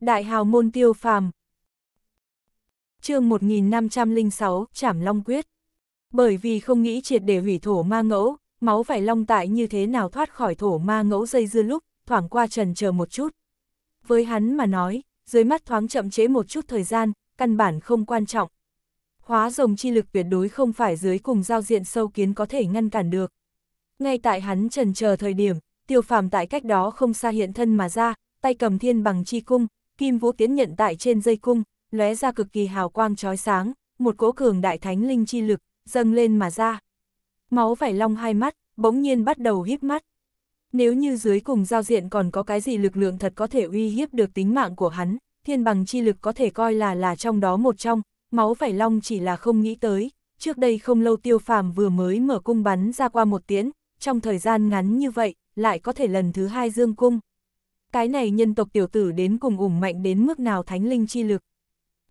Đại hào môn tiêu phàm. chương 1506, Trảm Long Quyết. Bởi vì không nghĩ triệt để hủy thổ ma ngẫu, máu phải long tại như thế nào thoát khỏi thổ ma ngẫu dây dưa lúc, thoảng qua trần chờ một chút. Với hắn mà nói, dưới mắt thoáng chậm chế một chút thời gian, căn bản không quan trọng. Hóa rồng chi lực tuyệt đối không phải dưới cùng giao diện sâu kiến có thể ngăn cản được. Ngay tại hắn trần chờ thời điểm, tiêu phàm tại cách đó không xa hiện thân mà ra, tay cầm thiên bằng chi cung, kim vũ tiến nhận tại trên dây cung, lóe ra cực kỳ hào quang trói sáng, một cỗ cường đại thánh linh chi lực, dâng lên mà ra. Máu vải long hai mắt, bỗng nhiên bắt đầu híp mắt. Nếu như dưới cùng giao diện còn có cái gì lực lượng thật có thể uy hiếp được tính mạng của hắn, thiên bằng chi lực có thể coi là là trong đó một trong, máu vải long chỉ là không nghĩ tới. Trước đây không lâu tiêu phàm vừa mới mở cung bắn ra qua một tiễn, trong thời gian ngắn như vậy, lại có thể lần thứ hai dương cung cái này nhân tộc tiểu tử đến cùng ủng mạnh đến mức nào thánh linh chi lực.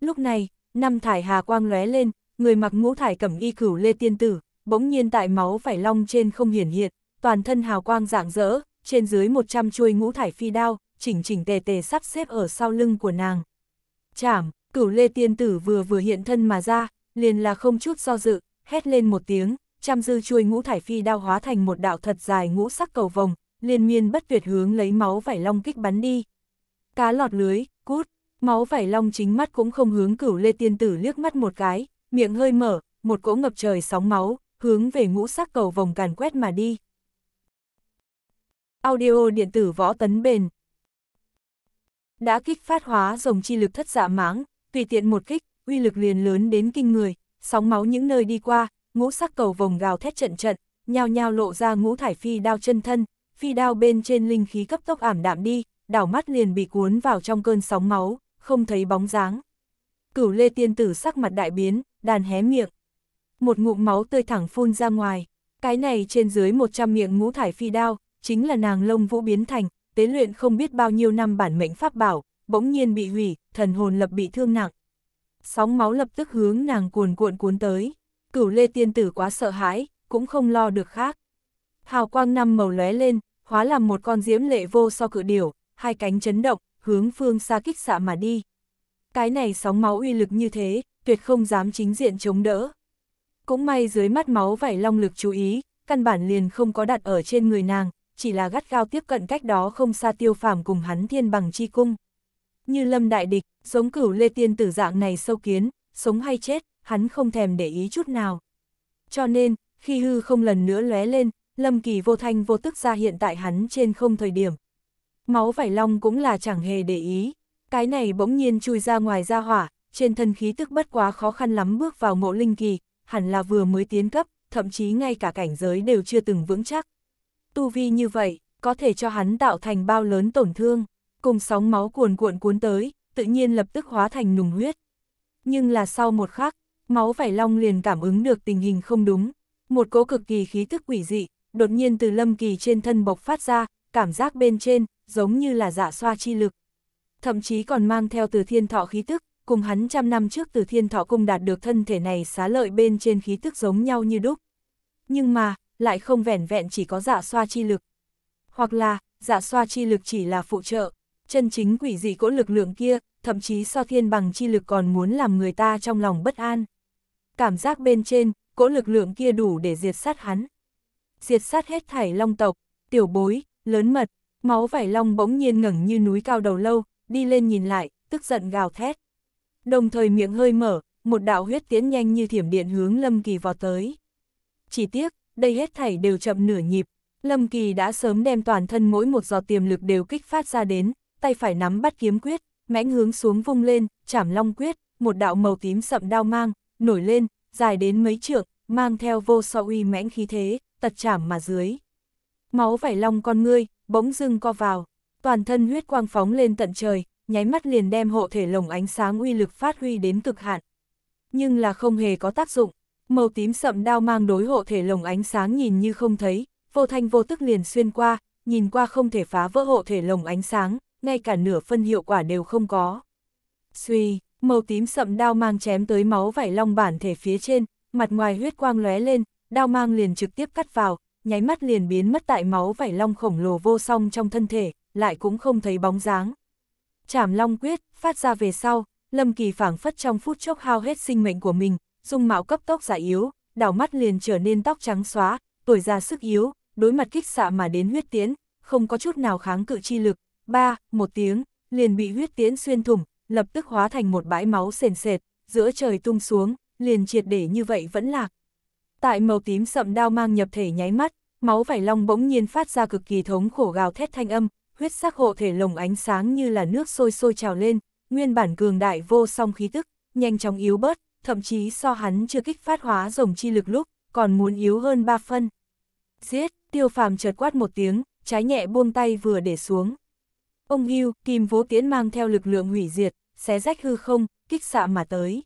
Lúc này, năm thải hà quang lóe lên, người mặc ngũ thải cẩm y cửu lê tiên tử, bỗng nhiên tại máu phải long trên không hiển hiện, toàn thân hào quang rạng rỡ, trên dưới 100 chuôi ngũ thải phi đao, chỉnh chỉnh tề tề sắp xếp ở sau lưng của nàng. Chảm, cửu lê tiên tử vừa vừa hiện thân mà ra, liền là không chút do dự, hét lên một tiếng, trăm dư chuôi ngũ thải phi đao hóa thành một đạo thật dài ngũ sắc cầu vồng, liên miên bất tuyệt hướng lấy máu vảy long kích bắn đi. Cá lọt lưới, cút, máu vảy long chính mắt cũng không hướng cửu lê tiên tử liếc mắt một cái, miệng hơi mở, một cỗ ngập trời sóng máu, hướng về ngũ sắc cầu vòng càn quét mà đi. Audio điện tử võ tấn bền Đã kích phát hóa dòng chi lực thất dạ máng, tùy tiện một kích, uy lực liền lớn đến kinh người, sóng máu những nơi đi qua, ngũ sắc cầu vòng gào thét trận trận, nhao nhao lộ ra ngũ thải phi đao chân thân, phi đao bên trên linh khí cấp tốc ảm đạm đi, đảo mắt liền bị cuốn vào trong cơn sóng máu, không thấy bóng dáng. Cửu lê tiên tử sắc mặt đại biến, đàn hé miệng. Một ngụm máu tươi thẳng phun ra ngoài, cái này trên dưới 100 miệng ngũ thải phi đao, chính là nàng lông vũ biến thành, tế luyện không biết bao nhiêu năm bản mệnh pháp bảo, bỗng nhiên bị hủy, thần hồn lập bị thương nặng. Sóng máu lập tức hướng nàng cuồn cuộn cuốn tới, cửu lê tiên tử quá sợ hãi, cũng không lo được khác. Hào quang năm màu lóe lên, hóa làm một con diễm lệ vô so cự điểu, hai cánh chấn động, hướng phương xa kích xạ mà đi. Cái này sóng máu uy lực như thế, tuyệt không dám chính diện chống đỡ. Cũng may dưới mắt máu vảy long lực chú ý, căn bản liền không có đặt ở trên người nàng, chỉ là gắt gao tiếp cận cách đó không xa tiêu phàm cùng hắn thiên bằng chi cung. Như lâm đại địch, giống cửu lê tiên tử dạng này sâu kiến, sống hay chết, hắn không thèm để ý chút nào. Cho nên, khi hư không lần nữa lóe lên, Lâm Kỳ vô thanh vô tức ra hiện tại hắn trên không thời điểm. Máu vải long cũng là chẳng hề để ý, cái này bỗng nhiên chui ra ngoài ra hỏa, trên thân khí tức bất quá khó khăn lắm bước vào ngộ linh kỳ, hẳn là vừa mới tiến cấp, thậm chí ngay cả cảnh giới đều chưa từng vững chắc. Tu vi như vậy, có thể cho hắn tạo thành bao lớn tổn thương, cùng sóng máu cuồn cuộn cuốn tới, tự nhiên lập tức hóa thành nùng huyết. Nhưng là sau một khắc, máu vải long liền cảm ứng được tình hình không đúng, một cố cực kỳ khí tức quỷ dị, đột nhiên từ lâm kỳ trên thân bộc phát ra, cảm giác bên trên, giống như là giả dạ xoa chi lực. Thậm chí còn mang theo từ thiên thọ khí tức, cùng hắn trăm năm trước từ thiên thọ cung đạt được thân thể này xá lợi bên trên khí tức giống nhau như đúc. Nhưng mà, lại không vẻn vẹn chỉ có giả dạ xoa chi lực. Hoặc là, giả dạ xoa chi lực chỉ là phụ trợ, chân chính quỷ dị cỗ lực lượng kia, thậm chí so thiên bằng chi lực còn muốn làm người ta trong lòng bất an. Cảm giác bên trên, cỗ lực lượng kia đủ để diệt sát hắn diệt sát hết thảy long tộc, tiểu bối, lớn mật, máu vải long bỗng nhiên ngẩng như núi cao đầu lâu, đi lên nhìn lại, tức giận gào thét. Đồng thời miệng hơi mở, một đạo huyết tiến nhanh như thiểm điện hướng Lâm Kỳ vào tới. Chỉ tiếc, đây hết thảy đều chậm nửa nhịp, Lâm Kỳ đã sớm đem toàn thân mỗi một giọt tiềm lực đều kích phát ra đến, tay phải nắm bắt kiếm quyết, mãnh hướng xuống vung lên, chảm long quyết, một đạo màu tím sậm đao mang, nổi lên, dài đến mấy trượng, mang theo vô so uy mãnh khí thế, tật chảm mà dưới. Máu vảy long con ngươi, bỗng dưng co vào, toàn thân huyết quang phóng lên tận trời, nháy mắt liền đem hộ thể lồng ánh sáng uy lực phát huy đến cực hạn. Nhưng là không hề có tác dụng, màu tím sậm đao mang đối hộ thể lồng ánh sáng nhìn như không thấy, vô thanh vô tức liền xuyên qua, nhìn qua không thể phá vỡ hộ thể lồng ánh sáng, ngay cả nửa phân hiệu quả đều không có. Suy, màu tím sậm đao mang chém tới máu vảy long bản thể phía trên, mặt ngoài huyết quang lóe lên, đao mang liền trực tiếp cắt vào, nháy mắt liền biến mất tại máu vảy long khổng lồ vô song trong thân thể, lại cũng không thấy bóng dáng. Chảm long quyết, phát ra về sau, Lâm Kỳ phảng phất trong phút chốc hao hết sinh mệnh của mình, dung mạo cấp tốc giả yếu, đảo mắt liền trở nên tóc trắng xóa, tuổi già sức yếu, đối mặt kích xạ mà đến huyết tiến, không có chút nào kháng cự chi lực, ba, một tiếng, liền bị huyết tiến xuyên thủng, lập tức hóa thành một bãi máu sền sệt, giữa trời tung xuống, liền triệt để như vậy vẫn lạc. Tại màu tím sậm đao mang nhập thể nháy mắt, máu vảy long bỗng nhiên phát ra cực kỳ thống khổ gào thét thanh âm, huyết sắc hộ thể lồng ánh sáng như là nước sôi sôi trào lên, nguyên bản cường đại vô song khí tức, nhanh chóng yếu bớt, thậm chí so hắn chưa kích phát hóa rồng chi lực lúc, còn muốn yếu hơn ba phân. Giết, tiêu phàm chợt quát một tiếng, trái nhẹ buông tay vừa để xuống. Ông hưu, kim vố tiễn mang theo lực lượng hủy diệt, xé rách hư không, kích xạ mà tới.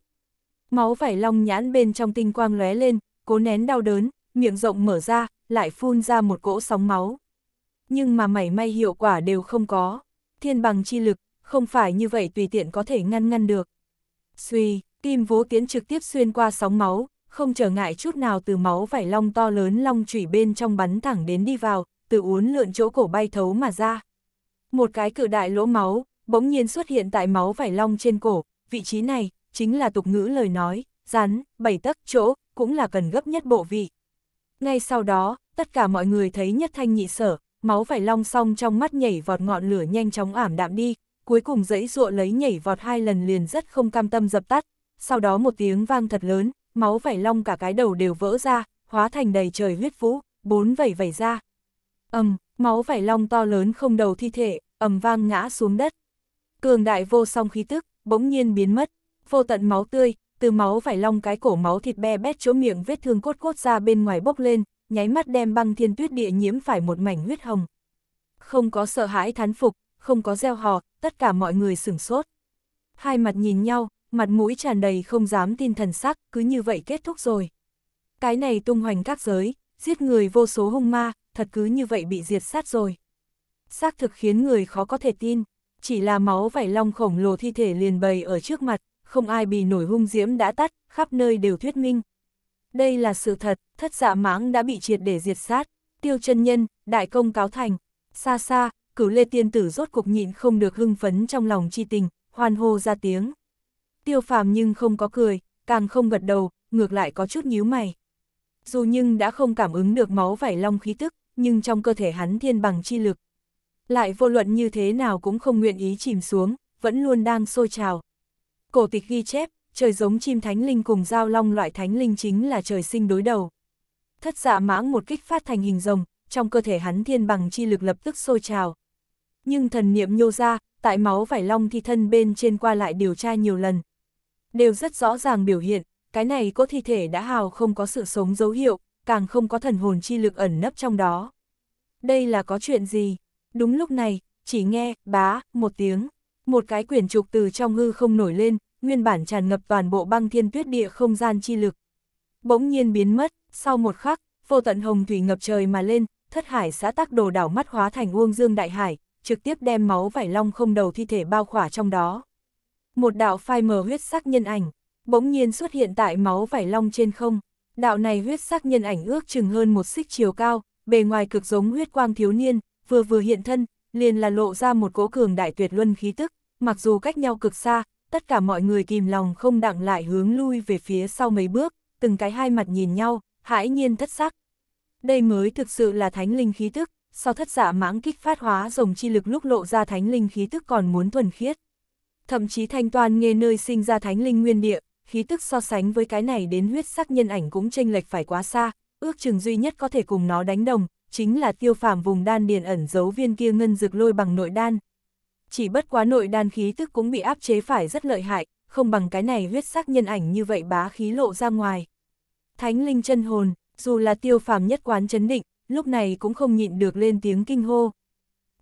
Máu vảy long nhãn bên trong tinh quang lóe lên, cố nén đau đớn, miệng rộng mở ra, lại phun ra một cỗ sóng máu. Nhưng mà mảy may hiệu quả đều không có. Thiên bằng chi lực, không phải như vậy tùy tiện có thể ngăn ngăn được. Suy, kim vố tiến trực tiếp xuyên qua sóng máu, không trở ngại chút nào từ máu vải long to lớn long chủy bên trong bắn thẳng đến đi vào, từ uốn lượn chỗ cổ bay thấu mà ra. Một cái cự đại lỗ máu, bỗng nhiên xuất hiện tại máu vải long trên cổ, vị trí này, chính là tục ngữ lời nói, rắn, bảy tấc chỗ, cũng là cần gấp nhất bộ vị. Ngay sau đó, tất cả mọi người thấy nhất thanh nhị sở, máu phải long song trong mắt nhảy vọt ngọn lửa nhanh chóng ảm đạm đi, cuối cùng dãy dụa lấy nhảy vọt hai lần liền rất không cam tâm dập tắt, sau đó một tiếng vang thật lớn, máu vảy long cả cái đầu đều vỡ ra, hóa thành đầy trời huyết vũ, bốn vẩy vẩy ra. Ầm, máu vảy long to lớn không đầu thi thể, ầm vang ngã xuống đất. Cường đại vô song khí tức, bỗng nhiên biến mất, vô tận máu tươi, từ máu vải long cái cổ máu thịt be bét chỗ miệng vết thương cốt cốt ra bên ngoài bốc lên, nháy mắt đem băng thiên tuyết địa nhiễm phải một mảnh huyết hồng. Không có sợ hãi thán phục, không có gieo hò, tất cả mọi người sửng sốt. Hai mặt nhìn nhau, mặt mũi tràn đầy không dám tin thần sắc, cứ như vậy kết thúc rồi. Cái này tung hoành các giới, giết người vô số hung ma, thật cứ như vậy bị diệt sát rồi. Xác thực khiến người khó có thể tin, chỉ là máu vảy long khổng lồ thi thể liền bày ở trước mặt, không ai bì nổi hung diễm đã tắt, khắp nơi đều thuyết minh. Đây là sự thật, thất dạ mãng đã bị triệt để diệt sát, tiêu chân nhân, đại công cáo thành, xa xa, cửu lê tiên tử rốt cục nhịn không được hưng phấn trong lòng chi tình, hoan hô ra tiếng. Tiêu phàm nhưng không có cười, càng không gật đầu, ngược lại có chút nhíu mày. Dù nhưng đã không cảm ứng được máu vảy long khí tức, nhưng trong cơ thể hắn thiên bằng chi lực. Lại vô luận như thế nào cũng không nguyện ý chìm xuống, vẫn luôn đang sôi trào. Cổ tịch ghi chép, trời giống chim thánh linh cùng giao long loại thánh linh chính là trời sinh đối đầu. Thất dạ mãng một kích phát thành hình rồng, trong cơ thể hắn thiên bằng chi lực lập tức sôi trào. Nhưng thần niệm nhô ra, tại máu vải long thi thân bên trên qua lại điều tra nhiều lần. Đều rất rõ ràng biểu hiện, cái này có thi thể đã hào không có sự sống dấu hiệu, càng không có thần hồn chi lực ẩn nấp trong đó. Đây là có chuyện gì? Đúng lúc này, chỉ nghe, bá, một tiếng một cái quyển trục từ trong hư không nổi lên, nguyên bản tràn ngập toàn bộ băng thiên tuyết địa không gian chi lực. Bỗng nhiên biến mất, sau một khắc, vô tận hồng thủy ngập trời mà lên, thất hải xã tắc đồ đảo mắt hóa thành uông dương đại hải, trực tiếp đem máu vải long không đầu thi thể bao khỏa trong đó. Một đạo phai mờ huyết sắc nhân ảnh, bỗng nhiên xuất hiện tại máu vải long trên không. Đạo này huyết sắc nhân ảnh ước chừng hơn một xích chiều cao, bề ngoài cực giống huyết quang thiếu niên, vừa vừa hiện thân, liền là lộ ra một cỗ cường đại tuyệt luân khí tức mặc dù cách nhau cực xa, tất cả mọi người kìm lòng không đặng lại hướng lui về phía sau mấy bước, từng cái hai mặt nhìn nhau, hãi nhiên thất sắc. Đây mới thực sự là thánh linh khí tức, sau thất giả dạ mãng kích phát hóa rồng chi lực lúc lộ ra thánh linh khí tức còn muốn thuần khiết. Thậm chí thanh toàn nghe nơi sinh ra thánh linh nguyên địa, khí tức so sánh với cái này đến huyết sắc nhân ảnh cũng chênh lệch phải quá xa, ước chừng duy nhất có thể cùng nó đánh đồng, chính là tiêu phàm vùng đan điền ẩn giấu viên kia ngân dược lôi bằng nội đan, chỉ bất quá nội đan khí tức cũng bị áp chế phải rất lợi hại, không bằng cái này huyết sắc nhân ảnh như vậy bá khí lộ ra ngoài. Thánh linh chân hồn, dù là tiêu phàm nhất quán chấn định, lúc này cũng không nhịn được lên tiếng kinh hô.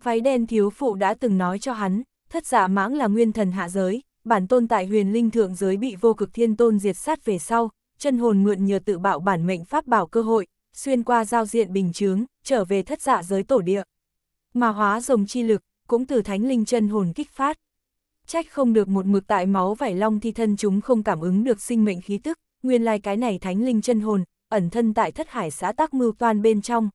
phái đen thiếu phụ đã từng nói cho hắn, thất giả dạ mãng là nguyên thần hạ giới, bản tôn tại huyền linh thượng giới bị vô cực thiên tôn diệt sát về sau, chân hồn mượn nhờ tự bạo bản mệnh pháp bảo cơ hội, xuyên qua giao diện bình chướng, trở về thất giả dạ giới tổ địa. Mà hóa rồng chi lực, cũng từ thánh linh chân hồn kích phát. Trách không được một mực tại máu vải long thi thân chúng không cảm ứng được sinh mệnh khí tức, nguyên lai cái này thánh linh chân hồn, ẩn thân tại thất hải xã tác mưu toan bên trong.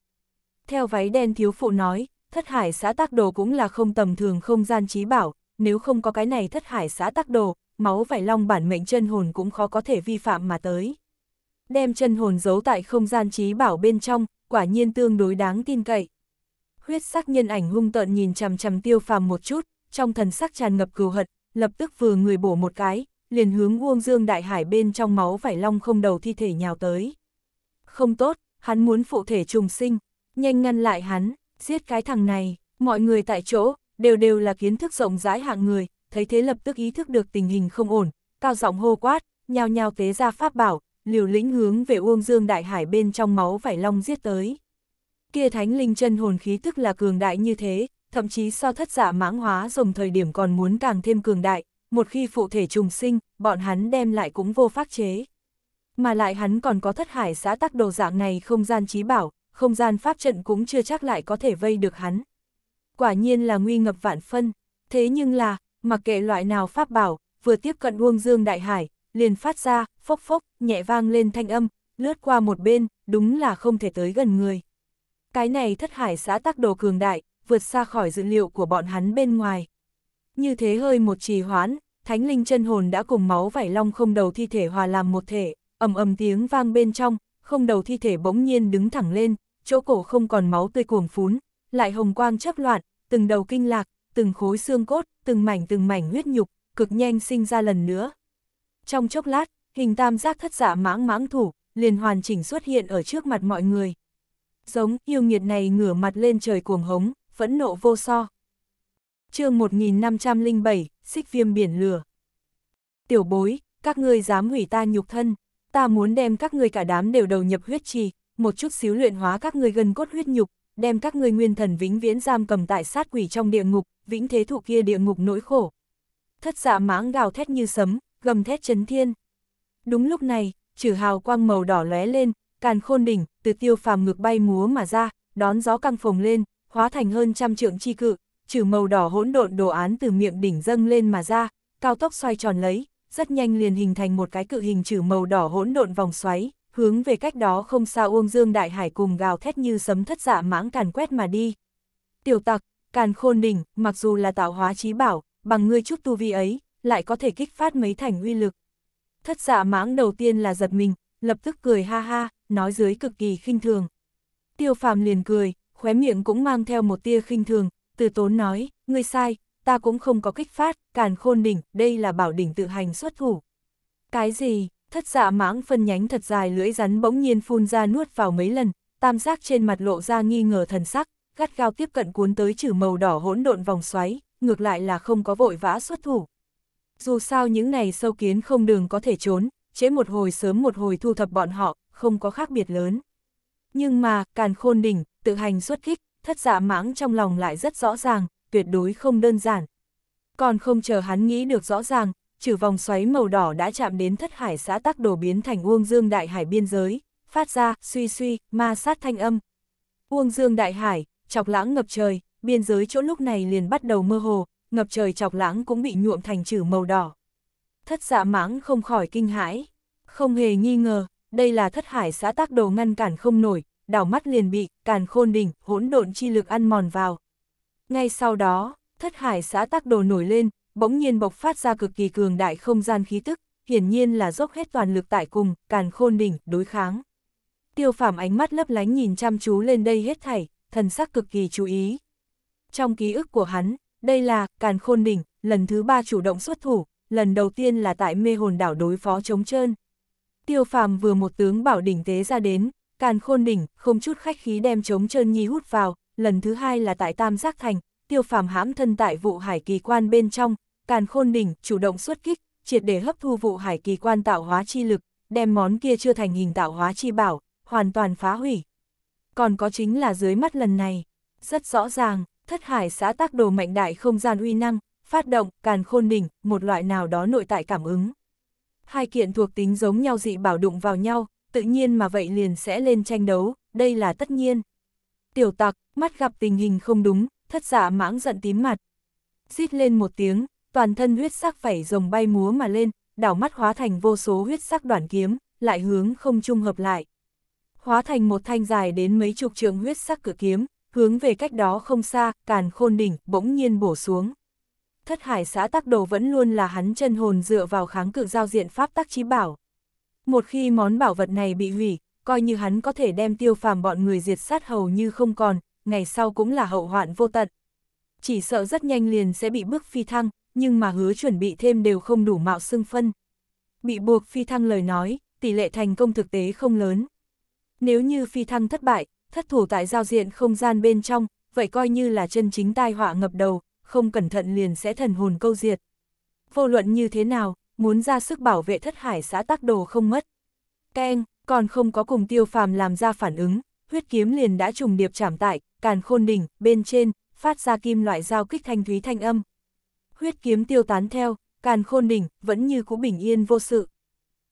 Theo váy đen thiếu phụ nói, thất hải xã tác đồ cũng là không tầm thường không gian trí bảo, nếu không có cái này thất hải xã tác đồ, máu vải long bản mệnh chân hồn cũng khó có thể vi phạm mà tới. Đem chân hồn giấu tại không gian trí bảo bên trong, quả nhiên tương đối đáng tin cậy huyết sắc nhân ảnh hung tợn nhìn chằm chằm tiêu phàm một chút, trong thần sắc tràn ngập cừu hận, lập tức vừa người bổ một cái, liền hướng Uông Dương Đại Hải bên trong máu vải long không đầu thi thể nhào tới. Không tốt, hắn muốn phụ thể trùng sinh, nhanh ngăn lại hắn, giết cái thằng này, mọi người tại chỗ, đều đều là kiến thức rộng rãi hạng người, thấy thế lập tức ý thức được tình hình không ổn, cao giọng hô quát, nhào nhào tế ra pháp bảo, liều lĩnh hướng về Uông Dương Đại Hải bên trong máu vải long giết tới kia thánh linh chân hồn khí tức là cường đại như thế, thậm chí so thất giả mãng hóa rồng thời điểm còn muốn càng thêm cường đại, một khi phụ thể trùng sinh, bọn hắn đem lại cũng vô pháp chế. Mà lại hắn còn có thất hải xã tắc đồ dạng này không gian trí bảo, không gian pháp trận cũng chưa chắc lại có thể vây được hắn. Quả nhiên là nguy ngập vạn phân, thế nhưng là, mặc kệ loại nào pháp bảo, vừa tiếp cận uông dương đại hải, liền phát ra, phốc phốc, nhẹ vang lên thanh âm, lướt qua một bên, đúng là không thể tới gần người cái này thất hải xã tác đồ cường đại, vượt xa khỏi dữ liệu của bọn hắn bên ngoài. Như thế hơi một trì hoãn, thánh linh chân hồn đã cùng máu vảy long không đầu thi thể hòa làm một thể, ầm ầm tiếng vang bên trong, không đầu thi thể bỗng nhiên đứng thẳng lên, chỗ cổ không còn máu tươi cuồng phún, lại hồng quang chấp loạn, từng đầu kinh lạc, từng khối xương cốt, từng mảnh từng mảnh huyết nhục, cực nhanh sinh ra lần nữa. Trong chốc lát, hình tam giác thất giả dạ mãng mãng thủ, liền hoàn chỉnh xuất hiện ở trước mặt mọi người giống yêu nghiệt này ngửa mặt lên trời cuồng hống, phẫn nộ vô so. chương 1507, xích viêm biển lửa. Tiểu bối, các ngươi dám hủy ta nhục thân, ta muốn đem các ngươi cả đám đều đầu nhập huyết trì, một chút xíu luyện hóa các ngươi gần cốt huyết nhục, đem các ngươi nguyên thần vĩnh viễn giam cầm tại sát quỷ trong địa ngục, vĩnh thế thụ kia địa ngục nỗi khổ. Thất dạ mãng gào thét như sấm, gầm thét chấn thiên. Đúng lúc này, trừ hào quang màu đỏ lóe lên, càn khôn đỉnh, từ tiêu phàm ngược bay múa mà ra, đón gió căng phồng lên, hóa thành hơn trăm trượng chi cự, trừ màu đỏ hỗn độn đồ án từ miệng đỉnh dâng lên mà ra, cao tốc xoay tròn lấy, rất nhanh liền hình thành một cái cự hình trừ màu đỏ hỗn độn vòng xoáy, hướng về cách đó không xa Uông Dương Đại Hải cùng gào thét như sấm thất dạ mãng càn quét mà đi. Tiểu tặc, càn khôn đỉnh, mặc dù là tạo hóa trí bảo, bằng ngươi chút tu vi ấy, lại có thể kích phát mấy thành uy lực. Thất dạ mãng đầu tiên là giật mình, lập tức cười ha ha, nói dưới cực kỳ khinh thường. Tiêu phàm liền cười, khóe miệng cũng mang theo một tia khinh thường, từ tốn nói, ngươi sai, ta cũng không có kích phát, càn khôn đỉnh, đây là bảo đỉnh tự hành xuất thủ. Cái gì, thất dạ mãng phân nhánh thật dài lưỡi rắn bỗng nhiên phun ra nuốt vào mấy lần, tam giác trên mặt lộ ra nghi ngờ thần sắc, gắt gao tiếp cận cuốn tới chữ màu đỏ hỗn độn vòng xoáy, ngược lại là không có vội vã xuất thủ. Dù sao những này sâu kiến không đường có thể trốn, chế một hồi sớm một hồi thu thập bọn họ, không có khác biệt lớn. Nhưng mà, càn khôn đỉnh, tự hành xuất kích thất dạ mãng trong lòng lại rất rõ ràng, tuyệt đối không đơn giản. Còn không chờ hắn nghĩ được rõ ràng, trừ vòng xoáy màu đỏ đã chạm đến thất hải xã tắc đổ biến thành uông dương đại hải biên giới, phát ra, suy suy, ma sát thanh âm. Uông dương đại hải, chọc lãng ngập trời, biên giới chỗ lúc này liền bắt đầu mơ hồ, ngập trời chọc lãng cũng bị nhuộm thành trừ màu đỏ. Thất dạ mãng không khỏi kinh hãi, không hề nghi ngờ, đây là thất hải xã tác đồ ngăn cản không nổi, đảo mắt liền bị, càn khôn đỉnh, hỗn độn chi lực ăn mòn vào. Ngay sau đó, thất hải xã tác đồ nổi lên, bỗng nhiên bộc phát ra cực kỳ cường đại không gian khí tức, hiển nhiên là dốc hết toàn lực tại cùng, càn khôn đỉnh, đối kháng. Tiêu phàm ánh mắt lấp lánh nhìn chăm chú lên đây hết thảy, thần sắc cực kỳ chú ý. Trong ký ức của hắn, đây là, càn khôn đỉnh, lần thứ ba chủ động xuất thủ, lần đầu tiên là tại mê hồn đảo đối phó chống trơn. Tiêu phàm vừa một tướng bảo đỉnh tế ra đến, càn khôn đỉnh, không chút khách khí đem chống chân nhi hút vào, lần thứ hai là tại Tam Giác Thành, tiêu phàm hãm thân tại vụ hải kỳ quan bên trong, càn khôn đỉnh chủ động xuất kích, triệt để hấp thu vụ hải kỳ quan tạo hóa chi lực, đem món kia chưa thành hình tạo hóa chi bảo, hoàn toàn phá hủy. Còn có chính là dưới mắt lần này, rất rõ ràng, thất hải xã tác đồ mạnh đại không gian uy năng, phát động, càn khôn đỉnh, một loại nào đó nội tại cảm ứng. Hai kiện thuộc tính giống nhau dị bảo đụng vào nhau, tự nhiên mà vậy liền sẽ lên tranh đấu, đây là tất nhiên. Tiểu tặc, mắt gặp tình hình không đúng, thất giả dạ mãng giận tím mặt. Xít lên một tiếng, toàn thân huyết sắc vảy rồng bay múa mà lên, đảo mắt hóa thành vô số huyết sắc đoạn kiếm, lại hướng không trung hợp lại. Hóa thành một thanh dài đến mấy chục trường huyết sắc cửa kiếm, hướng về cách đó không xa, càn khôn đỉnh, bỗng nhiên bổ xuống thất hải xã tắc đồ vẫn luôn là hắn chân hồn dựa vào kháng cự giao diện pháp tắc chí bảo. Một khi món bảo vật này bị hủy, coi như hắn có thể đem tiêu phàm bọn người diệt sát hầu như không còn, ngày sau cũng là hậu hoạn vô tận. Chỉ sợ rất nhanh liền sẽ bị bước phi thăng, nhưng mà hứa chuẩn bị thêm đều không đủ mạo xưng phân. Bị buộc phi thăng lời nói, tỷ lệ thành công thực tế không lớn. Nếu như phi thăng thất bại, thất thủ tại giao diện không gian bên trong, vậy coi như là chân chính tai họa ngập đầu, không cẩn thận liền sẽ thần hồn câu diệt. Vô luận như thế nào, muốn ra sức bảo vệ thất hải xã tắc đồ không mất. Keng, còn không có cùng tiêu phàm làm ra phản ứng, huyết kiếm liền đã trùng điệp chảm tại, càn khôn đỉnh, bên trên, phát ra kim loại giao kích thanh thúy thanh âm. Huyết kiếm tiêu tán theo, càn khôn đỉnh, vẫn như cũ bình yên vô sự.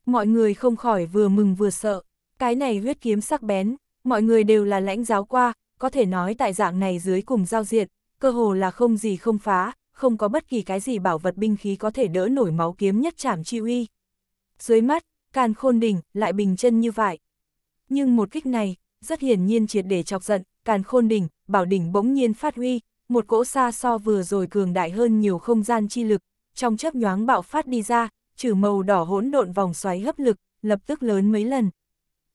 Mọi người không khỏi vừa mừng vừa sợ, cái này huyết kiếm sắc bén, mọi người đều là lãnh giáo qua, có thể nói tại dạng này dưới cùng giao diện, cơ hồ là không gì không phá, không có bất kỳ cái gì bảo vật binh khí có thể đỡ nổi máu kiếm nhất chảm chi uy. Dưới mắt, càn khôn đỉnh lại bình chân như vậy. Nhưng một kích này, rất hiển nhiên triệt để chọc giận, càn khôn đỉnh, bảo đỉnh bỗng nhiên phát huy, một cỗ xa so vừa rồi cường đại hơn nhiều không gian chi lực, trong chớp nhoáng bạo phát đi ra, trừ màu đỏ hỗn độn vòng xoáy hấp lực, lập tức lớn mấy lần.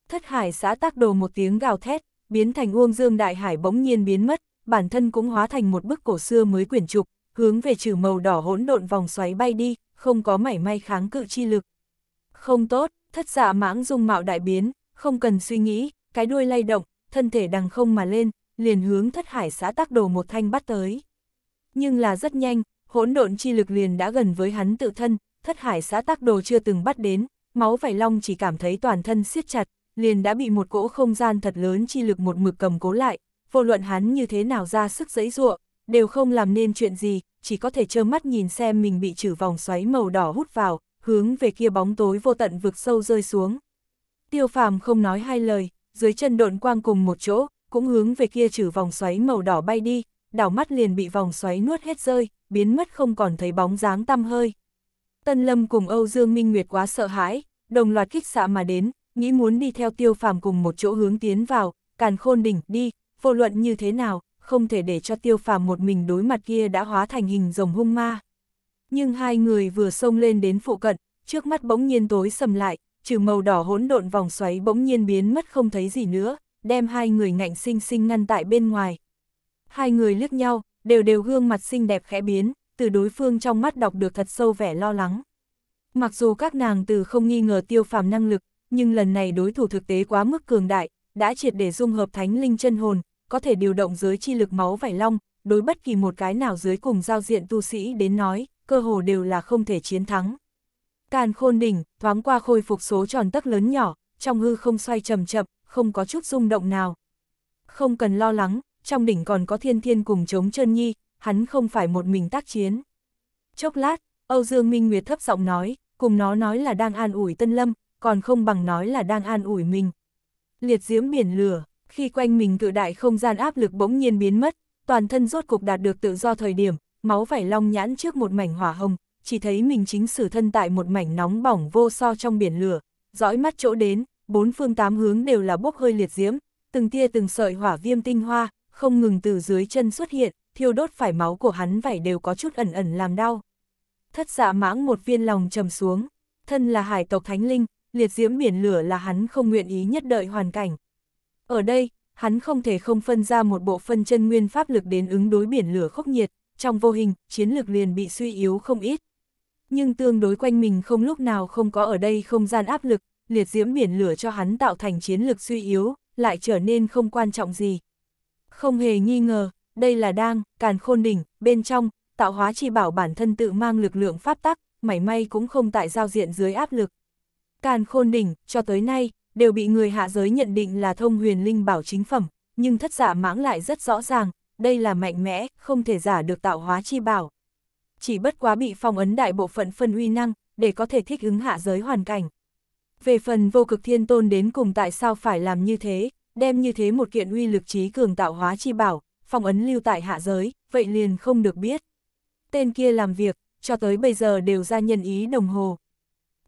Thất hải xã tác đồ một tiếng gào thét, biến thành uông dương đại hải bỗng nhiên biến mất, bản thân cũng hóa thành một bức cổ xưa mới quyển trục, hướng về trừ màu đỏ hỗn độn vòng xoáy bay đi, không có mảy may kháng cự chi lực. Không tốt, thất dạ mãng dung mạo đại biến, không cần suy nghĩ, cái đuôi lay động, thân thể đằng không mà lên, liền hướng thất hải xã tác đồ một thanh bắt tới. Nhưng là rất nhanh, hỗn độn chi lực liền đã gần với hắn tự thân, thất hải xã tác đồ chưa từng bắt đến, máu vảy long chỉ cảm thấy toàn thân siết chặt, liền đã bị một cỗ không gian thật lớn chi lực một mực cầm cố lại, vô luận hắn như thế nào ra sức giấy ruộng, đều không làm nên chuyện gì, chỉ có thể trơ mắt nhìn xem mình bị trừ vòng xoáy màu đỏ hút vào, hướng về kia bóng tối vô tận vực sâu rơi xuống. Tiêu phàm không nói hai lời, dưới chân độn quang cùng một chỗ, cũng hướng về kia trừ vòng xoáy màu đỏ bay đi, đảo mắt liền bị vòng xoáy nuốt hết rơi, biến mất không còn thấy bóng dáng tăm hơi. Tân Lâm cùng Âu Dương Minh Nguyệt quá sợ hãi, đồng loạt kích xạ mà đến, nghĩ muốn đi theo tiêu phàm cùng một chỗ hướng tiến vào, càn khôn đỉnh, đi, vô luận như thế nào, không thể để cho tiêu phàm một mình đối mặt kia đã hóa thành hình rồng hung ma. Nhưng hai người vừa xông lên đến phụ cận, trước mắt bỗng nhiên tối sầm lại, trừ màu đỏ hỗn độn vòng xoáy bỗng nhiên biến mất không thấy gì nữa, đem hai người ngạnh sinh sinh ngăn tại bên ngoài. Hai người liếc nhau, đều đều gương mặt xinh đẹp khẽ biến, từ đối phương trong mắt đọc được thật sâu vẻ lo lắng. Mặc dù các nàng từ không nghi ngờ tiêu phàm năng lực, nhưng lần này đối thủ thực tế quá mức cường đại, đã triệt để dung hợp thánh linh chân hồn, có thể điều động dưới chi lực máu vảy long, đối bất kỳ một cái nào dưới cùng giao diện tu sĩ đến nói, cơ hồ đều là không thể chiến thắng. Càn khôn đỉnh, thoáng qua khôi phục số tròn tắc lớn nhỏ, trong hư không xoay chậm chậm, không có chút rung động nào. Không cần lo lắng, trong đỉnh còn có thiên thiên cùng chống chân nhi, hắn không phải một mình tác chiến. Chốc lát, Âu Dương Minh Nguyệt thấp giọng nói, cùng nó nói là đang an ủi Tân Lâm, còn không bằng nói là đang an ủi mình, liệt diễm biển lửa, khi quanh mình cự đại không gian áp lực bỗng nhiên biến mất, toàn thân rốt cục đạt được tự do thời điểm, máu vảy long nhãn trước một mảnh hỏa hồng, chỉ thấy mình chính sử thân tại một mảnh nóng bỏng vô so trong biển lửa, dõi mắt chỗ đến, bốn phương tám hướng đều là bốc hơi liệt diễm, từng tia từng sợi hỏa viêm tinh hoa, không ngừng từ dưới chân xuất hiện, thiêu đốt phải máu của hắn vảy đều có chút ẩn ẩn làm đau. Thất dạ mãng một viên lòng trầm xuống, thân là hải tộc thánh linh, liệt diễm biển lửa là hắn không nguyện ý nhất đợi hoàn cảnh. Ở đây, hắn không thể không phân ra một bộ phân chân nguyên pháp lực đến ứng đối biển lửa khốc nhiệt, trong vô hình, chiến lực liền bị suy yếu không ít. Nhưng tương đối quanh mình không lúc nào không có ở đây không gian áp lực, liệt diễm biển lửa cho hắn tạo thành chiến lực suy yếu, lại trở nên không quan trọng gì. Không hề nghi ngờ, đây là đang, càn khôn đỉnh, bên trong, tạo hóa chi bảo bản thân tự mang lực lượng pháp tắc, mảy may cũng không tại giao diện dưới áp lực. Càn khôn đỉnh, cho tới nay, đều bị người hạ giới nhận định là thông huyền linh bảo chính phẩm, nhưng thất giả mãng lại rất rõ ràng, đây là mạnh mẽ, không thể giả được tạo hóa chi bảo. Chỉ bất quá bị phong ấn đại bộ phận phân uy năng, để có thể thích ứng hạ giới hoàn cảnh. Về phần vô cực thiên tôn đến cùng tại sao phải làm như thế, đem như thế một kiện uy lực trí cường tạo hóa chi bảo, phong ấn lưu tại hạ giới, vậy liền không được biết. Tên kia làm việc, cho tới bây giờ đều ra nhân ý đồng hồ,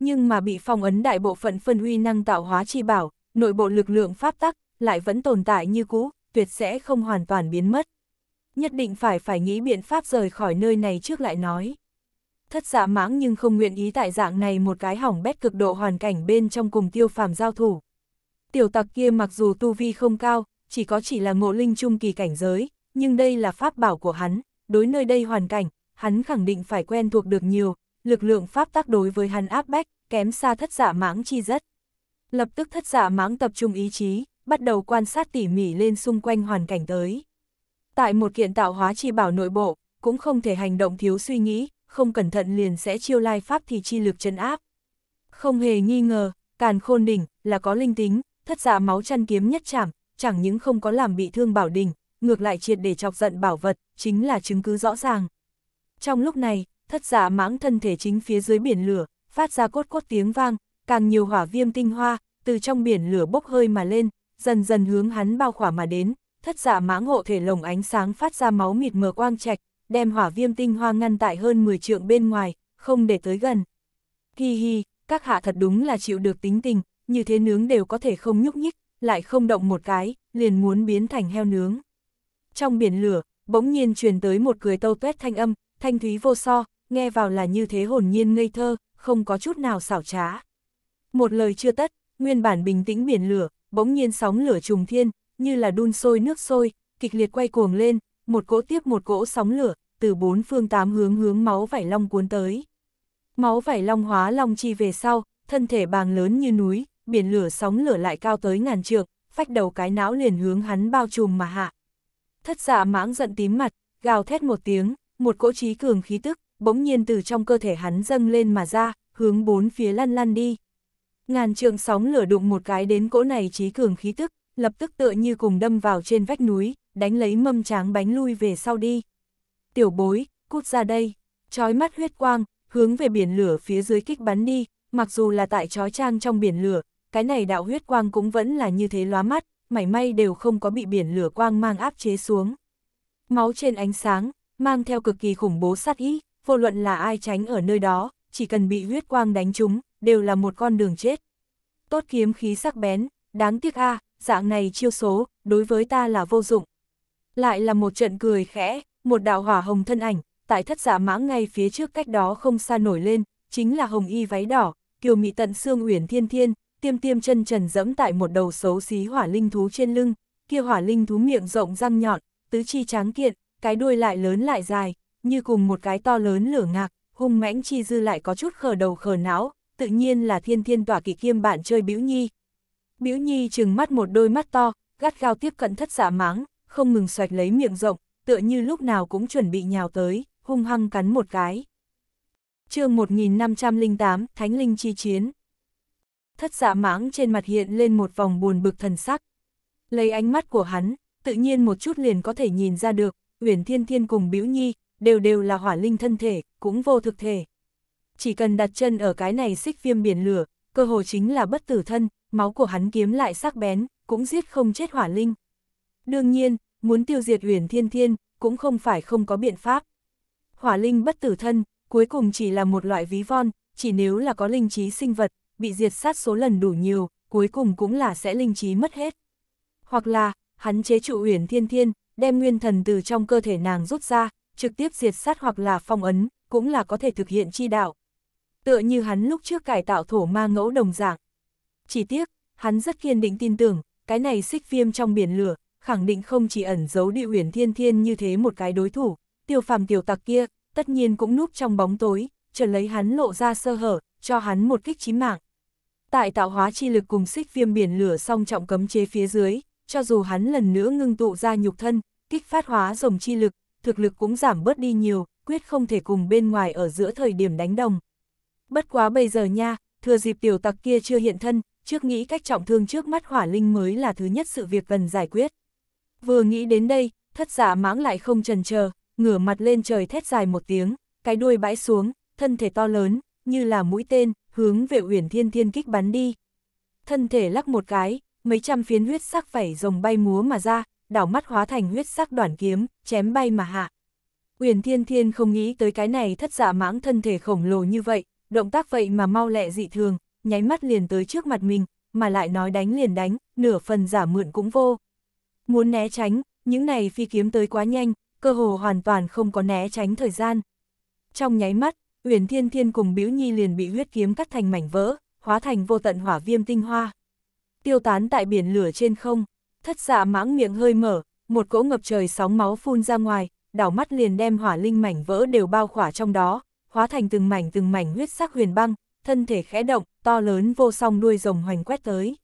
nhưng mà bị phong ấn đại bộ phận phân huy năng tạo hóa chi bảo, nội bộ lực lượng pháp tắc, lại vẫn tồn tại như cũ, tuyệt sẽ không hoàn toàn biến mất. Nhất định phải phải nghĩ biện pháp rời khỏi nơi này trước lại nói. Thất giả dạ mãng nhưng không nguyện ý tại dạng này một cái hỏng bét cực độ hoàn cảnh bên trong cùng tiêu phàm giao thủ. Tiểu tặc kia mặc dù tu vi không cao, chỉ có chỉ là ngộ linh trung kỳ cảnh giới, nhưng đây là pháp bảo của hắn, đối nơi đây hoàn cảnh, hắn khẳng định phải quen thuộc được nhiều, lực lượng pháp tác đối với hắn áp bách, kém xa thất giả dạ mãng chi rất. Lập tức thất giả dạ mãng tập trung ý chí, bắt đầu quan sát tỉ mỉ lên xung quanh hoàn cảnh tới. Tại một kiện tạo hóa chi bảo nội bộ, cũng không thể hành động thiếu suy nghĩ, không cẩn thận liền sẽ chiêu lai pháp thì chi lực chân áp. Không hề nghi ngờ, càn khôn đỉnh là có linh tính, thất giả dạ máu chăn kiếm nhất chảm, chẳng những không có làm bị thương bảo đỉnh, ngược lại triệt để chọc giận bảo vật, chính là chứng cứ rõ ràng. Trong lúc này, thất giả mãng thân thể chính phía dưới biển lửa, phát ra cốt cốt tiếng vang, càng nhiều hỏa viêm tinh hoa, từ trong biển lửa bốc hơi mà lên, dần dần hướng hắn bao khỏa mà đến, thất giả mãng hộ thể lồng ánh sáng phát ra máu mịt mờ quang trạch, đem hỏa viêm tinh hoa ngăn tại hơn 10 trượng bên ngoài, không để tới gần. Hi hi, các hạ thật đúng là chịu được tính tình, như thế nướng đều có thể không nhúc nhích, lại không động một cái, liền muốn biến thành heo nướng. Trong biển lửa, bỗng nhiên truyền tới một cười tâu tuét thanh âm, thanh thúy vô so, nghe vào là như thế hồn nhiên ngây thơ, không có chút nào xảo trá. Một lời chưa tất, nguyên bản bình tĩnh biển lửa, bỗng nhiên sóng lửa trùng thiên, như là đun sôi nước sôi, kịch liệt quay cuồng lên, một cỗ tiếp một cỗ sóng lửa, từ bốn phương tám hướng hướng máu vảy long cuốn tới. Máu vảy long hóa long chi về sau, thân thể bàng lớn như núi, biển lửa sóng lửa lại cao tới ngàn trượng, phách đầu cái não liền hướng hắn bao trùm mà hạ. Thất dạ mãng giận tím mặt, gào thét một tiếng, một cỗ trí cường khí tức, bỗng nhiên từ trong cơ thể hắn dâng lên mà ra, hướng bốn phía lăn lăn đi. Ngàn trượng sóng lửa đụng một cái đến cỗ này trí cường khí tức, lập tức tựa như cùng đâm vào trên vách núi, đánh lấy mâm tráng bánh lui về sau đi. Tiểu bối, cút ra đây, trói mắt huyết quang, hướng về biển lửa phía dưới kích bắn đi, mặc dù là tại trói trang trong biển lửa, cái này đạo huyết quang cũng vẫn là như thế lóa mắt, mảy may đều không có bị biển lửa quang mang áp chế xuống. Máu trên ánh sáng, mang theo cực kỳ khủng bố sát ý, vô luận là ai tránh ở nơi đó, chỉ cần bị huyết quang đánh trúng, đều là một con đường chết. Tốt kiếm khí sắc bén, đáng tiếc a, dạng này chiêu số, đối với ta là vô dụng. Lại là một trận cười khẽ, một đạo hỏa hồng thân ảnh, tại thất giả dạ mãng ngay phía trước cách đó không xa nổi lên, chính là hồng y váy đỏ, kiều mị tận xương uyển thiên thiên, tiêm tiêm chân trần dẫm tại một đầu xấu xí hỏa linh thú trên lưng, kia hỏa linh thú miệng rộng răng nhọn, tứ chi tráng kiện, cái đuôi lại lớn lại dài, như cùng một cái to lớn lửa ngạc, hung mãnh chi dư lại có chút khờ đầu khờ não, tự nhiên là thiên thiên tỏa kỳ kiêm bạn chơi biểu Nhi. biểu Nhi trừng mắt một đôi mắt to, gắt gao tiếp cận thất giả máng, không ngừng xoạch lấy miệng rộng, tựa như lúc nào cũng chuẩn bị nhào tới, hung hăng cắn một cái. chương 1508, Thánh Linh Chi Chiến Thất giả máng trên mặt hiện lên một vòng buồn bực thần sắc. Lấy ánh mắt của hắn, tự nhiên một chút liền có thể nhìn ra được, Uyển Thiên Thiên cùng biểu Nhi, đều đều là hỏa linh thân thể, cũng vô thực thể. Chỉ cần đặt chân ở cái này xích viêm biển lửa, cơ hồ chính là bất tử thân, máu của hắn kiếm lại sắc bén, cũng giết không chết hỏa linh. Đương nhiên, muốn tiêu diệt huyền thiên thiên, cũng không phải không có biện pháp. Hỏa linh bất tử thân, cuối cùng chỉ là một loại ví von, chỉ nếu là có linh trí sinh vật, bị diệt sát số lần đủ nhiều, cuối cùng cũng là sẽ linh trí mất hết. Hoặc là, hắn chế trụ huyền thiên thiên, đem nguyên thần từ trong cơ thể nàng rút ra, trực tiếp diệt sát hoặc là phong ấn, cũng là có thể thực hiện chi đạo. Tựa như hắn lúc trước cải tạo thổ ma ngẫu đồng dạng. Chỉ tiếc, hắn rất kiên định tin tưởng, cái này xích viêm trong biển lửa, khẳng định không chỉ ẩn giấu địa huyền thiên thiên như thế một cái đối thủ, tiêu phàm tiểu tặc kia, tất nhiên cũng núp trong bóng tối, chờ lấy hắn lộ ra sơ hở, cho hắn một kích chí mạng. Tại tạo hóa chi lực cùng xích viêm biển lửa song trọng cấm chế phía dưới, cho dù hắn lần nữa ngưng tụ ra nhục thân, kích phát hóa rồng chi lực, thực lực cũng giảm bớt đi nhiều, quyết không thể cùng bên ngoài ở giữa thời điểm đánh đồng. Bất quá bây giờ nha, thừa dịp tiểu tặc kia chưa hiện thân, trước nghĩ cách trọng thương trước mắt hỏa linh mới là thứ nhất sự việc cần giải quyết. Vừa nghĩ đến đây, thất giả dạ mãng lại không trần chờ, ngửa mặt lên trời thét dài một tiếng, cái đuôi bãi xuống, thân thể to lớn, như là mũi tên, hướng về uyển thiên thiên kích bắn đi. Thân thể lắc một cái, mấy trăm phiến huyết sắc vảy rồng bay múa mà ra, đảo mắt hóa thành huyết sắc đoản kiếm, chém bay mà hạ. Uyển Thiên Thiên không nghĩ tới cái này thất dạ mãng thân thể khổng lồ như vậy, động tác vậy mà mau lẹ dị thường, nháy mắt liền tới trước mặt mình, mà lại nói đánh liền đánh, nửa phần giả mượn cũng vô. Muốn né tránh, những này phi kiếm tới quá nhanh, cơ hồ hoàn toàn không có né tránh thời gian. Trong nháy mắt, Uyển Thiên Thiên cùng biểu Nhi liền bị huyết kiếm cắt thành mảnh vỡ, hóa thành vô tận hỏa viêm tinh hoa. Tiêu tán tại biển lửa trên không. Thất dạ mãng miệng hơi mở, một cỗ ngập trời sóng máu phun ra ngoài, đảo mắt liền đem hỏa linh mảnh vỡ đều bao khỏa trong đó, hóa thành từng mảnh từng mảnh huyết sắc huyền băng, thân thể khẽ động, to lớn vô song đuôi rồng hoành quét tới.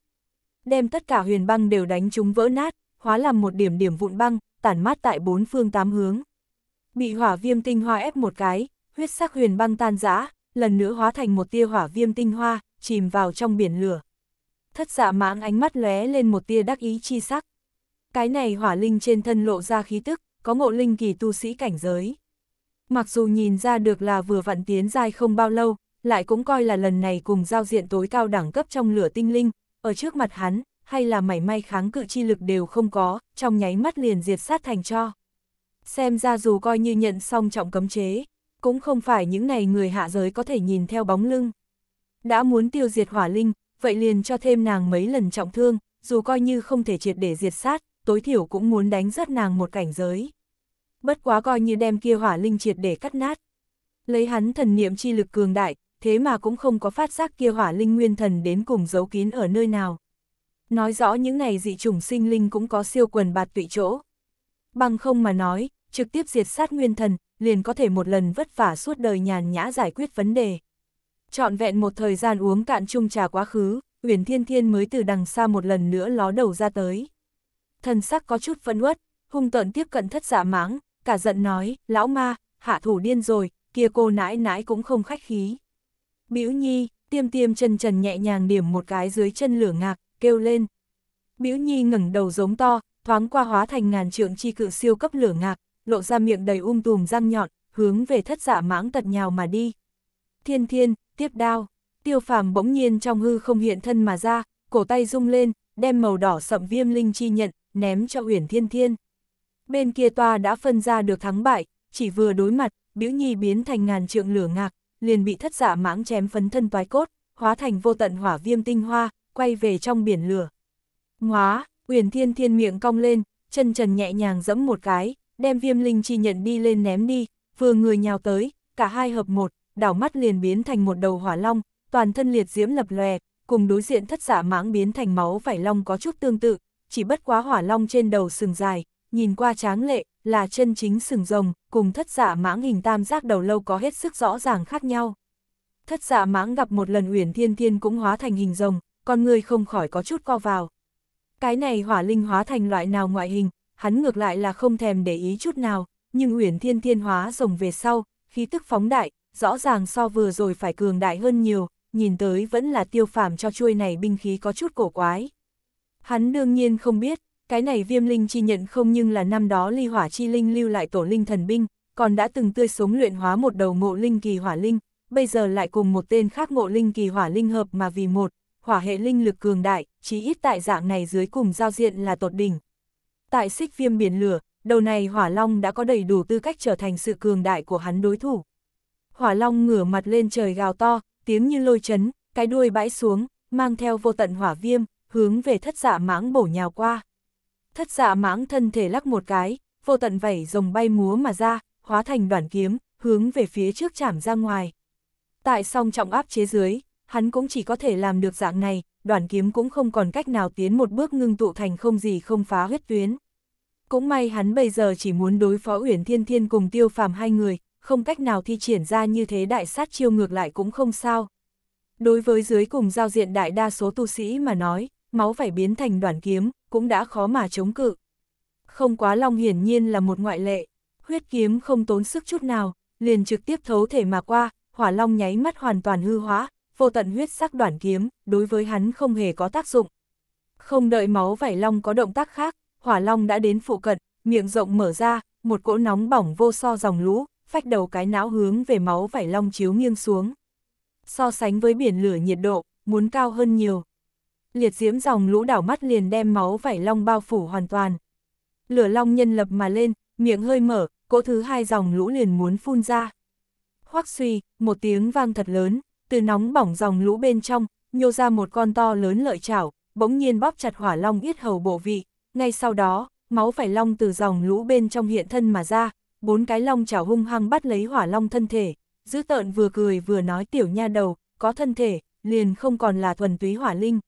Đem tất cả huyền băng đều đánh chúng vỡ nát, hóa làm một điểm điểm vụn băng, tản mát tại bốn phương tám hướng. Bị hỏa viêm tinh hoa ép một cái, huyết sắc huyền băng tan rã, lần nữa hóa thành một tia hỏa viêm tinh hoa, chìm vào trong biển lửa thất dạ mãng ánh mắt lóe lên một tia đắc ý chi sắc. Cái này hỏa linh trên thân lộ ra khí tức, có ngộ linh kỳ tu sĩ cảnh giới. Mặc dù nhìn ra được là vừa vặn tiến dai không bao lâu, lại cũng coi là lần này cùng giao diện tối cao đẳng cấp trong lửa tinh linh, ở trước mặt hắn, hay là mảy may kháng cự chi lực đều không có, trong nháy mắt liền diệt sát thành cho. Xem ra dù coi như nhận xong trọng cấm chế, cũng không phải những này người hạ giới có thể nhìn theo bóng lưng. Đã muốn tiêu diệt hỏa linh, vậy liền cho thêm nàng mấy lần trọng thương, dù coi như không thể triệt để diệt sát, tối thiểu cũng muốn đánh rớt nàng một cảnh giới. Bất quá coi như đem kia hỏa linh triệt để cắt nát. Lấy hắn thần niệm chi lực cường đại, thế mà cũng không có phát giác kia hỏa linh nguyên thần đến cùng giấu kín ở nơi nào. Nói rõ những này dị chủng sinh linh cũng có siêu quần bạt tụy chỗ. Bằng không mà nói, trực tiếp diệt sát nguyên thần, liền có thể một lần vất vả suốt đời nhàn nhã giải quyết vấn đề trọn vẹn một thời gian uống cạn chung trà quá khứ, Uyển Thiên Thiên mới từ đằng xa một lần nữa ló đầu ra tới. Thần sắc có chút phân uất, hung tợn tiếp cận thất giả dạ mãng, cả giận nói, lão ma, hạ thủ điên rồi, kia cô nãi nãi cũng không khách khí. Bĩu nhi, tiêm tiêm chân trần nhẹ nhàng điểm một cái dưới chân lửa ngạc, kêu lên. Bĩu nhi ngẩng đầu giống to, thoáng qua hóa thành ngàn trượng chi cự siêu cấp lửa ngạc, lộ ra miệng đầy um tùm răng nhọn, hướng về thất giả dạ mãng tật nhào mà đi. Thiên thiên, tiếp đao, tiêu phàm bỗng nhiên trong hư không hiện thân mà ra, cổ tay rung lên, đem màu đỏ sậm viêm linh chi nhận, ném cho Uyển Thiên Thiên. Bên kia toa đã phân ra được thắng bại, chỉ vừa đối mặt, biểu Nhi biến thành ngàn trượng lửa ngạc, liền bị thất giả dạ mãng chém phấn thân toái cốt, hóa thành vô tận hỏa viêm tinh hoa, quay về trong biển lửa. Ngóa, Uyển Thiên Thiên miệng cong lên, chân trần nhẹ nhàng giẫm một cái, đem viêm linh chi nhận đi lên ném đi, vừa người nhào tới, cả hai hợp một, đảo mắt liền biến thành một đầu hỏa long, toàn thân liệt diễm lập lòe, cùng đối diện thất giả dạ mãng biến thành máu vảy long có chút tương tự, chỉ bất quá hỏa long trên đầu sừng dài, nhìn qua tráng lệ, là chân chính sừng rồng, cùng thất giả dạ mãng hình tam giác đầu lâu có hết sức rõ ràng khác nhau. Thất giả dạ mãng gặp một lần Uyển Thiên Thiên cũng hóa thành hình rồng, con người không khỏi có chút co vào. Cái này hỏa linh hóa thành loại nào ngoại hình, hắn ngược lại là không thèm để ý chút nào, nhưng Uyển Thiên Thiên hóa rồng về sau, khí tức phóng đại, rõ ràng so vừa rồi phải cường đại hơn nhiều, nhìn tới vẫn là tiêu phàm cho chuôi này binh khí có chút cổ quái. Hắn đương nhiên không biết, cái này viêm linh chi nhận không nhưng là năm đó ly hỏa chi linh lưu lại tổ linh thần binh, còn đã từng tươi sống luyện hóa một đầu ngộ linh kỳ hỏa linh, bây giờ lại cùng một tên khác ngộ linh kỳ hỏa linh hợp mà vì một, hỏa hệ linh lực cường đại, chí ít tại dạng này dưới cùng giao diện là tột đỉnh. Tại xích viêm biển lửa, đầu này hỏa long đã có đầy đủ tư cách trở thành sự cường đại của hắn đối thủ hỏa long ngửa mặt lên trời gào to, tiếng như lôi chấn, cái đuôi bãi xuống, mang theo vô tận hỏa viêm, hướng về thất dạ mãng bổ nhào qua. Thất dạ mãng thân thể lắc một cái, vô tận vảy rồng bay múa mà ra, hóa thành đoàn kiếm, hướng về phía trước chảm ra ngoài. Tại song trọng áp chế dưới, hắn cũng chỉ có thể làm được dạng này, đoàn kiếm cũng không còn cách nào tiến một bước ngưng tụ thành không gì không phá huyết tuyến. Cũng may hắn bây giờ chỉ muốn đối phó Uyển Thiên Thiên cùng Tiêu Phàm hai người, không cách nào thi triển ra như thế đại sát chiêu ngược lại cũng không sao. Đối với dưới cùng giao diện đại đa số tu sĩ mà nói, máu phải biến thành đoàn kiếm, cũng đã khó mà chống cự. Không quá long hiển nhiên là một ngoại lệ, huyết kiếm không tốn sức chút nào, liền trực tiếp thấu thể mà qua, hỏa long nháy mắt hoàn toàn hư hóa, vô tận huyết sắc đoàn kiếm, đối với hắn không hề có tác dụng. Không đợi máu vảy long có động tác khác, hỏa long đã đến phụ cận, miệng rộng mở ra, một cỗ nóng bỏng vô so dòng lũ, phách đầu cái não hướng về máu vảy long chiếu nghiêng xuống. So sánh với biển lửa nhiệt độ, muốn cao hơn nhiều. Liệt diễm dòng lũ đảo mắt liền đem máu vảy long bao phủ hoàn toàn. Lửa long nhân lập mà lên, miệng hơi mở, cỗ thứ hai dòng lũ liền muốn phun ra. Hoắc suy, một tiếng vang thật lớn, từ nóng bỏng dòng lũ bên trong, nhô ra một con to lớn lợi chảo, bỗng nhiên bóp chặt hỏa long yết hầu bộ vị. Ngay sau đó, máu vảy long từ dòng lũ bên trong hiện thân mà ra, bốn cái long chảo hung hăng bắt lấy hỏa long thân thể, dữ tợn vừa cười vừa nói tiểu nha đầu, có thân thể, liền không còn là thuần túy hỏa linh.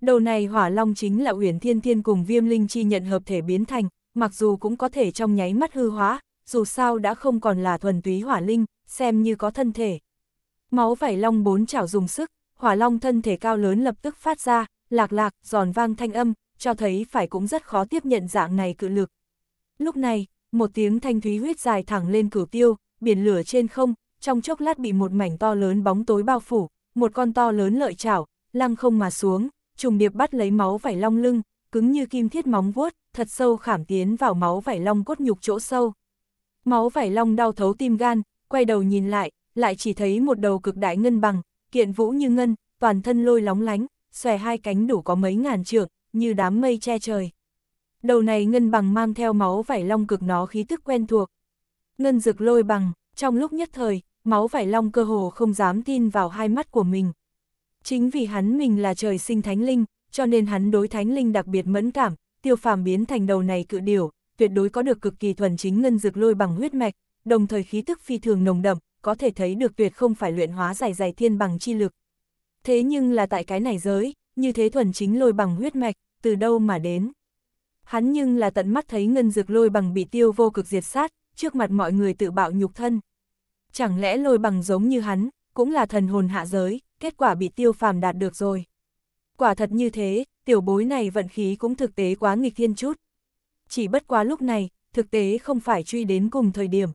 Đầu này hỏa long chính là uyển thiên thiên cùng viêm linh chi nhận hợp thể biến thành, mặc dù cũng có thể trong nháy mắt hư hóa, dù sao đã không còn là thuần túy hỏa linh, xem như có thân thể. Máu vảy long bốn chảo dùng sức, hỏa long thân thể cao lớn lập tức phát ra, lạc lạc, giòn vang thanh âm, cho thấy phải cũng rất khó tiếp nhận dạng này cự lực. Lúc này, một tiếng thanh thúy huyết dài thẳng lên cửu tiêu, biển lửa trên không, trong chốc lát bị một mảnh to lớn bóng tối bao phủ, một con to lớn lợi chảo, lăng không mà xuống, trùng điệp bắt lấy máu vảy long lưng, cứng như kim thiết móng vuốt, thật sâu khảm tiến vào máu vảy long cốt nhục chỗ sâu. Máu vảy long đau thấu tim gan, quay đầu nhìn lại, lại chỉ thấy một đầu cực đại ngân bằng, kiện vũ như ngân, toàn thân lôi lóng lánh, xòe hai cánh đủ có mấy ngàn trượng, như đám mây che trời đầu này ngân bằng mang theo máu vải long cực nó khí tức quen thuộc. Ngân rực lôi bằng, trong lúc nhất thời, máu vải long cơ hồ không dám tin vào hai mắt của mình. Chính vì hắn mình là trời sinh thánh linh, cho nên hắn đối thánh linh đặc biệt mẫn cảm, tiêu phàm biến thành đầu này cự điểu, tuyệt đối có được cực kỳ thuần chính ngân dược lôi bằng huyết mạch, đồng thời khí tức phi thường nồng đậm, có thể thấy được tuyệt không phải luyện hóa dài dài thiên bằng chi lực. Thế nhưng là tại cái này giới, như thế thuần chính lôi bằng huyết mạch, từ đâu mà đến? hắn nhưng là tận mắt thấy ngân dược lôi bằng bị tiêu vô cực diệt sát, trước mặt mọi người tự bạo nhục thân. Chẳng lẽ lôi bằng giống như hắn, cũng là thần hồn hạ giới, kết quả bị tiêu phàm đạt được rồi. Quả thật như thế, tiểu bối này vận khí cũng thực tế quá nghịch thiên chút. Chỉ bất quá lúc này, thực tế không phải truy đến cùng thời điểm.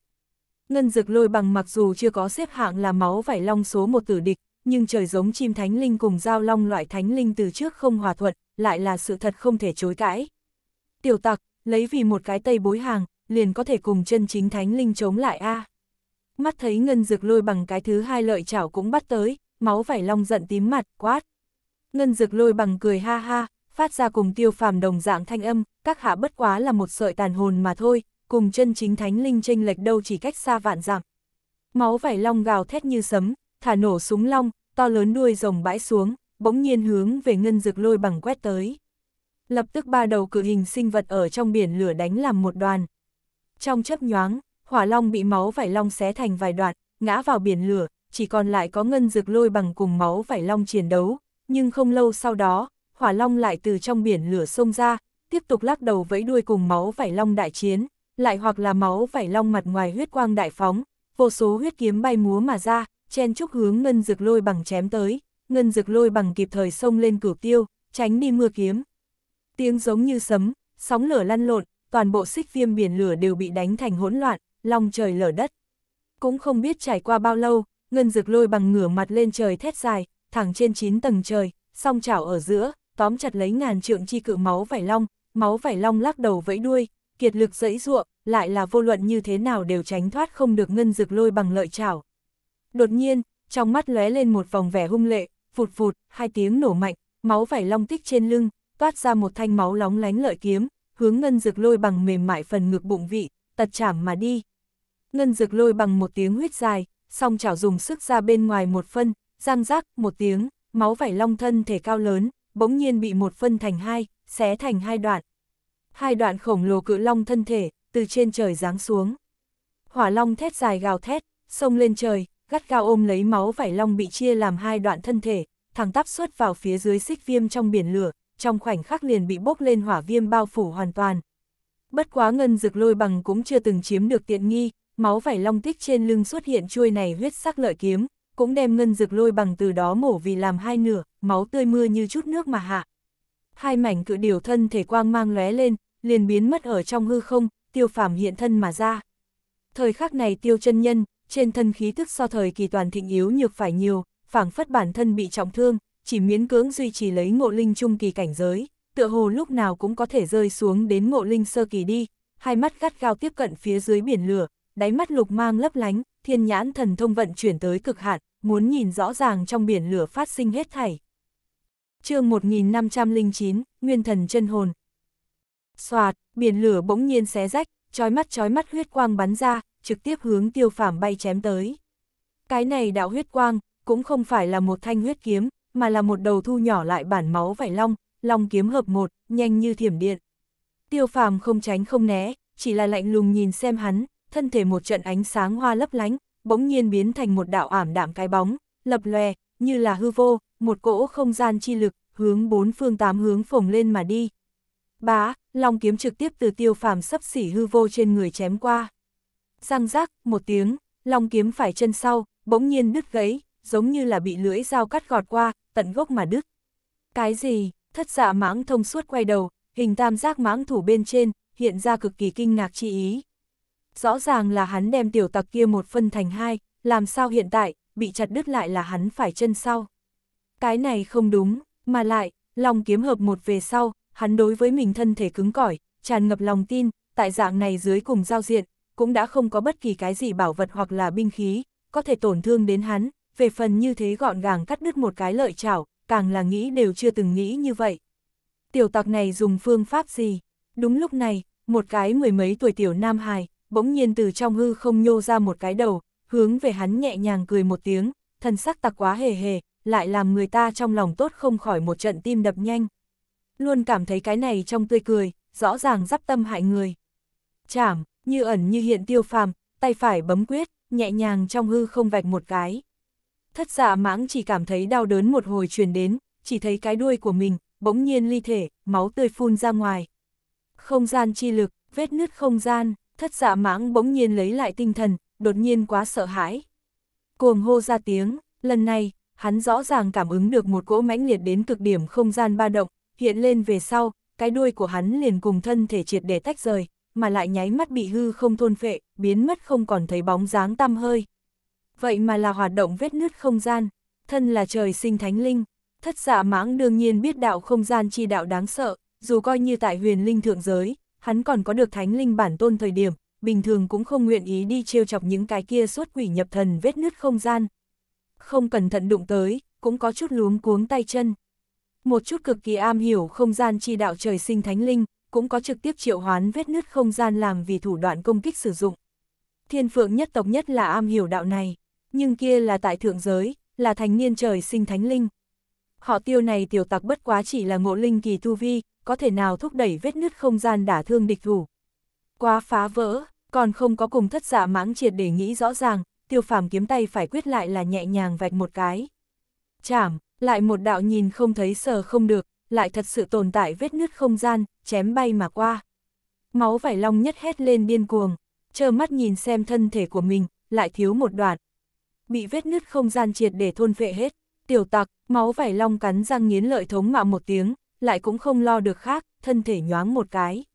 Ngân dược lôi bằng mặc dù chưa có xếp hạng là máu vải long số một tử địch, nhưng trời giống chim thánh linh cùng giao long loại thánh linh từ trước không hòa thuận, lại là sự thật không thể chối cãi. Tiểu tặc, lấy vì một cái tây bối hàng, liền có thể cùng chân chính thánh linh chống lại a à. Mắt thấy ngân dược lôi bằng cái thứ hai lợi chảo cũng bắt tới, máu vải long giận tím mặt, quát. Ngân dược lôi bằng cười ha ha, phát ra cùng tiêu phàm đồng dạng thanh âm, các hạ bất quá là một sợi tàn hồn mà thôi, cùng chân chính thánh linh tranh lệch đâu chỉ cách xa vạn dặm. Máu vải long gào thét như sấm, thả nổ súng long, to lớn đuôi rồng bãi xuống, bỗng nhiên hướng về ngân dược lôi bằng quét tới lập tức ba đầu cự hình sinh vật ở trong biển lửa đánh làm một đoàn. Trong chớp nhoáng, hỏa long bị máu vải long xé thành vài đoạn, ngã vào biển lửa, chỉ còn lại có ngân dược lôi bằng cùng máu vải long chiến đấu, nhưng không lâu sau đó, hỏa long lại từ trong biển lửa xông ra, tiếp tục lắc đầu vẫy đuôi cùng máu vải long đại chiến, lại hoặc là máu vải long mặt ngoài huyết quang đại phóng, vô số huyết kiếm bay múa mà ra, chen chúc hướng ngân dược lôi bằng chém tới, ngân dược lôi bằng kịp thời xông lên cửu tiêu, tránh đi mưa kiếm, tiếng giống như sấm, sóng lửa lăn lộn, toàn bộ xích viêm biển lửa đều bị đánh thành hỗn loạn, long trời lở đất. Cũng không biết trải qua bao lâu, ngân dực lôi bằng ngửa mặt lên trời thét dài, thẳng trên 9 tầng trời, song chảo ở giữa, tóm chặt lấy ngàn trượng chi cự máu vải long, máu vải long lắc đầu vẫy đuôi, kiệt lực dẫy ruộng, lại là vô luận như thế nào đều tránh thoát không được ngân dực lôi bằng lợi chảo. Đột nhiên, trong mắt lóe lên một vòng vẻ hung lệ, vụt vụt, hai tiếng nổ mạnh, máu vải long tích trên lưng, toát ra một thanh máu lóng lánh lợi kiếm, hướng ngân dược lôi bằng mềm mại phần ngực bụng vị, tật chảm mà đi. Ngân dược lôi bằng một tiếng huyết dài, song chảo dùng sức ra bên ngoài một phân, răng rác một tiếng, máu vảy long thân thể cao lớn, bỗng nhiên bị một phân thành hai, xé thành hai đoạn. Hai đoạn khổng lồ cự long thân thể, từ trên trời giáng xuống. Hỏa long thét dài gào thét, xông lên trời, gắt gao ôm lấy máu vảy long bị chia làm hai đoạn thân thể, thẳng tắp xuất vào phía dưới xích viêm trong biển lửa, trong khoảnh khắc liền bị bốc lên hỏa viêm bao phủ hoàn toàn. Bất quá ngân dực lôi bằng cũng chưa từng chiếm được tiện nghi, máu vảy long tích trên lưng xuất hiện chuôi này huyết sắc lợi kiếm, cũng đem ngân dực lôi bằng từ đó mổ vì làm hai nửa, máu tươi mưa như chút nước mà hạ. Hai mảnh cự điều thân thể quang mang lóe lên, liền biến mất ở trong hư không, tiêu phàm hiện thân mà ra. Thời khắc này tiêu chân nhân, trên thân khí tức so thời kỳ toàn thịnh yếu nhược phải nhiều, phảng phất bản thân bị trọng thương, chỉ miễn cưỡng duy trì lấy ngộ linh trung kỳ cảnh giới, tựa hồ lúc nào cũng có thể rơi xuống đến ngộ linh sơ kỳ đi, hai mắt gắt gao tiếp cận phía dưới biển lửa, đáy mắt lục mang lấp lánh, thiên nhãn thần thông vận chuyển tới cực hạn, muốn nhìn rõ ràng trong biển lửa phát sinh hết thảy. chương 1509, Nguyên thần chân hồn. Xoạt, biển lửa bỗng nhiên xé rách, trói mắt trói mắt huyết quang bắn ra, trực tiếp hướng tiêu phảm bay chém tới. Cái này đạo huyết quang, cũng không phải là một thanh huyết kiếm, mà là một đầu thu nhỏ lại bản máu vảy long, long kiếm hợp một, nhanh như thiểm điện. Tiêu phàm không tránh không né, chỉ là lạnh lùng nhìn xem hắn, thân thể một trận ánh sáng hoa lấp lánh, bỗng nhiên biến thành một đạo ảm đạm cái bóng, lập lòe, như là hư vô, một cỗ không gian chi lực, hướng bốn phương tám hướng phồng lên mà đi. Bá, long kiếm trực tiếp từ tiêu phàm sắp xỉ hư vô trên người chém qua. Răng rác, một tiếng, long kiếm phải chân sau, bỗng nhiên đứt gãy, giống như là bị lưỡi dao cắt gọt qua, tận gốc mà đứt. Cái gì? Thất dạ mãng thông suốt quay đầu, hình tam giác mãng thủ bên trên, hiện ra cực kỳ kinh ngạc chi ý. Rõ ràng là hắn đem tiểu tặc kia một phân thành hai, làm sao hiện tại, bị chặt đứt lại là hắn phải chân sau. Cái này không đúng, mà lại, lòng kiếm hợp một về sau, hắn đối với mình thân thể cứng cỏi, tràn ngập lòng tin, tại dạng này dưới cùng giao diện, cũng đã không có bất kỳ cái gì bảo vật hoặc là binh khí, có thể tổn thương đến hắn, về phần như thế gọn gàng cắt đứt một cái lợi chảo, càng là nghĩ đều chưa từng nghĩ như vậy. Tiểu tặc này dùng phương pháp gì? Đúng lúc này, một cái mười mấy tuổi tiểu nam hài, bỗng nhiên từ trong hư không nhô ra một cái đầu, hướng về hắn nhẹ nhàng cười một tiếng, thần sắc tặc quá hề hề, lại làm người ta trong lòng tốt không khỏi một trận tim đập nhanh. Luôn cảm thấy cái này trong tươi cười, rõ ràng dắp tâm hại người. Chảm, như ẩn như hiện tiêu phàm, tay phải bấm quyết, nhẹ nhàng trong hư không vạch một cái. Thất dạ mãng chỉ cảm thấy đau đớn một hồi truyền đến, chỉ thấy cái đuôi của mình, bỗng nhiên ly thể, máu tươi phun ra ngoài. Không gian chi lực, vết nứt không gian, thất dạ mãng bỗng nhiên lấy lại tinh thần, đột nhiên quá sợ hãi. Cuồng hô ra tiếng, lần này, hắn rõ ràng cảm ứng được một cỗ mãnh liệt đến cực điểm không gian ba động, hiện lên về sau, cái đuôi của hắn liền cùng thân thể triệt để tách rời, mà lại nháy mắt bị hư không thôn phệ, biến mất không còn thấy bóng dáng tăm hơi vậy mà là hoạt động vết nứt không gian, thân là trời sinh thánh linh. Thất giả dạ mãng đương nhiên biết đạo không gian chi đạo đáng sợ, dù coi như tại huyền linh thượng giới, hắn còn có được thánh linh bản tôn thời điểm, bình thường cũng không nguyện ý đi trêu chọc những cái kia suốt quỷ nhập thần vết nứt không gian. Không cẩn thận đụng tới, cũng có chút luống cuống tay chân. Một chút cực kỳ am hiểu không gian chi đạo trời sinh thánh linh, cũng có trực tiếp triệu hoán vết nứt không gian làm vì thủ đoạn công kích sử dụng. Thiên phượng nhất tộc nhất là am hiểu đạo này nhưng kia là tại thượng giới, là thành niên trời sinh thánh linh. Họ tiêu này tiểu tặc bất quá chỉ là ngộ linh kỳ tu vi, có thể nào thúc đẩy vết nứt không gian đả thương địch thủ. Quá phá vỡ, còn không có cùng thất giả dạ mãng triệt để nghĩ rõ ràng, tiêu phàm kiếm tay phải quyết lại là nhẹ nhàng vạch một cái. Chảm, lại một đạo nhìn không thấy sờ không được, lại thật sự tồn tại vết nứt không gian, chém bay mà qua. Máu vải long nhất hét lên điên cuồng, trơ mắt nhìn xem thân thể của mình, lại thiếu một đoạn, bị vết nứt không gian triệt để thôn vệ hết. Tiểu tặc, máu vải long cắn răng nghiến lợi thống mạo một tiếng, lại cũng không lo được khác, thân thể nhoáng một cái.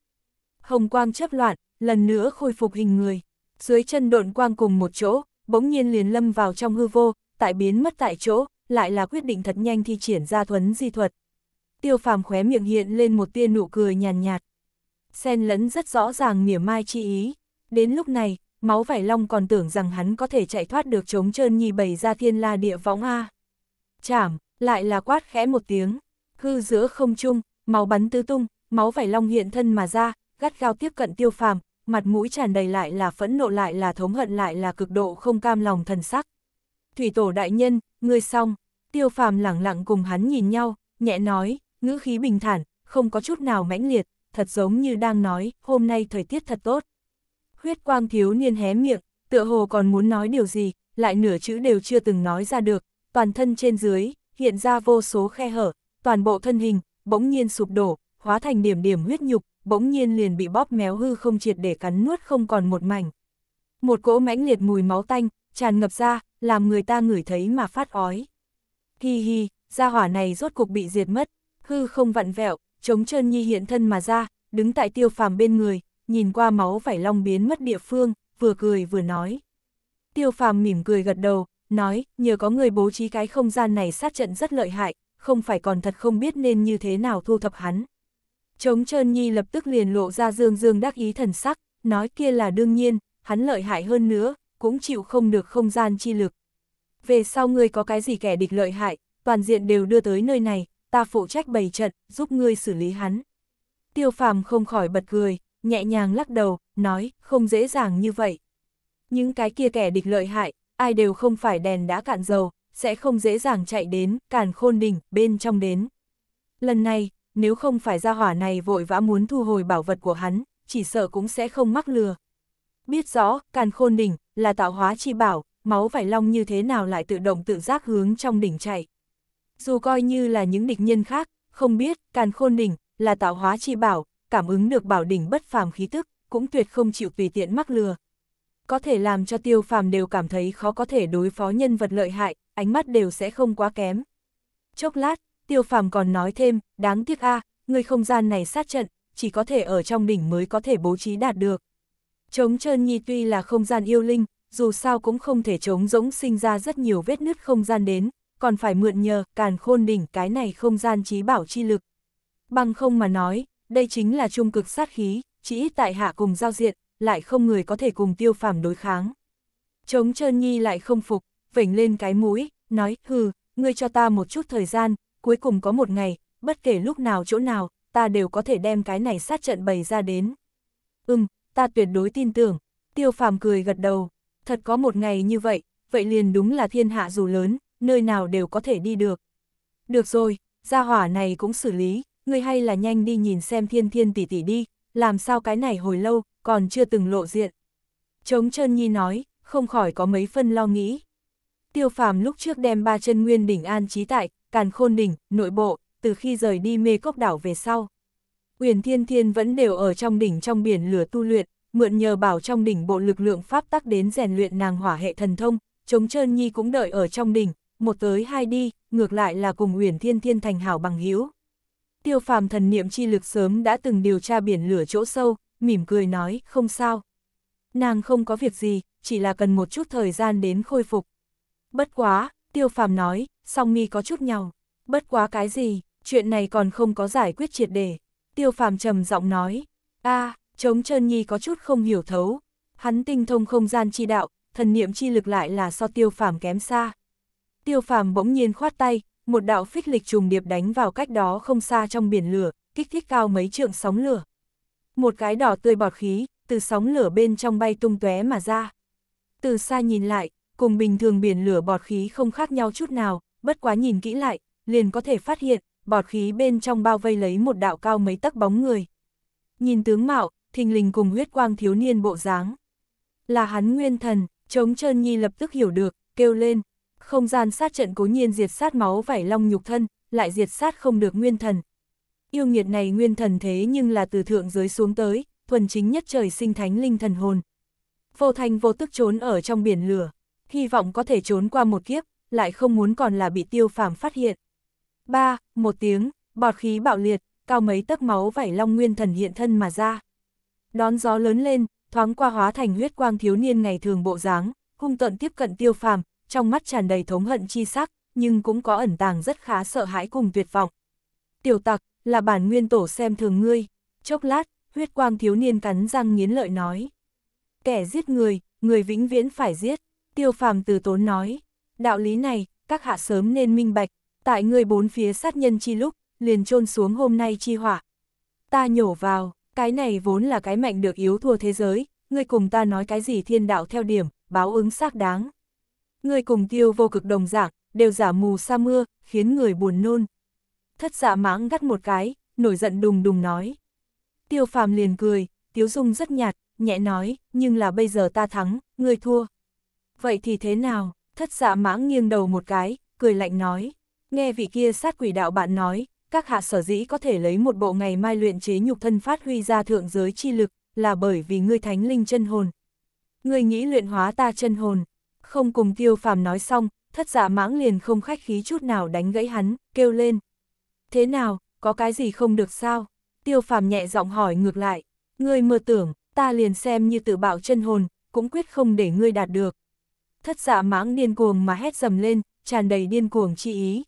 Hồng quang chấp loạn, lần nữa khôi phục hình người. Dưới chân độn quang cùng một chỗ, bỗng nhiên liền lâm vào trong hư vô, tại biến mất tại chỗ, lại là quyết định thật nhanh thi triển ra thuấn di thuật. Tiêu phàm khóe miệng hiện lên một tia nụ cười nhàn nhạt, nhạt. Xen lẫn rất rõ ràng mỉa mai chi ý. Đến lúc này, máu vải long còn tưởng rằng hắn có thể chạy thoát được chống trơn nhi bày ra thiên la địa võng A. Chảm, lại là quát khẽ một tiếng, hư giữa không trung, máu bắn tứ tung, máu vải long hiện thân mà ra, gắt gao tiếp cận tiêu phàm, mặt mũi tràn đầy lại là phẫn nộ lại là thống hận lại là cực độ không cam lòng thần sắc. Thủy tổ đại nhân, ngươi xong, tiêu phàm lẳng lặng cùng hắn nhìn nhau, nhẹ nói, ngữ khí bình thản, không có chút nào mãnh liệt, thật giống như đang nói, hôm nay thời tiết thật tốt. Huyết quang thiếu niên hé miệng, tựa hồ còn muốn nói điều gì, lại nửa chữ đều chưa từng nói ra được, toàn thân trên dưới, hiện ra vô số khe hở, toàn bộ thân hình, bỗng nhiên sụp đổ, hóa thành điểm điểm huyết nhục, bỗng nhiên liền bị bóp méo hư không triệt để cắn nuốt không còn một mảnh. Một cỗ mãnh liệt mùi máu tanh, tràn ngập ra, làm người ta ngửi thấy mà phát ói. Hi hi, gia hỏa này rốt cục bị diệt mất, hư không vặn vẹo, chống chân nhi hiện thân mà ra, đứng tại tiêu phàm bên người, nhìn qua máu vảy long biến mất địa phương, vừa cười vừa nói. Tiêu phàm mỉm cười gật đầu, nói, nhờ có người bố trí cái không gian này sát trận rất lợi hại, không phải còn thật không biết nên như thế nào thu thập hắn. Trống trơn nhi lập tức liền lộ ra dương dương đắc ý thần sắc, nói kia là đương nhiên, hắn lợi hại hơn nữa, cũng chịu không được không gian chi lực. Về sau ngươi có cái gì kẻ địch lợi hại, toàn diện đều đưa tới nơi này, ta phụ trách bày trận, giúp ngươi xử lý hắn. Tiêu phàm không khỏi bật cười, nhẹ nhàng lắc đầu, nói, không dễ dàng như vậy. Những cái kia kẻ địch lợi hại, ai đều không phải đèn đã cạn dầu, sẽ không dễ dàng chạy đến, càn khôn đỉnh, bên trong đến. Lần này, nếu không phải ra hỏa này vội vã muốn thu hồi bảo vật của hắn, chỉ sợ cũng sẽ không mắc lừa. Biết rõ, càn khôn đỉnh, là tạo hóa chi bảo, máu vải long như thế nào lại tự động tự giác hướng trong đỉnh chạy. Dù coi như là những địch nhân khác, không biết, càn khôn đỉnh, là tạo hóa chi bảo, cảm ứng được bảo đỉnh bất phàm khí tức, cũng tuyệt không chịu tùy tiện mắc lừa. Có thể làm cho tiêu phàm đều cảm thấy khó có thể đối phó nhân vật lợi hại, ánh mắt đều sẽ không quá kém. Chốc lát, tiêu phàm còn nói thêm, đáng tiếc a à, người không gian này sát trận, chỉ có thể ở trong đỉnh mới có thể bố trí đạt được. chống trơn nhi tuy là không gian yêu linh, dù sao cũng không thể chống rỗng sinh ra rất nhiều vết nứt không gian đến, còn phải mượn nhờ càn khôn đỉnh cái này không gian trí bảo chi lực. Bằng không mà nói, đây chính là trung cực sát khí, chỉ ít tại hạ cùng giao diện, lại không người có thể cùng tiêu phàm đối kháng. Chống trơn nhi lại không phục, vểnh lên cái mũi, nói, hừ, ngươi cho ta một chút thời gian, cuối cùng có một ngày, bất kể lúc nào chỗ nào, ta đều có thể đem cái này sát trận bày ra đến. Ừm, ta tuyệt đối tin tưởng, tiêu phàm cười gật đầu, thật có một ngày như vậy, vậy liền đúng là thiên hạ dù lớn, nơi nào đều có thể đi được. Được rồi, gia hỏa này cũng xử lý, ngươi hay là nhanh đi nhìn xem thiên thiên tỷ tỷ đi, làm sao cái này hồi lâu, còn chưa từng lộ diện. Trống chân nhi nói, không khỏi có mấy phân lo nghĩ. Tiêu phàm lúc trước đem ba chân nguyên đỉnh an trí tại, càn khôn đỉnh, nội bộ, từ khi rời đi mê cốc đảo về sau. Uyển thiên thiên vẫn đều ở trong đỉnh trong biển lửa tu luyện, mượn nhờ bảo trong đỉnh bộ lực lượng pháp tắc đến rèn luyện nàng hỏa hệ thần thông, Trống trơn nhi cũng đợi ở trong đỉnh, một tới hai đi, ngược lại là cùng Uyển thiên thiên thành hảo bằng hữu tiêu phàm thần niệm chi lực sớm đã từng điều tra biển lửa chỗ sâu, mỉm cười nói, không sao. Nàng không có việc gì, chỉ là cần một chút thời gian đến khôi phục. Bất quá, tiêu phàm nói, song mi có chút nhau. Bất quá cái gì, chuyện này còn không có giải quyết triệt đề. Tiêu phàm trầm giọng nói, a à, chống chân nhi có chút không hiểu thấu. Hắn tinh thông không gian chi đạo, thần niệm chi lực lại là so tiêu phàm kém xa. Tiêu phàm bỗng nhiên khoát tay, một đạo phích lịch trùng điệp đánh vào cách đó không xa trong biển lửa, kích thích cao mấy trượng sóng lửa. Một cái đỏ tươi bọt khí, từ sóng lửa bên trong bay tung tóe mà ra. Từ xa nhìn lại, cùng bình thường biển lửa bọt khí không khác nhau chút nào, bất quá nhìn kỹ lại, liền có thể phát hiện, bọt khí bên trong bao vây lấy một đạo cao mấy tấc bóng người. Nhìn tướng mạo, thình lình cùng huyết quang thiếu niên bộ dáng. Là hắn nguyên thần, chống trơn nhi lập tức hiểu được, kêu lên, không gian sát trận cố nhiên diệt sát máu vảy long nhục thân, lại diệt sát không được nguyên thần. Yêu nghiệt này nguyên thần thế nhưng là từ thượng giới xuống tới, thuần chính nhất trời sinh thánh linh thần hồn. Vô thành vô tức trốn ở trong biển lửa, hy vọng có thể trốn qua một kiếp, lại không muốn còn là bị tiêu phàm phát hiện. ba Một tiếng, bọt khí bạo liệt, cao mấy tấc máu vảy long nguyên thần hiện thân mà ra. Đón gió lớn lên, thoáng qua hóa thành huyết quang thiếu niên ngày thường bộ dáng, hung tận tiếp cận tiêu phàm, trong mắt tràn đầy thống hận chi sắc, nhưng cũng có ẩn tàng rất khá sợ hãi cùng tuyệt vọng. Tiểu tặc, là bản nguyên tổ xem thường ngươi. Chốc lát, huyết quang thiếu niên cắn răng nghiến lợi nói. Kẻ giết người, người vĩnh viễn phải giết. Tiêu phàm từ tốn nói. Đạo lý này, các hạ sớm nên minh bạch. Tại người bốn phía sát nhân chi lúc, liền trôn xuống hôm nay chi hỏa. Ta nhổ vào, cái này vốn là cái mạnh được yếu thua thế giới. Ngươi cùng ta nói cái gì thiên đạo theo điểm, báo ứng xác đáng. Người cùng tiêu vô cực đồng dạng, đều giả mù sa mưa, khiến người buồn nôn. Thất dạ mãng gắt một cái, nổi giận đùng đùng nói. Tiêu phàm liền cười, tiếu dung rất nhạt, nhẹ nói, nhưng là bây giờ ta thắng, ngươi thua. Vậy thì thế nào? Thất dạ mãng nghiêng đầu một cái, cười lạnh nói. Nghe vị kia sát quỷ đạo bạn nói, các hạ sở dĩ có thể lấy một bộ ngày mai luyện chế nhục thân phát huy ra thượng giới chi lực, là bởi vì ngươi thánh linh chân hồn. Ngươi nghĩ luyện hóa ta chân hồn, không cùng tiêu phàm nói xong, thất dạ mãng liền không khách khí chút nào đánh gãy hắn, kêu lên. Thế nào, có cái gì không được sao? Tiêu phàm nhẹ giọng hỏi ngược lại. Ngươi mơ tưởng, ta liền xem như tự bạo chân hồn, cũng quyết không để ngươi đạt được. Thất dạ mãng điên cuồng mà hét dầm lên, tràn đầy điên cuồng chi ý.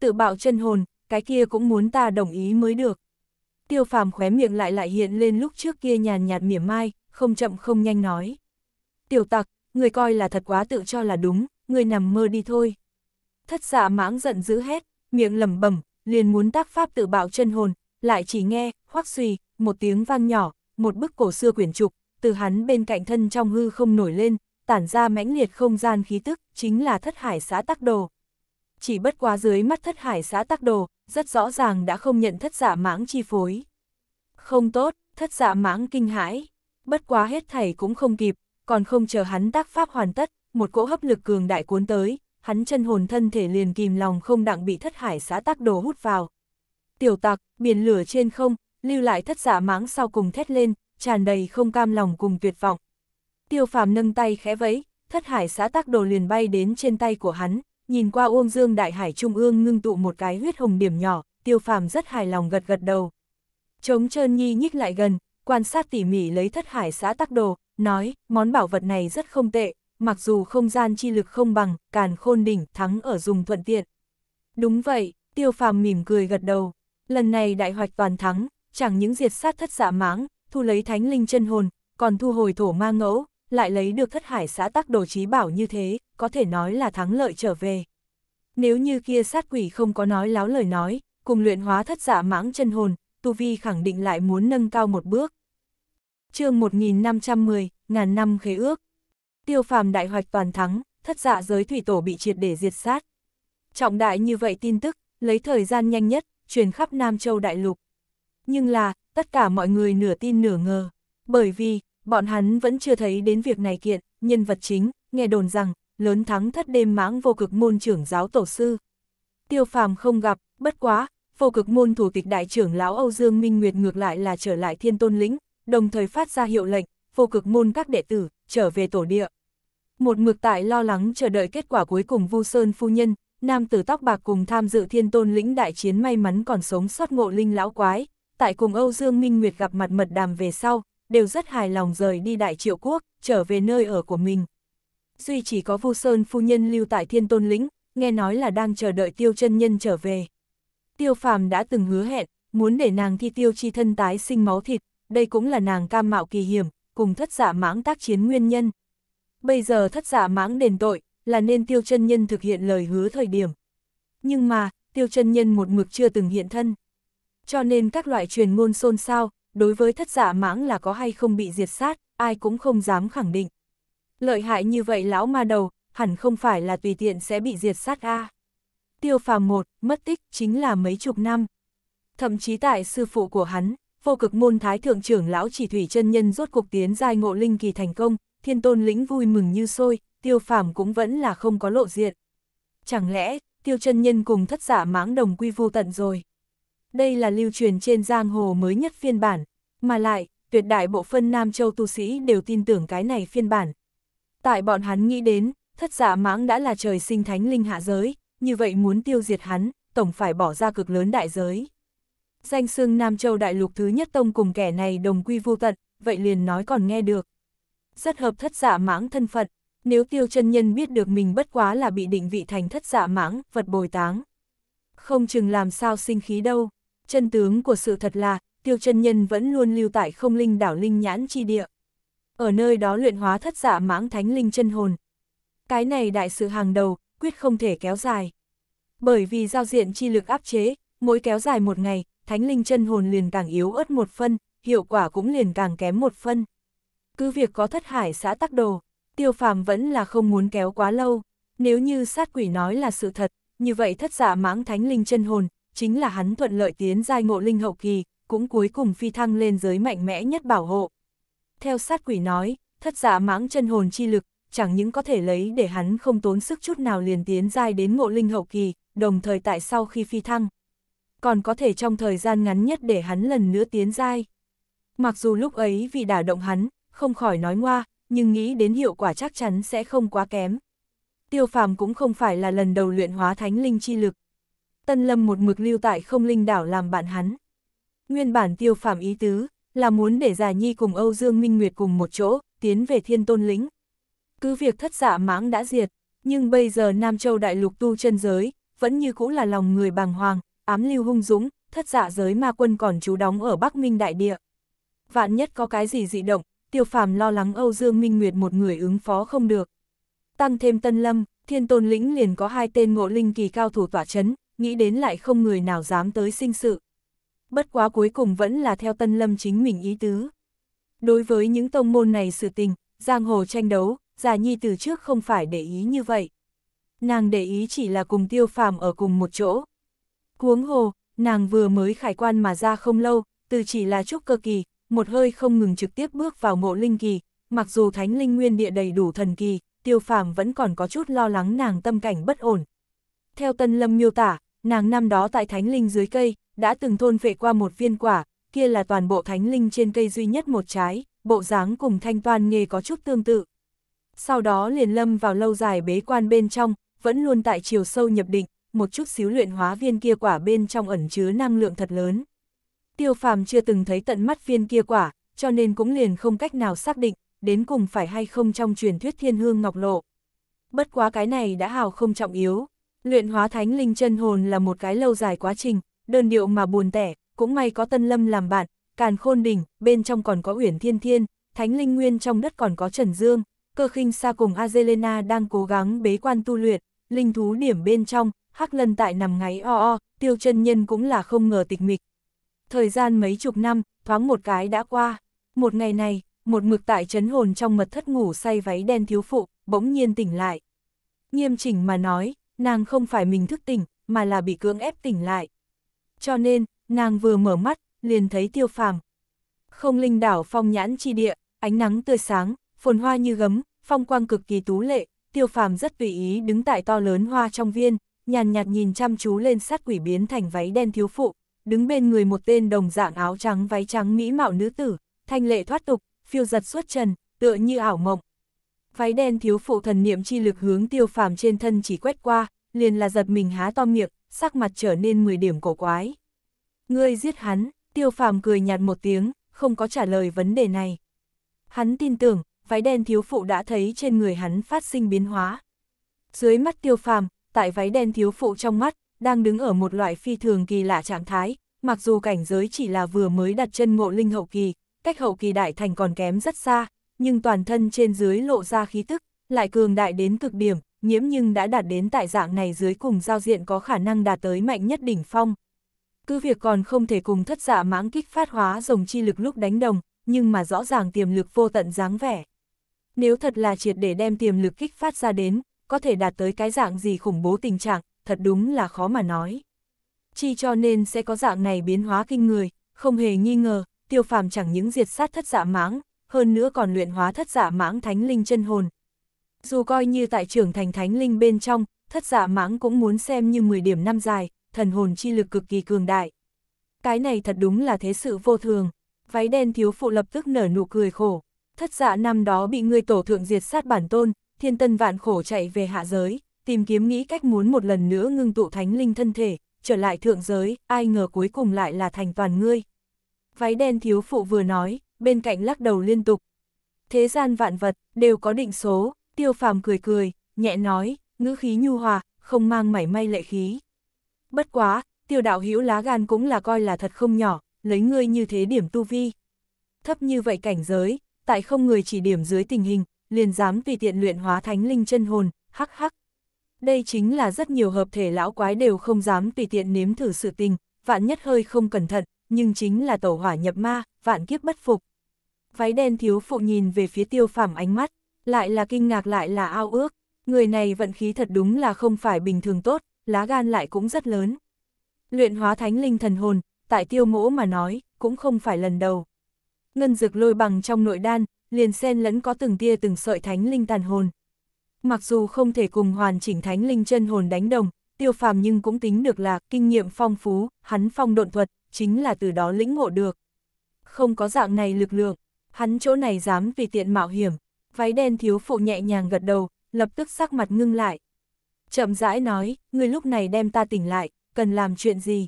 Tự bạo chân hồn, cái kia cũng muốn ta đồng ý mới được. Tiêu phàm khóe miệng lại lại hiện lên lúc trước kia nhàn nhạt mỉa mai, không chậm không nhanh nói. Tiểu tặc, người coi là thật quá tự cho là đúng, người nằm mơ đi thôi. Thất dạ mãng giận dữ hết, miệng lẩm bẩm, liền muốn tác pháp tự bạo chân hồn, lại chỉ nghe, khoác suy, một tiếng vang nhỏ, một bức cổ xưa quyển trục, từ hắn bên cạnh thân trong hư không nổi lên, tản ra mãnh liệt không gian khí tức, chính là thất hải xã tắc đồ. Chỉ bất quá dưới mắt thất hải xã tắc đồ, rất rõ ràng đã không nhận thất giả mãng chi phối. Không tốt, thất giả mãng kinh hãi, bất quá hết thảy cũng không kịp, còn không chờ hắn tác pháp hoàn tất, một cỗ hấp lực cường đại cuốn tới, hắn chân hồn thân thể liền kìm lòng không đặng bị thất hải xã tác đồ hút vào. Tiểu tặc, biển lửa trên không, lưu lại thất giả dạ máng sau cùng thét lên, tràn đầy không cam lòng cùng tuyệt vọng. Tiêu phàm nâng tay khẽ vẫy, thất hải xã tác đồ liền bay đến trên tay của hắn, nhìn qua uông dương đại hải trung ương ngưng tụ một cái huyết hồng điểm nhỏ, tiêu phàm rất hài lòng gật gật đầu. Trống trơn nhi nhích lại gần, quan sát tỉ mỉ lấy thất hải xã tắc đồ, nói, món bảo vật này rất không tệ, mặc dù không gian chi lực không bằng, càn khôn đỉnh thắng ở dùng thuận tiện. Đúng vậy, tiêu phàm mỉm cười gật đầu, lần này đại hoạch toàn thắng, chẳng những diệt sát thất dạ mãng, thu lấy thánh linh chân hồn, còn thu hồi thổ ma ngẫu, lại lấy được thất hải xã tắc đồ trí bảo như thế, có thể nói là thắng lợi trở về. Nếu như kia sát quỷ không có nói láo lời nói, cùng luyện hóa thất giả dạ mãng chân hồn, tu vi khẳng định lại muốn nâng cao một bước chương 1510, ngàn năm khế ước. Tiêu phàm đại hoạch toàn thắng, thất dạ giới thủy tổ bị triệt để diệt sát. Trọng đại như vậy tin tức, lấy thời gian nhanh nhất, truyền khắp Nam Châu Đại Lục. Nhưng là, tất cả mọi người nửa tin nửa ngờ, bởi vì, bọn hắn vẫn chưa thấy đến việc này kiện, nhân vật chính, nghe đồn rằng, lớn thắng thất đêm mãng vô cực môn trưởng giáo tổ sư. Tiêu phàm không gặp, bất quá, vô cực môn thủ tịch đại trưởng lão Âu Dương Minh Nguyệt ngược lại là trở lại thiên tôn lĩnh, đồng thời phát ra hiệu lệnh, vô cực môn các đệ tử, trở về tổ địa. Một mực tại lo lắng chờ đợi kết quả cuối cùng Vu Sơn phu nhân, nam tử tóc bạc cùng tham dự thiên tôn lĩnh đại chiến may mắn còn sống sót ngộ linh lão quái, tại cùng Âu Dương Minh Nguyệt gặp mặt mật đàm về sau, đều rất hài lòng rời đi đại triệu quốc, trở về nơi ở của mình. Duy chỉ có Vu Sơn phu nhân lưu tại thiên tôn lĩnh, nghe nói là đang chờ đợi tiêu chân nhân trở về. Tiêu phàm đã từng hứa hẹn, muốn để nàng thi tiêu chi thân tái sinh máu thịt, đây cũng là nàng cam mạo kỳ hiểm, cùng thất giả dạ mãng tác chiến nguyên nhân. Bây giờ thất giả dạ mãng đền tội, là nên tiêu chân nhân thực hiện lời hứa thời điểm. Nhưng mà, tiêu chân nhân một mực chưa từng hiện thân. Cho nên các loại truyền ngôn xôn xao, đối với thất giả dạ mãng là có hay không bị diệt sát, ai cũng không dám khẳng định. Lợi hại như vậy lão ma đầu, hẳn không phải là tùy tiện sẽ bị diệt sát a. Tiêu phàm một, mất tích chính là mấy chục năm. Thậm chí tại sư phụ của hắn, vô cực môn thái thượng trưởng lão chỉ thủy chân nhân rốt cuộc tiến giai ngộ linh kỳ thành công, thiên tôn lĩnh vui mừng như sôi, tiêu phàm cũng vẫn là không có lộ diện. Chẳng lẽ, tiêu chân nhân cùng thất giả mãng đồng quy vô tận rồi. Đây là lưu truyền trên giang hồ mới nhất phiên bản, mà lại, tuyệt đại bộ phân Nam Châu tu sĩ đều tin tưởng cái này phiên bản. Tại bọn hắn nghĩ đến, thất giả mãng đã là trời sinh thánh linh hạ giới, như vậy muốn tiêu diệt hắn, tổng phải bỏ ra cực lớn đại giới danh xưng Nam Châu Đại Lục thứ nhất tông cùng kẻ này đồng quy vô tận, vậy liền nói còn nghe được. Rất hợp thất giả dạ mãng thân phận, nếu tiêu chân nhân biết được mình bất quá là bị định vị thành thất giả dạ mãng, vật bồi táng. Không chừng làm sao sinh khí đâu, chân tướng của sự thật là, tiêu chân nhân vẫn luôn lưu tại không linh đảo linh nhãn chi địa. Ở nơi đó luyện hóa thất giả dạ mãng thánh linh chân hồn. Cái này đại sự hàng đầu, quyết không thể kéo dài. Bởi vì giao diện chi lực áp chế, mỗi kéo dài một ngày, thánh linh chân hồn liền càng yếu ớt một phân, hiệu quả cũng liền càng kém một phân. Cứ việc có thất hải xã tắc đồ, tiêu phàm vẫn là không muốn kéo quá lâu, nếu như sát quỷ nói là sự thật, như vậy thất giả dạ mãng thánh linh chân hồn, chính là hắn thuận lợi tiến giai ngộ linh hậu kỳ, cũng cuối cùng phi thăng lên giới mạnh mẽ nhất bảo hộ. Theo sát quỷ nói, thất giả dạ mãng chân hồn chi lực, chẳng những có thể lấy để hắn không tốn sức chút nào liền tiến giai đến ngộ linh hậu kỳ, đồng thời tại sau khi phi thăng, còn có thể trong thời gian ngắn nhất để hắn lần nữa tiến dai. Mặc dù lúc ấy vì đả động hắn, không khỏi nói ngoa, nhưng nghĩ đến hiệu quả chắc chắn sẽ không quá kém. Tiêu phàm cũng không phải là lần đầu luyện hóa thánh linh chi lực. Tân Lâm một mực lưu tại không linh đảo làm bạn hắn. Nguyên bản tiêu phàm ý tứ, là muốn để Già Nhi cùng Âu Dương Minh Nguyệt cùng một chỗ, tiến về thiên tôn lĩnh. Cứ việc thất giả dạ mãng đã diệt, nhưng bây giờ Nam Châu Đại Lục tu chân giới, vẫn như cũ là lòng người bàng hoàng, ám lưu hung dũng, thất dạ giới ma quân còn trú đóng ở Bắc Minh đại địa. Vạn nhất có cái gì dị động, tiêu phàm lo lắng Âu Dương Minh Nguyệt một người ứng phó không được. Tăng thêm Tân Lâm, Thiên Tôn Lĩnh liền có hai tên ngộ linh kỳ cao thủ tỏa chấn, nghĩ đến lại không người nào dám tới sinh sự. Bất quá cuối cùng vẫn là theo Tân Lâm chính mình ý tứ. Đối với những tông môn này sự tình, giang hồ tranh đấu, Già Nhi từ trước không phải để ý như vậy. Nàng để ý chỉ là cùng tiêu phàm ở cùng một chỗ, Huống hồ, nàng vừa mới khải quan mà ra không lâu, từ chỉ là chút cơ kỳ, một hơi không ngừng trực tiếp bước vào ngộ linh kỳ, mặc dù thánh linh nguyên địa đầy đủ thần kỳ, tiêu phàm vẫn còn có chút lo lắng nàng tâm cảnh bất ổn. Theo Tân Lâm miêu tả, nàng năm đó tại thánh linh dưới cây, đã từng thôn phệ qua một viên quả, kia là toàn bộ thánh linh trên cây duy nhất một trái, bộ dáng cùng thanh toàn nghề có chút tương tự. Sau đó liền lâm vào lâu dài bế quan bên trong, vẫn luôn tại chiều sâu nhập định, một chút xíu luyện hóa viên kia quả bên trong ẩn chứa năng lượng thật lớn. Tiêu phàm chưa từng thấy tận mắt viên kia quả, cho nên cũng liền không cách nào xác định, đến cùng phải hay không trong truyền thuyết thiên hương ngọc lộ. Bất quá cái này đã hào không trọng yếu, luyện hóa thánh linh chân hồn là một cái lâu dài quá trình, đơn điệu mà buồn tẻ, cũng may có tân lâm làm bạn, càn khôn đỉnh, bên trong còn có uyển thiên thiên, thánh linh nguyên trong đất còn có trần dương, cơ khinh xa cùng Azelena đang cố gắng bế quan tu luyện, linh thú điểm bên trong, Hắc Lân tại nằm ngáy o o, tiêu chân nhân cũng là không ngờ tịch mịch. Thời gian mấy chục năm, thoáng một cái đã qua. Một ngày này, một mực tại chấn hồn trong mật thất ngủ say váy đen thiếu phụ, bỗng nhiên tỉnh lại. Nghiêm chỉnh mà nói, nàng không phải mình thức tỉnh, mà là bị cưỡng ép tỉnh lại. Cho nên, nàng vừa mở mắt, liền thấy tiêu phàm. Không linh đảo phong nhãn chi địa, ánh nắng tươi sáng, phồn hoa như gấm, phong quang cực kỳ tú lệ, tiêu phàm rất tùy ý đứng tại to lớn hoa trong viên, nhàn nhạt nhìn chăm chú lên sát quỷ biến thành váy đen thiếu phụ, đứng bên người một tên đồng dạng áo trắng váy trắng mỹ mạo nữ tử, thanh lệ thoát tục, phiêu giật suốt trần, tựa như ảo mộng. Váy đen thiếu phụ thần niệm chi lực hướng tiêu phàm trên thân chỉ quét qua, liền là giật mình há to miệng, sắc mặt trở nên 10 điểm cổ quái. Ngươi giết hắn, tiêu phàm cười nhạt một tiếng, không có trả lời vấn đề này. Hắn tin tưởng, váy đen thiếu phụ đã thấy trên người hắn phát sinh biến hóa. Dưới mắt tiêu phàm, tại váy đen thiếu phụ trong mắt, đang đứng ở một loại phi thường kỳ lạ trạng thái, mặc dù cảnh giới chỉ là vừa mới đặt chân ngộ linh hậu kỳ, cách hậu kỳ đại thành còn kém rất xa, nhưng toàn thân trên dưới lộ ra khí tức, lại cường đại đến cực điểm, nhiễm nhưng đã đạt đến tại dạng này dưới cùng giao diện có khả năng đạt tới mạnh nhất đỉnh phong. Cứ việc còn không thể cùng thất dạ mãng kích phát hóa rồng chi lực lúc đánh đồng, nhưng mà rõ ràng tiềm lực vô tận dáng vẻ. Nếu thật là triệt để đem tiềm lực kích phát ra đến, có thể đạt tới cái dạng gì khủng bố tình trạng, thật đúng là khó mà nói. Chi cho nên sẽ có dạng này biến hóa kinh người, không hề nghi ngờ, tiêu phàm chẳng những diệt sát thất dạ mãng, hơn nữa còn luyện hóa thất dạ mãng thánh linh chân hồn. Dù coi như tại trưởng thành thánh linh bên trong, thất dạ mãng cũng muốn xem như 10 điểm năm dài, thần hồn chi lực cực kỳ cường đại. Cái này thật đúng là thế sự vô thường, váy đen thiếu phụ lập tức nở nụ cười khổ. Thất dạ năm đó bị người tổ thượng diệt sát bản tôn, thiên tân vạn khổ chạy về hạ giới, tìm kiếm nghĩ cách muốn một lần nữa ngưng tụ thánh linh thân thể, trở lại thượng giới, ai ngờ cuối cùng lại là thành toàn ngươi. Váy đen thiếu phụ vừa nói, bên cạnh lắc đầu liên tục. Thế gian vạn vật, đều có định số, tiêu phàm cười cười, nhẹ nói, ngữ khí nhu hòa, không mang mảy may lệ khí. Bất quá, tiêu đạo hữu lá gan cũng là coi là thật không nhỏ, lấy ngươi như thế điểm tu vi. Thấp như vậy cảnh giới, tại không người chỉ điểm dưới tình hình, liền dám tùy tiện luyện hóa thánh linh chân hồn, hắc hắc. Đây chính là rất nhiều hợp thể lão quái đều không dám tùy tiện nếm thử sự tình, vạn nhất hơi không cẩn thận, nhưng chính là tẩu hỏa nhập ma, vạn kiếp bất phục. Váy đen thiếu phụ nhìn về phía tiêu phàm ánh mắt, lại là kinh ngạc lại là ao ước, người này vận khí thật đúng là không phải bình thường tốt, lá gan lại cũng rất lớn. Luyện hóa thánh linh thần hồn, tại tiêu mỗ mà nói, cũng không phải lần đầu. Ngân dược lôi bằng trong nội đan, liền xen lẫn có từng tia từng sợi thánh linh tàn hồn. Mặc dù không thể cùng hoàn chỉnh thánh linh chân hồn đánh đồng, tiêu phàm nhưng cũng tính được là kinh nghiệm phong phú, hắn phong độn thuật, chính là từ đó lĩnh ngộ được. Không có dạng này lực lượng, hắn chỗ này dám vì tiện mạo hiểm, váy đen thiếu phụ nhẹ nhàng gật đầu, lập tức sắc mặt ngưng lại. Chậm rãi nói, người lúc này đem ta tỉnh lại, cần làm chuyện gì?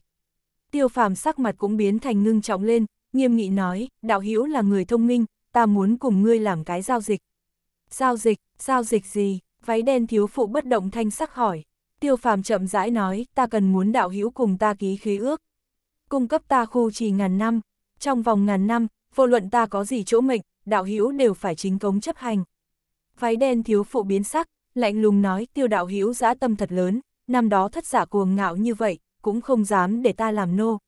Tiêu phàm sắc mặt cũng biến thành ngưng trọng lên, nghiêm nghị nói, đạo hữu là người thông minh, ta muốn cùng ngươi làm cái giao dịch. Giao dịch, giao dịch gì? Váy đen thiếu phụ bất động thanh sắc hỏi. Tiêu phàm chậm rãi nói, ta cần muốn đạo hữu cùng ta ký khí ước. Cung cấp ta khu trì ngàn năm. Trong vòng ngàn năm, vô luận ta có gì chỗ mệnh, đạo hữu đều phải chính cống chấp hành. Váy đen thiếu phụ biến sắc, lạnh lùng nói tiêu đạo hữu dã tâm thật lớn, năm đó thất giả cuồng ngạo như vậy, cũng không dám để ta làm nô.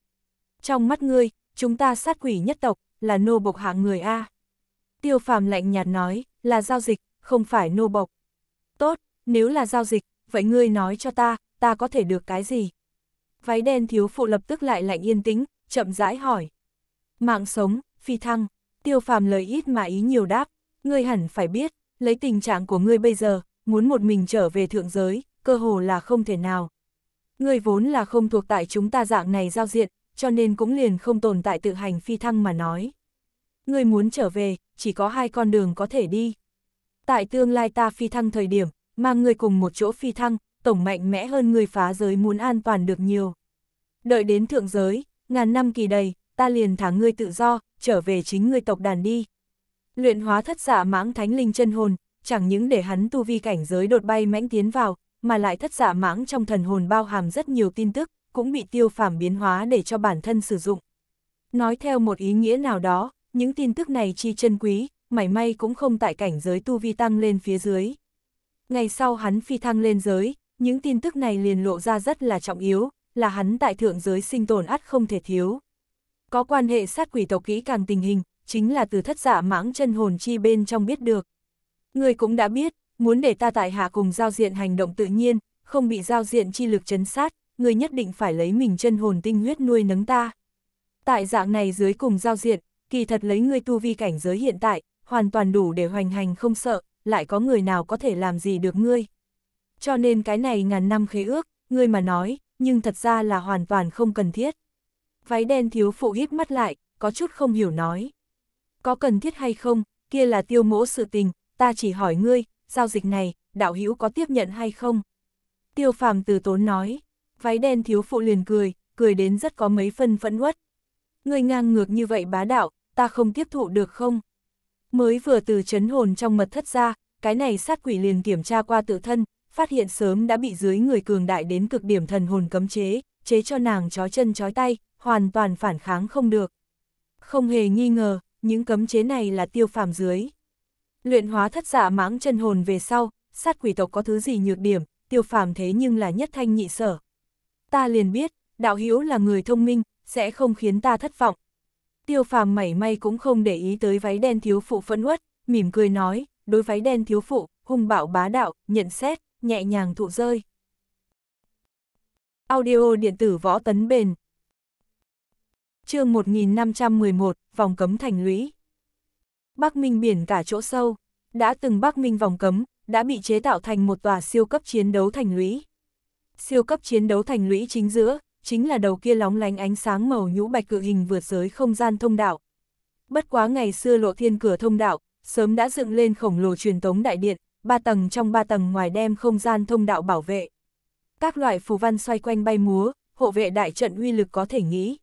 Trong mắt ngươi, chúng ta sát quỷ nhất tộc, là nô bộc hạng người A. Tiêu phàm lạnh nhạt nói, là giao dịch, không phải nô bộc. Tốt, nếu là giao dịch, vậy ngươi nói cho ta, ta có thể được cái gì? Váy đen thiếu phụ lập tức lại lạnh yên tĩnh, chậm rãi hỏi. Mạng sống, phi thăng, tiêu phàm lời ít mà ý nhiều đáp, ngươi hẳn phải biết, lấy tình trạng của ngươi bây giờ, muốn một mình trở về thượng giới, cơ hồ là không thể nào. Ngươi vốn là không thuộc tại chúng ta dạng này giao diện, cho nên cũng liền không tồn tại tự hành phi thăng mà nói. Ngươi muốn trở về, chỉ có hai con đường có thể đi. Tại tương lai ta phi thăng thời điểm, mang người cùng một chỗ phi thăng, tổng mạnh mẽ hơn người phá giới muốn an toàn được nhiều. Đợi đến thượng giới, ngàn năm kỳ đầy, ta liền thả ngươi tự do, trở về chính ngươi tộc đàn đi. Luyện hóa thất giả dạ mãng thánh linh chân hồn, chẳng những để hắn tu vi cảnh giới đột bay mãnh tiến vào, mà lại thất giả dạ mãng trong thần hồn bao hàm rất nhiều tin tức, cũng bị tiêu phàm biến hóa để cho bản thân sử dụng. Nói theo một ý nghĩa nào đó, những tin tức này chi chân quý, mảy may cũng không tại cảnh giới tu vi tăng lên phía dưới. Ngày sau hắn phi thăng lên giới, những tin tức này liền lộ ra rất là trọng yếu, là hắn tại thượng giới sinh tồn ắt không thể thiếu. Có quan hệ sát quỷ tộc kỹ càng tình hình, chính là từ thất giả dạ mãng chân hồn chi bên trong biết được. Người cũng đã biết, muốn để ta tại hạ cùng giao diện hành động tự nhiên, không bị giao diện chi lực chấn sát, người nhất định phải lấy mình chân hồn tinh huyết nuôi nấng ta. Tại dạng này dưới cùng giao diện, kỳ thật lấy ngươi tu vi cảnh giới hiện tại, hoàn toàn đủ để hoành hành không sợ, lại có người nào có thể làm gì được ngươi. Cho nên cái này ngàn năm khế ước, ngươi mà nói, nhưng thật ra là hoàn toàn không cần thiết. Váy đen thiếu phụ hít mắt lại, có chút không hiểu nói. Có cần thiết hay không, kia là tiêu mỗ sự tình, ta chỉ hỏi ngươi, giao dịch này, đạo hữu có tiếp nhận hay không? Tiêu phàm từ tốn nói, váy đen thiếu phụ liền cười, cười đến rất có mấy phân phẫn uất. Ngươi ngang ngược như vậy bá đạo, ta không tiếp thụ được không? Mới vừa từ chấn hồn trong mật thất ra, cái này sát quỷ liền kiểm tra qua tự thân, phát hiện sớm đã bị dưới người cường đại đến cực điểm thần hồn cấm chế, chế cho nàng chói chân chói tay, hoàn toàn phản kháng không được. Không hề nghi ngờ, những cấm chế này là tiêu phàm dưới. Luyện hóa thất dạ mãng chân hồn về sau, sát quỷ tộc có thứ gì nhược điểm, tiêu phàm thế nhưng là nhất thanh nhị sở. Ta liền biết, đạo hiếu là người thông minh, sẽ không khiến ta thất vọng, Tiêu phàm mảy may cũng không để ý tới váy đen thiếu phụ phẫn uất, mỉm cười nói, đối váy đen thiếu phụ, hung bạo bá đạo, nhận xét, nhẹ nhàng thụ rơi. Audio điện tử võ tấn bền chương 1511, vòng cấm thành lũy. Bắc Minh biển cả chỗ sâu, đã từng Bắc Minh vòng cấm, đã bị chế tạo thành một tòa siêu cấp chiến đấu thành lũy. Siêu cấp chiến đấu thành lũy chính giữa, chính là đầu kia lóng lánh ánh sáng màu nhũ bạch cự hình vượt giới không gian thông đạo. Bất quá ngày xưa lộ thiên cửa thông đạo, sớm đã dựng lên khổng lồ truyền tống đại điện, ba tầng trong ba tầng ngoài đem không gian thông đạo bảo vệ. Các loại phù văn xoay quanh bay múa, hộ vệ đại trận uy lực có thể nghĩ.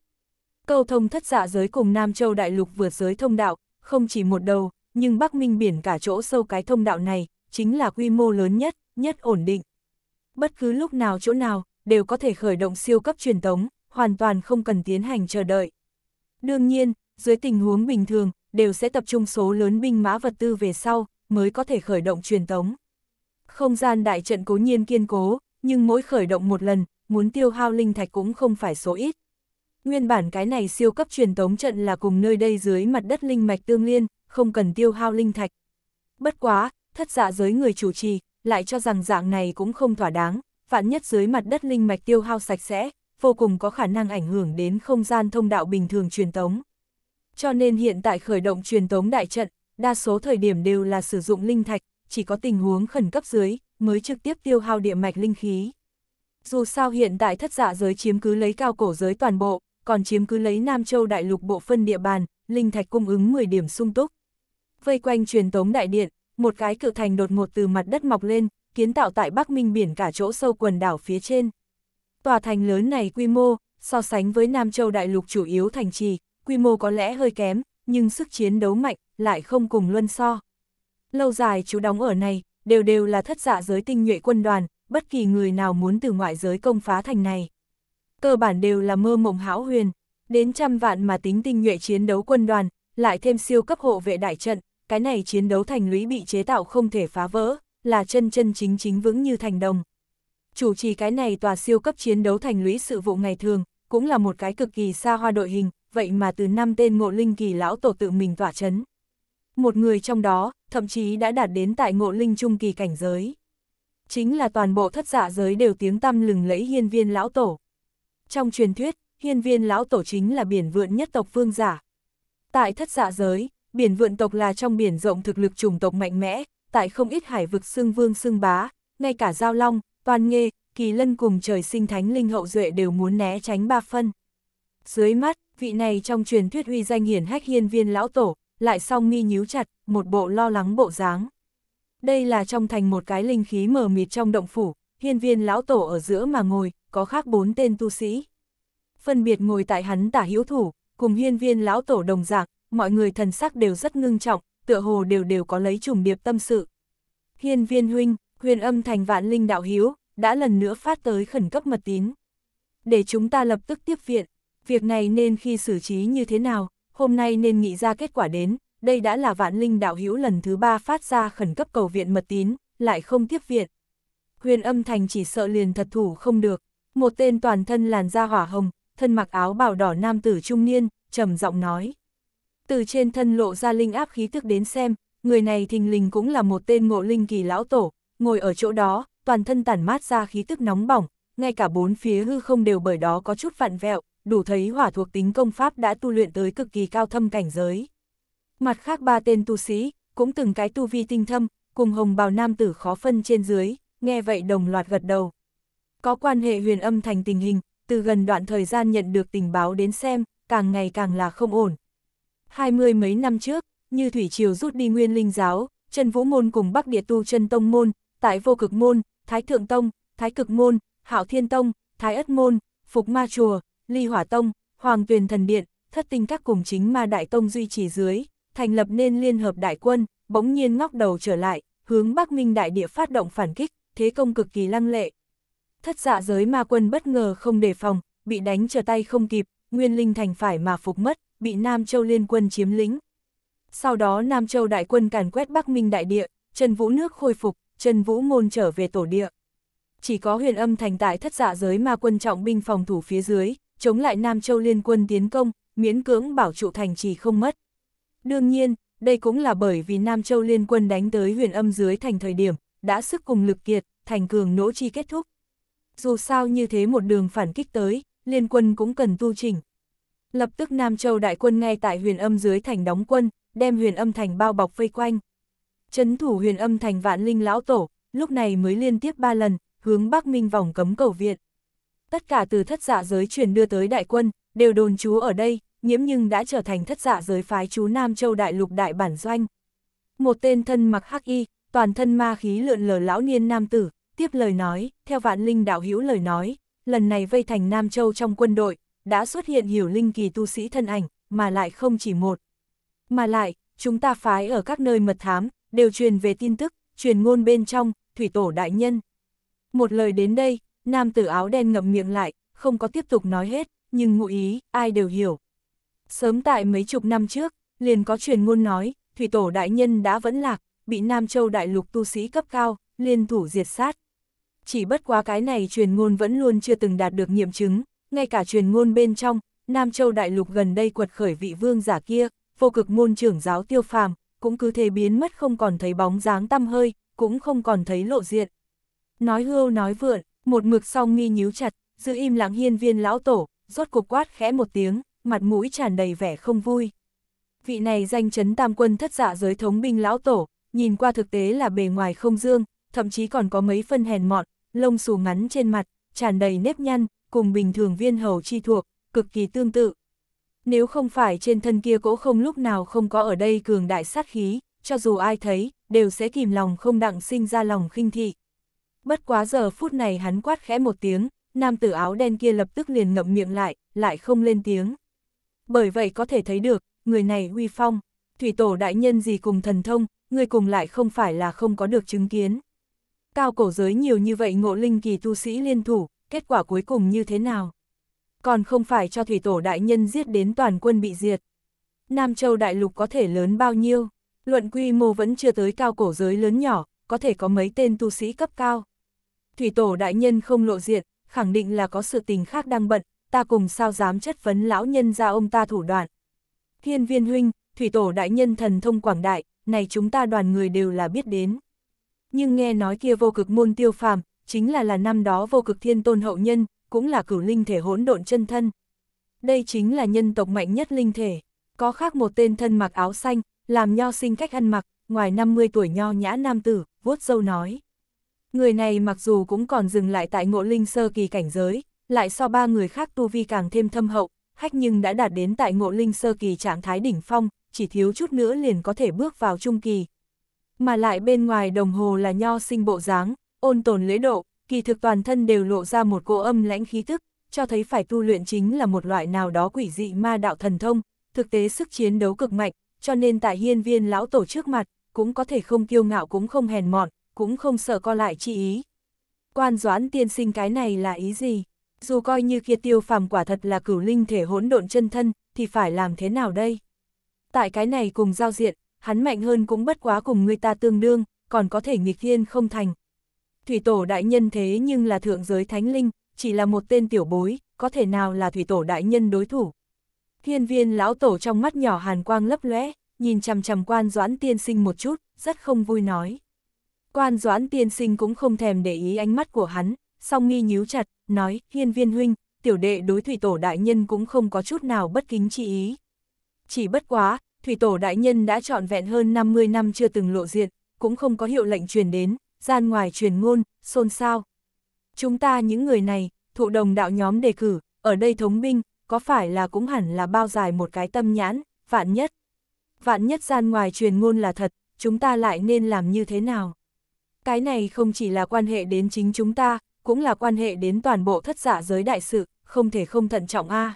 Câu thông thất dạ giới cùng Nam Châu đại lục vượt giới thông đạo, không chỉ một đầu, nhưng Bắc Minh biển cả chỗ sâu cái thông đạo này, chính là quy mô lớn nhất, nhất ổn định. Bất cứ lúc nào chỗ nào, đều có thể khởi động siêu cấp truyền tống, hoàn toàn không cần tiến hành chờ đợi. Đương nhiên, dưới tình huống bình thường, đều sẽ tập trung số lớn binh mã vật tư về sau, mới có thể khởi động truyền tống. Không gian đại trận cố nhiên kiên cố, nhưng mỗi khởi động một lần, muốn tiêu hao linh thạch cũng không phải số ít. Nguyên bản cái này siêu cấp truyền tống trận là cùng nơi đây dưới mặt đất linh mạch tương liên, không cần tiêu hao linh thạch. Bất quá, thất dạ giới người chủ trì, lại cho rằng dạng này cũng không thỏa đáng, vạn nhất dưới mặt đất linh mạch tiêu hao sạch sẽ, vô cùng có khả năng ảnh hưởng đến không gian thông đạo bình thường truyền tống. Cho nên hiện tại khởi động truyền tống đại trận, đa số thời điểm đều là sử dụng linh thạch, chỉ có tình huống khẩn cấp dưới, mới trực tiếp tiêu hao địa mạch linh khí. Dù sao hiện tại thất dạ giới chiếm cứ lấy cao cổ giới toàn bộ, còn chiếm cứ lấy Nam Châu đại lục bộ phân địa bàn, linh thạch cung ứng 10 điểm sung túc. Vây quanh truyền tống đại điện, một cái cự thành đột ngột từ mặt đất mọc lên, kiến tạo tại Bắc Minh biển cả chỗ sâu quần đảo phía trên. Tòa thành lớn này quy mô, so sánh với Nam Châu Đại Lục chủ yếu thành trì, quy mô có lẽ hơi kém, nhưng sức chiến đấu mạnh, lại không cùng luân so. Lâu dài chú đóng ở này, đều đều là thất dạ giới tinh nhuệ quân đoàn, bất kỳ người nào muốn từ ngoại giới công phá thành này. Cơ bản đều là mơ mộng hão huyền, đến trăm vạn mà tính tinh nhuệ chiến đấu quân đoàn, lại thêm siêu cấp hộ vệ đại trận, cái này chiến đấu thành lũy bị chế tạo không thể phá vỡ là chân chân chính chính vững như thành đồng. Chủ trì cái này tòa siêu cấp chiến đấu thành lũy sự vụ ngày thường, cũng là một cái cực kỳ xa hoa đội hình, vậy mà từ năm tên ngộ linh kỳ lão tổ tự mình tỏa chấn. Một người trong đó, thậm chí đã đạt đến tại ngộ linh trung kỳ cảnh giới. Chính là toàn bộ thất giả dạ giới đều tiếng tăm lừng lẫy hiên viên lão tổ. Trong truyền thuyết, hiên viên lão tổ chính là biển vượn nhất tộc phương giả. Tại thất giả dạ giới, biển vượn tộc là trong biển rộng thực lực chủng tộc mạnh mẽ, tại không ít hải vực xương vương xương bá, ngay cả giao long, toàn nghê, kỳ lân cùng trời sinh thánh linh hậu duệ đều muốn né tránh ba phân. Dưới mắt, vị này trong truyền thuyết uy danh hiển hách hiên viên lão tổ, lại song mi nhíu chặt, một bộ lo lắng bộ dáng. Đây là trong thành một cái linh khí mờ mịt trong động phủ, hiên viên lão tổ ở giữa mà ngồi, có khác bốn tên tu sĩ. Phân biệt ngồi tại hắn tả hữu thủ, cùng hiên viên lão tổ đồng dạng, mọi người thần sắc đều rất ngưng trọng, tựa hồ đều đều có lấy trùng điệp tâm sự. Hiên viên huynh, huyền âm thành vạn linh đạo hiếu, đã lần nữa phát tới khẩn cấp mật tín. Để chúng ta lập tức tiếp viện, việc này nên khi xử trí như thế nào, hôm nay nên nghĩ ra kết quả đến, đây đã là vạn linh đạo Hiếu lần thứ ba phát ra khẩn cấp cầu viện mật tín, lại không tiếp viện. Huyền âm thành chỉ sợ liền thật thủ không được, một tên toàn thân làn da hỏa hồng, thân mặc áo bào đỏ nam tử trung niên, trầm giọng nói từ trên thân lộ ra linh áp khí tức đến xem, người này thình lình cũng là một tên ngộ linh kỳ lão tổ, ngồi ở chỗ đó, toàn thân tản mát ra khí tức nóng bỏng, ngay cả bốn phía hư không đều bởi đó có chút vặn vẹo, đủ thấy hỏa thuộc tính công pháp đã tu luyện tới cực kỳ cao thâm cảnh giới. Mặt khác ba tên tu sĩ, cũng từng cái tu vi tinh thâm, cùng hồng bào nam tử khó phân trên dưới, nghe vậy đồng loạt gật đầu. Có quan hệ huyền âm thành tình hình, từ gần đoạn thời gian nhận được tình báo đến xem, càng ngày càng là không ổn, hai mươi mấy năm trước, như Thủy Triều rút đi nguyên linh giáo, Trần Vũ Môn cùng Bắc Địa Tu chân Tông Môn, tại Vô Cực Môn, Thái Thượng Tông, Thái Cực Môn, Hạo Thiên Tông, Thái Ất Môn, Phục Ma Chùa, Ly Hỏa Tông, Hoàng Tuyền Thần Điện, thất tinh các cùng chính ma Đại Tông duy trì dưới, thành lập nên Liên Hợp Đại Quân, bỗng nhiên ngóc đầu trở lại, hướng Bắc Minh Đại Địa phát động phản kích, thế công cực kỳ lăng lệ. Thất dạ giới ma quân bất ngờ không đề phòng, bị đánh trở tay không kịp, Nguyên Linh Thành phải mà phục mất, bị Nam Châu liên quân chiếm lĩnh. Sau đó Nam Châu đại quân càn quét Bắc Minh đại địa, Trần Vũ nước khôi phục, Trần Vũ môn trở về tổ địa. Chỉ có huyền âm thành tại thất dạ giới ma quân trọng binh phòng thủ phía dưới, chống lại Nam Châu liên quân tiến công, miễn cưỡng bảo trụ thành trì không mất. Đương nhiên, đây cũng là bởi vì Nam Châu liên quân đánh tới huyền âm dưới thành thời điểm, đã sức cùng lực kiệt, thành cường nỗ chi kết thúc. Dù sao như thế một đường phản kích tới, liên quân cũng cần tu chỉnh. Lập tức Nam Châu đại quân ngay tại huyền âm dưới thành đóng quân, đem huyền âm thành bao bọc vây quanh. Chấn thủ huyền âm thành vạn linh lão tổ, lúc này mới liên tiếp ba lần, hướng Bắc Minh vòng cấm cầu viện. Tất cả từ thất giả dạ giới truyền đưa tới đại quân, đều đồn trú ở đây, nhiễm nhưng đã trở thành thất giả dạ giới phái chú Nam Châu đại lục đại bản doanh. Một tên thân mặc hắc y, toàn thân ma khí lượn lờ lão niên nam tử, tiếp lời nói, theo vạn linh đạo hữu lời nói, lần này vây thành Nam Châu trong quân đội, đã xuất hiện hiểu linh kỳ tu sĩ thân ảnh, mà lại không chỉ một. Mà lại, chúng ta phái ở các nơi mật thám, đều truyền về tin tức, truyền ngôn bên trong, thủy tổ đại nhân. Một lời đến đây, nam tử áo đen ngậm miệng lại, không có tiếp tục nói hết, nhưng ngụ ý, ai đều hiểu. Sớm tại mấy chục năm trước, liền có truyền ngôn nói, thủy tổ đại nhân đã vẫn lạc, bị Nam Châu đại lục tu sĩ cấp cao, liên thủ diệt sát. Chỉ bất quá cái này truyền ngôn vẫn luôn chưa từng đạt được nghiệm chứng, ngay cả truyền ngôn bên trong, Nam Châu Đại Lục gần đây quật khởi vị vương giả kia, vô cực môn trưởng giáo tiêu phàm, cũng cứ thế biến mất không còn thấy bóng dáng tăm hơi, cũng không còn thấy lộ diện. Nói hưu nói vượn, một mực song nghi nhíu chặt, giữ im lặng hiên viên lão tổ, rốt cục quát khẽ một tiếng, mặt mũi tràn đầy vẻ không vui. Vị này danh chấn tam quân thất dạ giới thống binh lão tổ, nhìn qua thực tế là bề ngoài không dương, thậm chí còn có mấy phân hèn mọn, lông xù ngắn trên mặt, tràn đầy nếp nhăn, cùng bình thường viên hầu chi thuộc, cực kỳ tương tự. Nếu không phải trên thân kia cỗ không lúc nào không có ở đây cường đại sát khí, cho dù ai thấy, đều sẽ kìm lòng không đặng sinh ra lòng khinh thị. Bất quá giờ phút này hắn quát khẽ một tiếng, nam tử áo đen kia lập tức liền ngậm miệng lại, lại không lên tiếng. Bởi vậy có thể thấy được, người này uy phong, thủy tổ đại nhân gì cùng thần thông, người cùng lại không phải là không có được chứng kiến. Cao cổ giới nhiều như vậy ngộ linh kỳ tu sĩ liên thủ, kết quả cuối cùng như thế nào? Còn không phải cho thủy tổ đại nhân giết đến toàn quân bị diệt. Nam Châu đại lục có thể lớn bao nhiêu? Luận quy mô vẫn chưa tới cao cổ giới lớn nhỏ, có thể có mấy tên tu sĩ cấp cao. Thủy tổ đại nhân không lộ diện, khẳng định là có sự tình khác đang bận, ta cùng sao dám chất vấn lão nhân ra ông ta thủ đoạn. Thiên viên huynh, thủy tổ đại nhân thần thông quảng đại, này chúng ta đoàn người đều là biết đến. Nhưng nghe nói kia vô cực môn tiêu phàm, chính là là năm đó vô cực thiên tôn hậu nhân, cũng là cửu linh thể hỗn độn chân thân. Đây chính là nhân tộc mạnh nhất linh thể, có khác một tên thân mặc áo xanh, làm nho sinh cách ăn mặc, ngoài 50 tuổi nho nhã nam tử, vuốt dâu nói. Người này mặc dù cũng còn dừng lại tại ngộ linh sơ kỳ cảnh giới, lại so ba người khác tu vi càng thêm thâm hậu, hách nhưng đã đạt đến tại ngộ linh sơ kỳ trạng thái đỉnh phong, chỉ thiếu chút nữa liền có thể bước vào trung kỳ. Mà lại bên ngoài đồng hồ là nho sinh bộ dáng, ôn tồn lễ độ, kỳ thực toàn thân đều lộ ra một cỗ âm lãnh khí tức, cho thấy phải tu luyện chính là một loại nào đó quỷ dị ma đạo thần thông, thực tế sức chiến đấu cực mạnh, cho nên tại hiên viên lão tổ trước mặt, cũng có thể không kiêu ngạo cũng không hèn mọn, cũng không sợ co lại chi ý. Quan doãn tiên sinh cái này là ý gì? Dù coi như kia tiêu phàm quả thật là cửu linh thể hỗn độn chân thân, thì phải làm thế nào đây? Tại cái này cùng giao diện, hắn mạnh hơn cũng bất quá cùng người ta tương đương, còn có thể nghịch thiên không thành, thủy tổ đại nhân thế nhưng là thượng giới thánh linh, chỉ là một tên tiểu bối, có thể nào là thủy tổ đại nhân đối thủ. Thiên viên lão tổ trong mắt nhỏ hàn quang lấp lóe, nhìn chằm chằm quan doãn tiên sinh một chút, rất không vui nói. Quan doãn tiên sinh cũng không thèm để ý ánh mắt của hắn, song nghi nhíu chặt, nói, Thiên viên huynh, tiểu đệ đối thủy tổ đại nhân cũng không có chút nào bất kính chi ý. Chỉ bất quá, thủy tổ đại nhân đã trọn vẹn hơn 50 năm chưa từng lộ diện, cũng không có hiệu lệnh truyền đến, gian ngoài truyền ngôn, xôn xao. Chúng ta những người này, thụ đồng đạo nhóm đề cử, ở đây thống binh, có phải là cũng hẳn là bao dài một cái tâm nhãn, vạn nhất. Vạn nhất gian ngoài truyền ngôn là thật, chúng ta lại nên làm như thế nào? Cái này không chỉ là quan hệ đến chính chúng ta, cũng là quan hệ đến toàn bộ thất giả dạ giới đại sự, không thể không thận trọng a.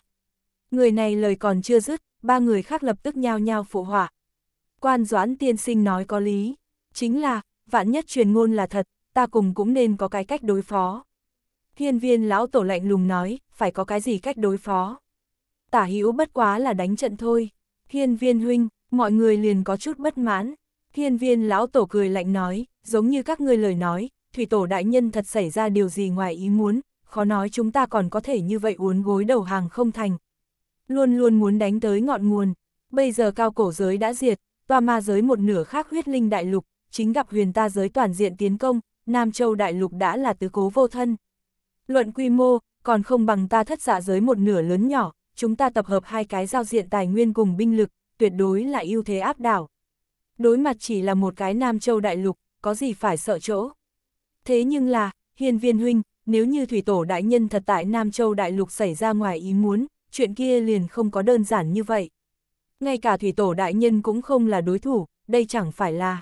Người này lời còn chưa dứt, ba người khác lập tức nhao nhao phụ họa. Quan Doãn tiên sinh nói có lý, chính là vạn nhất truyền ngôn là thật, ta cùng cũng nên có cái cách đối phó. Hiên viên lão tổ lạnh lùng nói, phải có cái gì cách đối phó. Tả hữu bất quá là đánh trận thôi. Hiên viên huynh, mọi người liền có chút bất mãn. Hiên viên lão tổ cười lạnh nói, giống như các ngươi lời nói, thủy tổ đại nhân thật xảy ra điều gì ngoài ý muốn, khó nói chúng ta còn có thể như vậy uốn gối đầu hàng không thành. Luôn luôn muốn đánh tới ngọn nguồn, bây giờ cao cổ giới đã diệt, toa ma giới một nửa khác huyết linh đại lục, chính gặp huyền ta giới toàn diện tiến công, Nam Châu Đại Lục đã là tứ cố vô thân. Luận quy mô, còn không bằng ta thất giả dạ giới một nửa lớn nhỏ, chúng ta tập hợp hai cái giao diện tài nguyên cùng binh lực, tuyệt đối là ưu thế áp đảo. Đối mặt chỉ là một cái Nam Châu Đại Lục, có gì phải sợ chỗ. Thế nhưng là, hiền viên huynh, nếu như thủy tổ đại nhân thật tại Nam Châu Đại Lục xảy ra ngoài ý muốn, chuyện kia liền không có đơn giản như vậy. Ngay cả thủy tổ đại nhân cũng không là đối thủ, đây chẳng phải là...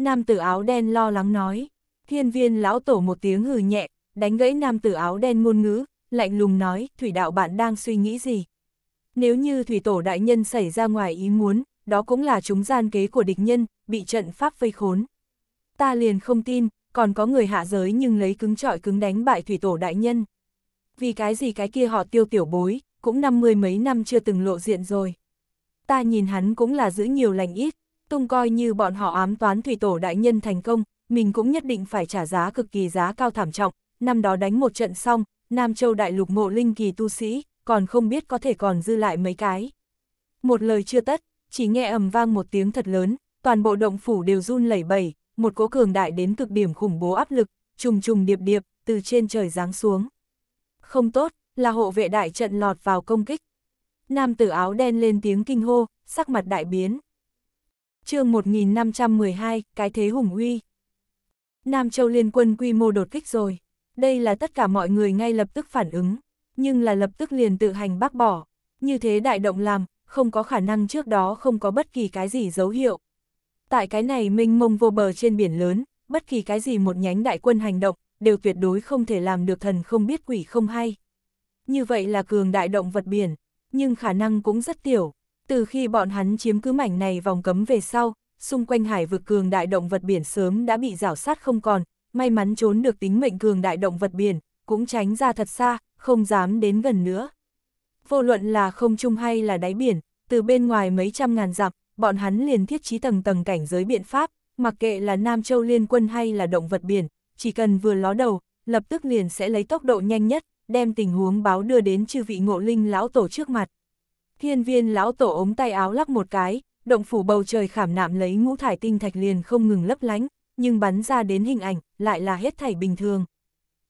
Nam tử áo đen lo lắng nói. Thiên viên lão tổ một tiếng hừ nhẹ, đánh gãy nam tử áo đen ngôn ngữ, lạnh lùng nói, thủy đạo bạn đang suy nghĩ gì? Nếu như thủy tổ đại nhân xảy ra ngoài ý muốn, đó cũng là chúng gian kế của địch nhân, bị trận pháp vây khốn. Ta liền không tin, còn có người hạ giới nhưng lấy cứng trọi cứng đánh bại thủy tổ đại nhân. Vì cái gì cái kia họ tiêu tiểu bối, cũng năm mươi mấy năm chưa từng lộ diện rồi. Ta nhìn hắn cũng là giữ nhiều lành ít, Tung coi như bọn họ ám toán thủy tổ đại nhân thành công, mình cũng nhất định phải trả giá cực kỳ giá cao thảm trọng, năm đó đánh một trận xong, Nam Châu đại lục mộ linh kỳ tu sĩ, còn không biết có thể còn dư lại mấy cái. Một lời chưa tất, chỉ nghe ầm vang một tiếng thật lớn, toàn bộ động phủ đều run lẩy bẩy, một cỗ cường đại đến cực điểm khủng bố áp lực, trùng trùng điệp điệp, từ trên trời giáng xuống. Không tốt, là hộ vệ đại trận lọt vào công kích. Nam tử áo đen lên tiếng kinh hô, sắc mặt đại biến chương 1512, Cái thế hùng huy Nam Châu liên quân quy mô đột kích rồi. Đây là tất cả mọi người ngay lập tức phản ứng, nhưng là lập tức liền tự hành bác bỏ. Như thế đại động làm, không có khả năng trước đó không có bất kỳ cái gì dấu hiệu. Tại cái này minh mông vô bờ trên biển lớn, bất kỳ cái gì một nhánh đại quân hành động, đều tuyệt đối không thể làm được thần không biết quỷ không hay. Như vậy là cường đại động vật biển, nhưng khả năng cũng rất tiểu, từ khi bọn hắn chiếm cứ mảnh này vòng cấm về sau, xung quanh hải vực cường đại động vật biển sớm đã bị rảo sát không còn, may mắn trốn được tính mệnh cường đại động vật biển, cũng tránh ra thật xa, không dám đến gần nữa. Vô luận là không trung hay là đáy biển, từ bên ngoài mấy trăm ngàn dặm, bọn hắn liền thiết trí tầng tầng cảnh giới biện pháp, mặc kệ là Nam Châu liên quân hay là động vật biển, chỉ cần vừa ló đầu, lập tức liền sẽ lấy tốc độ nhanh nhất, đem tình huống báo đưa đến chư vị ngộ linh lão tổ trước mặt. Thiên viên lão tổ ống tay áo lắc một cái, động phủ bầu trời khảm nạm lấy ngũ thải tinh thạch liền không ngừng lấp lánh, nhưng bắn ra đến hình ảnh, lại là hết thảy bình thường.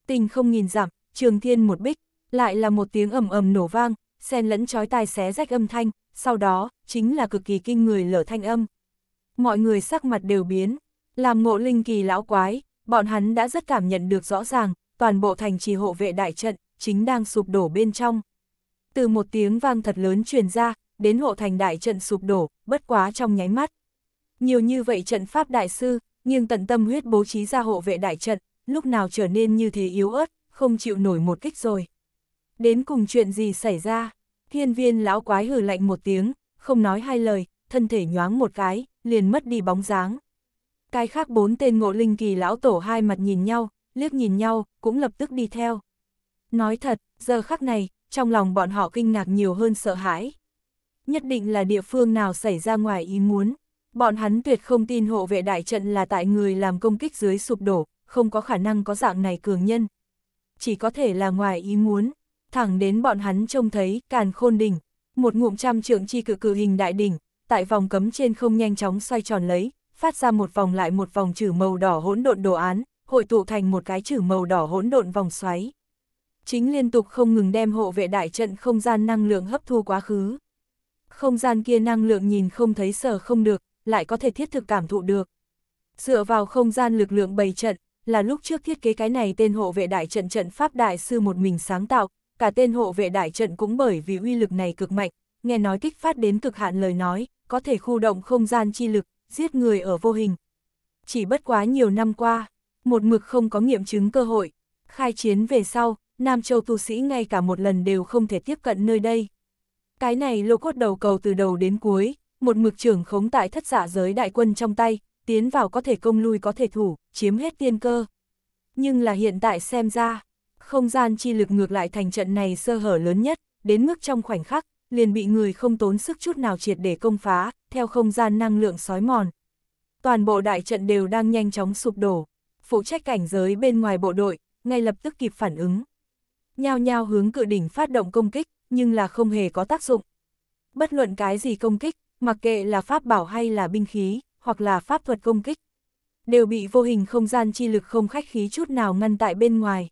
Tình không nhìn giảm trường thiên một bích, lại là một tiếng ầm ầm nổ vang, xen lẫn chói tai xé rách âm thanh, sau đó, chính là cực kỳ kinh người lở thanh âm. Mọi người sắc mặt đều biến, làm ngộ linh kỳ lão quái, bọn hắn đã rất cảm nhận được rõ ràng, toàn bộ thành trì hộ vệ đại trận, chính đang sụp đổ bên trong từ một tiếng vang thật lớn truyền ra, đến hộ thành đại trận sụp đổ, bất quá trong nháy mắt. Nhiều như vậy trận pháp đại sư, nhưng tận tâm huyết bố trí ra hộ vệ đại trận, lúc nào trở nên như thế yếu ớt, không chịu nổi một kích rồi. Đến cùng chuyện gì xảy ra? Thiên viên lão quái hừ lạnh một tiếng, không nói hai lời, thân thể nhoáng một cái, liền mất đi bóng dáng. Cái khác bốn tên ngộ linh kỳ lão tổ hai mặt nhìn nhau, liếc nhìn nhau, cũng lập tức đi theo. Nói thật, giờ khắc này, trong lòng bọn họ kinh ngạc nhiều hơn sợ hãi. Nhất định là địa phương nào xảy ra ngoài ý muốn, bọn hắn tuyệt không tin hộ vệ đại trận là tại người làm công kích dưới sụp đổ, không có khả năng có dạng này cường nhân. Chỉ có thể là ngoài ý muốn, thẳng đến bọn hắn trông thấy càn khôn đỉnh, một ngụm trăm trượng chi cự cự hình đại đỉnh, tại vòng cấm trên không nhanh chóng xoay tròn lấy, phát ra một vòng lại một vòng chữ màu đỏ hỗn độn đồ án, hội tụ thành một cái chữ màu đỏ hỗn độn vòng xoáy chính liên tục không ngừng đem hộ vệ đại trận không gian năng lượng hấp thu quá khứ. Không gian kia năng lượng nhìn không thấy sở không được, lại có thể thiết thực cảm thụ được. Dựa vào không gian lực lượng bày trận, là lúc trước thiết kế cái này tên hộ vệ đại trận trận pháp đại sư một mình sáng tạo, cả tên hộ vệ đại trận cũng bởi vì uy lực này cực mạnh, nghe nói kích phát đến cực hạn lời nói, có thể khu động không gian chi lực, giết người ở vô hình. Chỉ bất quá nhiều năm qua, một mực không có nghiệm chứng cơ hội, khai chiến về sau, Nam Châu tu sĩ ngay cả một lần đều không thể tiếp cận nơi đây. Cái này lô cốt đầu cầu từ đầu đến cuối, một mực trưởng khống tại thất giả dạ giới đại quân trong tay, tiến vào có thể công lui có thể thủ, chiếm hết tiên cơ. Nhưng là hiện tại xem ra, không gian chi lực ngược lại thành trận này sơ hở lớn nhất, đến mức trong khoảnh khắc, liền bị người không tốn sức chút nào triệt để công phá, theo không gian năng lượng sói mòn. Toàn bộ đại trận đều đang nhanh chóng sụp đổ, phụ trách cảnh giới bên ngoài bộ đội, ngay lập tức kịp phản ứng nhao nhao hướng cự đỉnh phát động công kích, nhưng là không hề có tác dụng. Bất luận cái gì công kích, mặc kệ là pháp bảo hay là binh khí, hoặc là pháp thuật công kích, đều bị vô hình không gian chi lực không khách khí chút nào ngăn tại bên ngoài.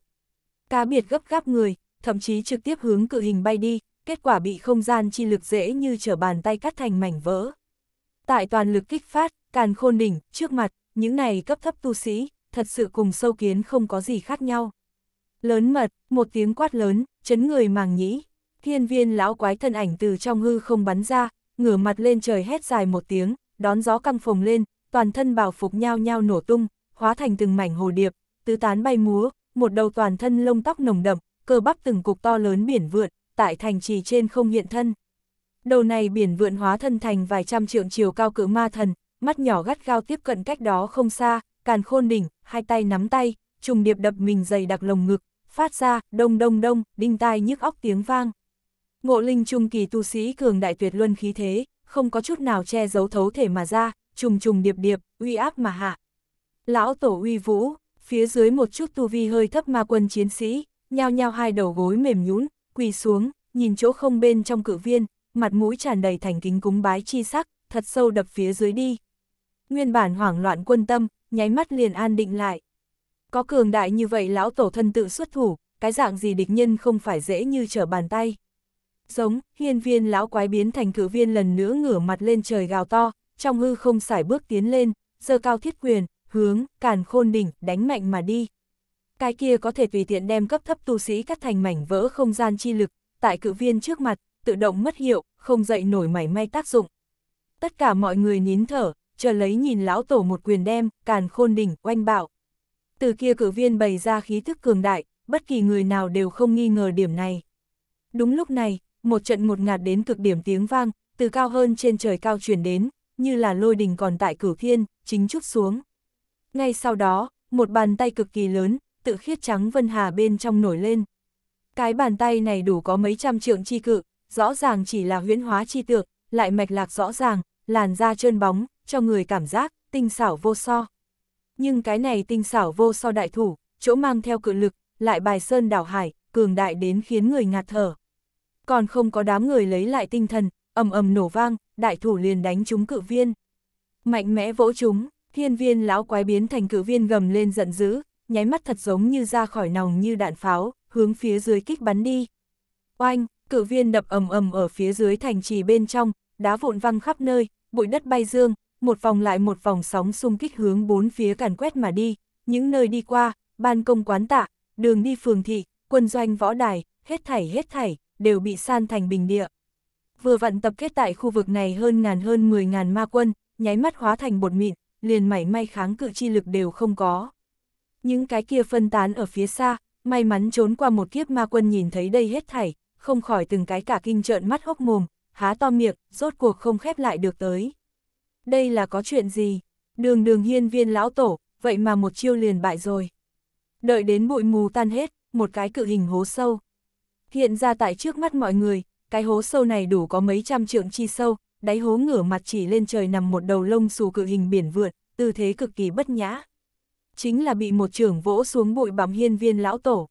Cá biệt gấp gáp người, thậm chí trực tiếp hướng cự hình bay đi, kết quả bị không gian chi lực dễ như trở bàn tay cắt thành mảnh vỡ. Tại toàn lực kích phát, càn khôn đỉnh, trước mặt, những này cấp thấp tu sĩ, thật sự cùng sâu kiến không có gì khác nhau. Lớn mật, một tiếng quát lớn, chấn người màng nhĩ. Thiên viên lão quái thân ảnh từ trong hư không bắn ra, ngửa mặt lên trời hét dài một tiếng, đón gió căng phồng lên, toàn thân bảo phục nhau nhau nổ tung, hóa thành từng mảnh hồ điệp, tứ tán bay múa, một đầu toàn thân lông tóc nồng đậm, cơ bắp từng cục to lớn biển vượn, tại thành trì trên không hiện thân. Đầu này biển vượn hóa thân thành vài trăm trượng chiều cao cự ma thần, mắt nhỏ gắt gao tiếp cận cách đó không xa, càn khôn đỉnh, hai tay nắm tay, trùng điệp đập mình dày đặc lồng ngực, phát ra đông đông đông, đinh tai nhức óc tiếng vang. Ngộ linh trung kỳ tu sĩ cường đại tuyệt luân khí thế, không có chút nào che giấu thấu thể mà ra, trùng trùng điệp điệp, uy áp mà hạ. Lão tổ uy vũ, phía dưới một chút tu vi hơi thấp ma quân chiến sĩ, nhao nhao hai đầu gối mềm nhũn, quỳ xuống, nhìn chỗ không bên trong cự viên, mặt mũi tràn đầy thành kính cúng bái chi sắc, thật sâu đập phía dưới đi. Nguyên bản hoảng loạn quân tâm, nháy mắt liền an định lại. Có cường đại như vậy lão tổ thân tự xuất thủ, cái dạng gì địch nhân không phải dễ như trở bàn tay. Giống, hiên viên lão quái biến thành cử viên lần nữa ngửa mặt lên trời gào to, trong hư không xải bước tiến lên, giơ cao thiết quyền, hướng, càn khôn đỉnh, đánh mạnh mà đi. Cái kia có thể tùy tiện đem cấp thấp tu sĩ cắt thành mảnh vỡ không gian chi lực, tại cử viên trước mặt, tự động mất hiệu, không dậy nổi mảy may tác dụng. Tất cả mọi người nín thở, chờ lấy nhìn lão tổ một quyền đem, càn khôn đỉnh, oanh bạo. Từ kia cử viên bày ra khí thức cường đại, bất kỳ người nào đều không nghi ngờ điểm này. Đúng lúc này, một trận một ngạt đến cực điểm tiếng vang, từ cao hơn trên trời cao chuyển đến, như là lôi đình còn tại cử thiên, chính chút xuống. Ngay sau đó, một bàn tay cực kỳ lớn, tự khiết trắng vân hà bên trong nổi lên. Cái bàn tay này đủ có mấy trăm trượng chi cự, rõ ràng chỉ là huyễn hóa chi tượng, lại mạch lạc rõ ràng, làn da trơn bóng, cho người cảm giác, tinh xảo vô so nhưng cái này tinh xảo vô so đại thủ, chỗ mang theo cự lực, lại bài sơn đảo hải, cường đại đến khiến người ngạt thở. Còn không có đám người lấy lại tinh thần, ầm ầm nổ vang, đại thủ liền đánh trúng cự viên. Mạnh mẽ vỗ chúng, thiên viên lão quái biến thành cự viên gầm lên giận dữ, nháy mắt thật giống như ra khỏi nòng như đạn pháo, hướng phía dưới kích bắn đi. Oanh, cự viên đập ầm ầm ở phía dưới thành trì bên trong, đá vụn văng khắp nơi, bụi đất bay dương, một vòng lại một vòng sóng xung kích hướng bốn phía càn quét mà đi, những nơi đi qua, ban công quán tạ, đường đi phường thị, quân doanh võ đài, hết thảy hết thảy, đều bị san thành bình địa. Vừa vặn tập kết tại khu vực này hơn ngàn hơn 10 ngàn ma quân, nháy mắt hóa thành bột mịn, liền mảy may kháng cự chi lực đều không có. Những cái kia phân tán ở phía xa, may mắn trốn qua một kiếp ma quân nhìn thấy đây hết thảy, không khỏi từng cái cả kinh trợn mắt hốc mồm, há to miệng, rốt cuộc không khép lại được tới đây là có chuyện gì? Đường đường hiên viên lão tổ, vậy mà một chiêu liền bại rồi. Đợi đến bụi mù tan hết, một cái cự hình hố sâu. Hiện ra tại trước mắt mọi người, cái hố sâu này đủ có mấy trăm trượng chi sâu, đáy hố ngửa mặt chỉ lên trời nằm một đầu lông xù cự hình biển vượt, tư thế cực kỳ bất nhã. Chính là bị một trưởng vỗ xuống bụi bám hiên viên lão tổ.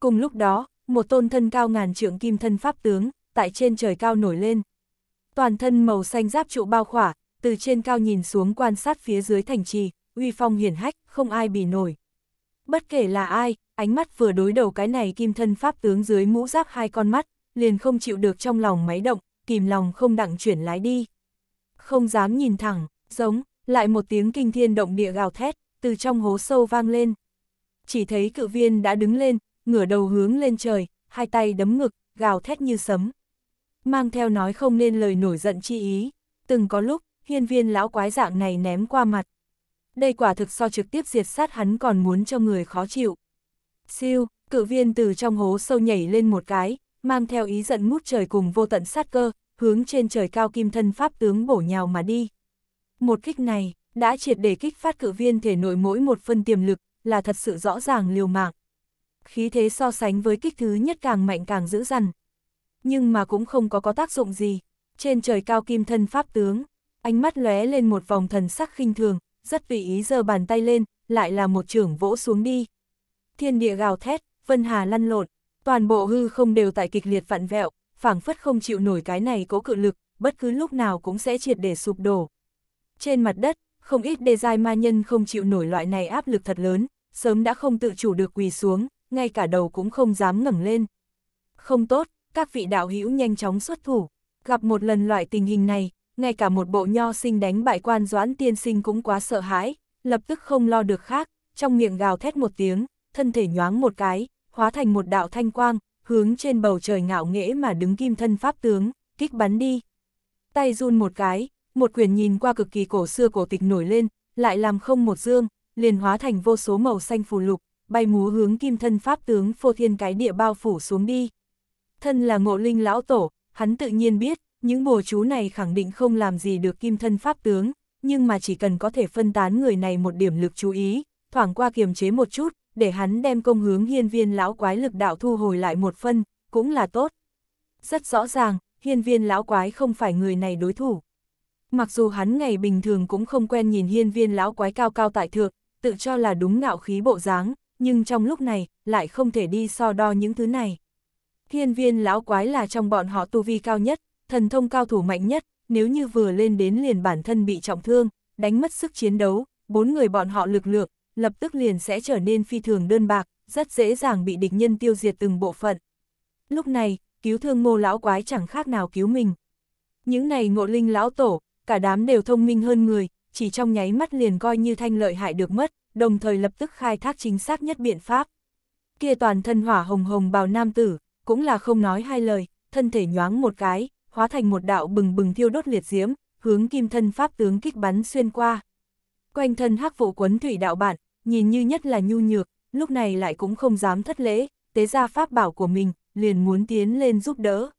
Cùng lúc đó, một tôn thân cao ngàn trượng kim thân pháp tướng, tại trên trời cao nổi lên. Toàn thân màu xanh giáp trụ bao khỏa, từ trên cao nhìn xuống quan sát phía dưới thành trì, uy phong hiển hách, không ai bì nổi. Bất kể là ai, ánh mắt vừa đối đầu cái này kim thân pháp tướng dưới mũ giáp hai con mắt, liền không chịu được trong lòng máy động, kìm lòng không đặng chuyển lái đi. Không dám nhìn thẳng, giống, lại một tiếng kinh thiên động địa gào thét, từ trong hố sâu vang lên. Chỉ thấy cự viên đã đứng lên, ngửa đầu hướng lên trời, hai tay đấm ngực, gào thét như sấm. Mang theo nói không nên lời nổi giận chi ý, từng có lúc, hiên viên lão quái dạng này ném qua mặt. Đây quả thực so trực tiếp diệt sát hắn còn muốn cho người khó chịu. Siêu, cự viên từ trong hố sâu nhảy lên một cái, mang theo ý giận ngút trời cùng vô tận sát cơ, hướng trên trời cao kim thân pháp tướng bổ nhào mà đi. Một kích này, đã triệt để kích phát cự viên thể nội mỗi một phân tiềm lực, là thật sự rõ ràng liều mạng. Khí thế so sánh với kích thứ nhất càng mạnh càng dữ dằn. Nhưng mà cũng không có có tác dụng gì. Trên trời cao kim thân pháp tướng, ánh mắt lóe lên một vòng thần sắc khinh thường, rất tùy ý giơ bàn tay lên, lại là một trưởng vỗ xuống đi. Thiên địa gào thét, vân hà lăn lộn, toàn bộ hư không đều tại kịch liệt vặn vẹo, phảng phất không chịu nổi cái này cố cự lực, bất cứ lúc nào cũng sẽ triệt để sụp đổ. Trên mặt đất, không ít đề giai ma nhân không chịu nổi loại này áp lực thật lớn, sớm đã không tự chủ được quỳ xuống, ngay cả đầu cũng không dám ngẩng lên. Không tốt, các vị đạo hữu nhanh chóng xuất thủ, gặp một lần loại tình hình này, ngay cả một bộ nho sinh đánh bại quan doãn tiên sinh cũng quá sợ hãi, lập tức không lo được khác, trong miệng gào thét một tiếng, thân thể nhoáng một cái, hóa thành một đạo thanh quang, hướng trên bầu trời ngạo nghễ mà đứng kim thân pháp tướng, kích bắn đi. Tay run một cái, một quyền nhìn qua cực kỳ cổ xưa cổ tịch nổi lên, lại làm không một dương, liền hóa thành vô số màu xanh phù lục, bay múa hướng kim thân pháp tướng phô thiên cái địa bao phủ xuống đi. Thân là ngộ linh lão tổ, hắn tự nhiên biết, những bùa chú này khẳng định không làm gì được kim thân pháp tướng, nhưng mà chỉ cần có thể phân tán người này một điểm lực chú ý, thoảng qua kiềm chế một chút, để hắn đem công hướng hiên viên lão quái lực đạo thu hồi lại một phân, cũng là tốt. Rất rõ ràng, hiên viên lão quái không phải người này đối thủ. Mặc dù hắn ngày bình thường cũng không quen nhìn hiên viên lão quái cao cao tại thượng, tự cho là đúng ngạo khí bộ dáng, nhưng trong lúc này, lại không thể đi so đo những thứ này. Hiên viên lão quái là trong bọn họ tu vi cao nhất, thần thông cao thủ mạnh nhất, nếu như vừa lên đến liền bản thân bị trọng thương, đánh mất sức chiến đấu, bốn người bọn họ lực lượng, lập tức liền sẽ trở nên phi thường đơn bạc, rất dễ dàng bị địch nhân tiêu diệt từng bộ phận. Lúc này, cứu thương ngô lão quái chẳng khác nào cứu mình. Những này ngộ linh lão tổ, cả đám đều thông minh hơn người, chỉ trong nháy mắt liền coi như thanh lợi hại được mất, đồng thời lập tức khai thác chính xác nhất biện pháp. Kia toàn thân hỏa hồng hồng bào nam tử, cũng là không nói hai lời, thân thể nhoáng một cái, hóa thành một đạo bừng bừng thiêu đốt liệt diễm, hướng kim thân pháp tướng kích bắn xuyên qua. Quanh thân hắc vụ quấn thủy đạo bản, nhìn như nhất là nhu nhược, lúc này lại cũng không dám thất lễ, tế ra pháp bảo của mình, liền muốn tiến lên giúp đỡ.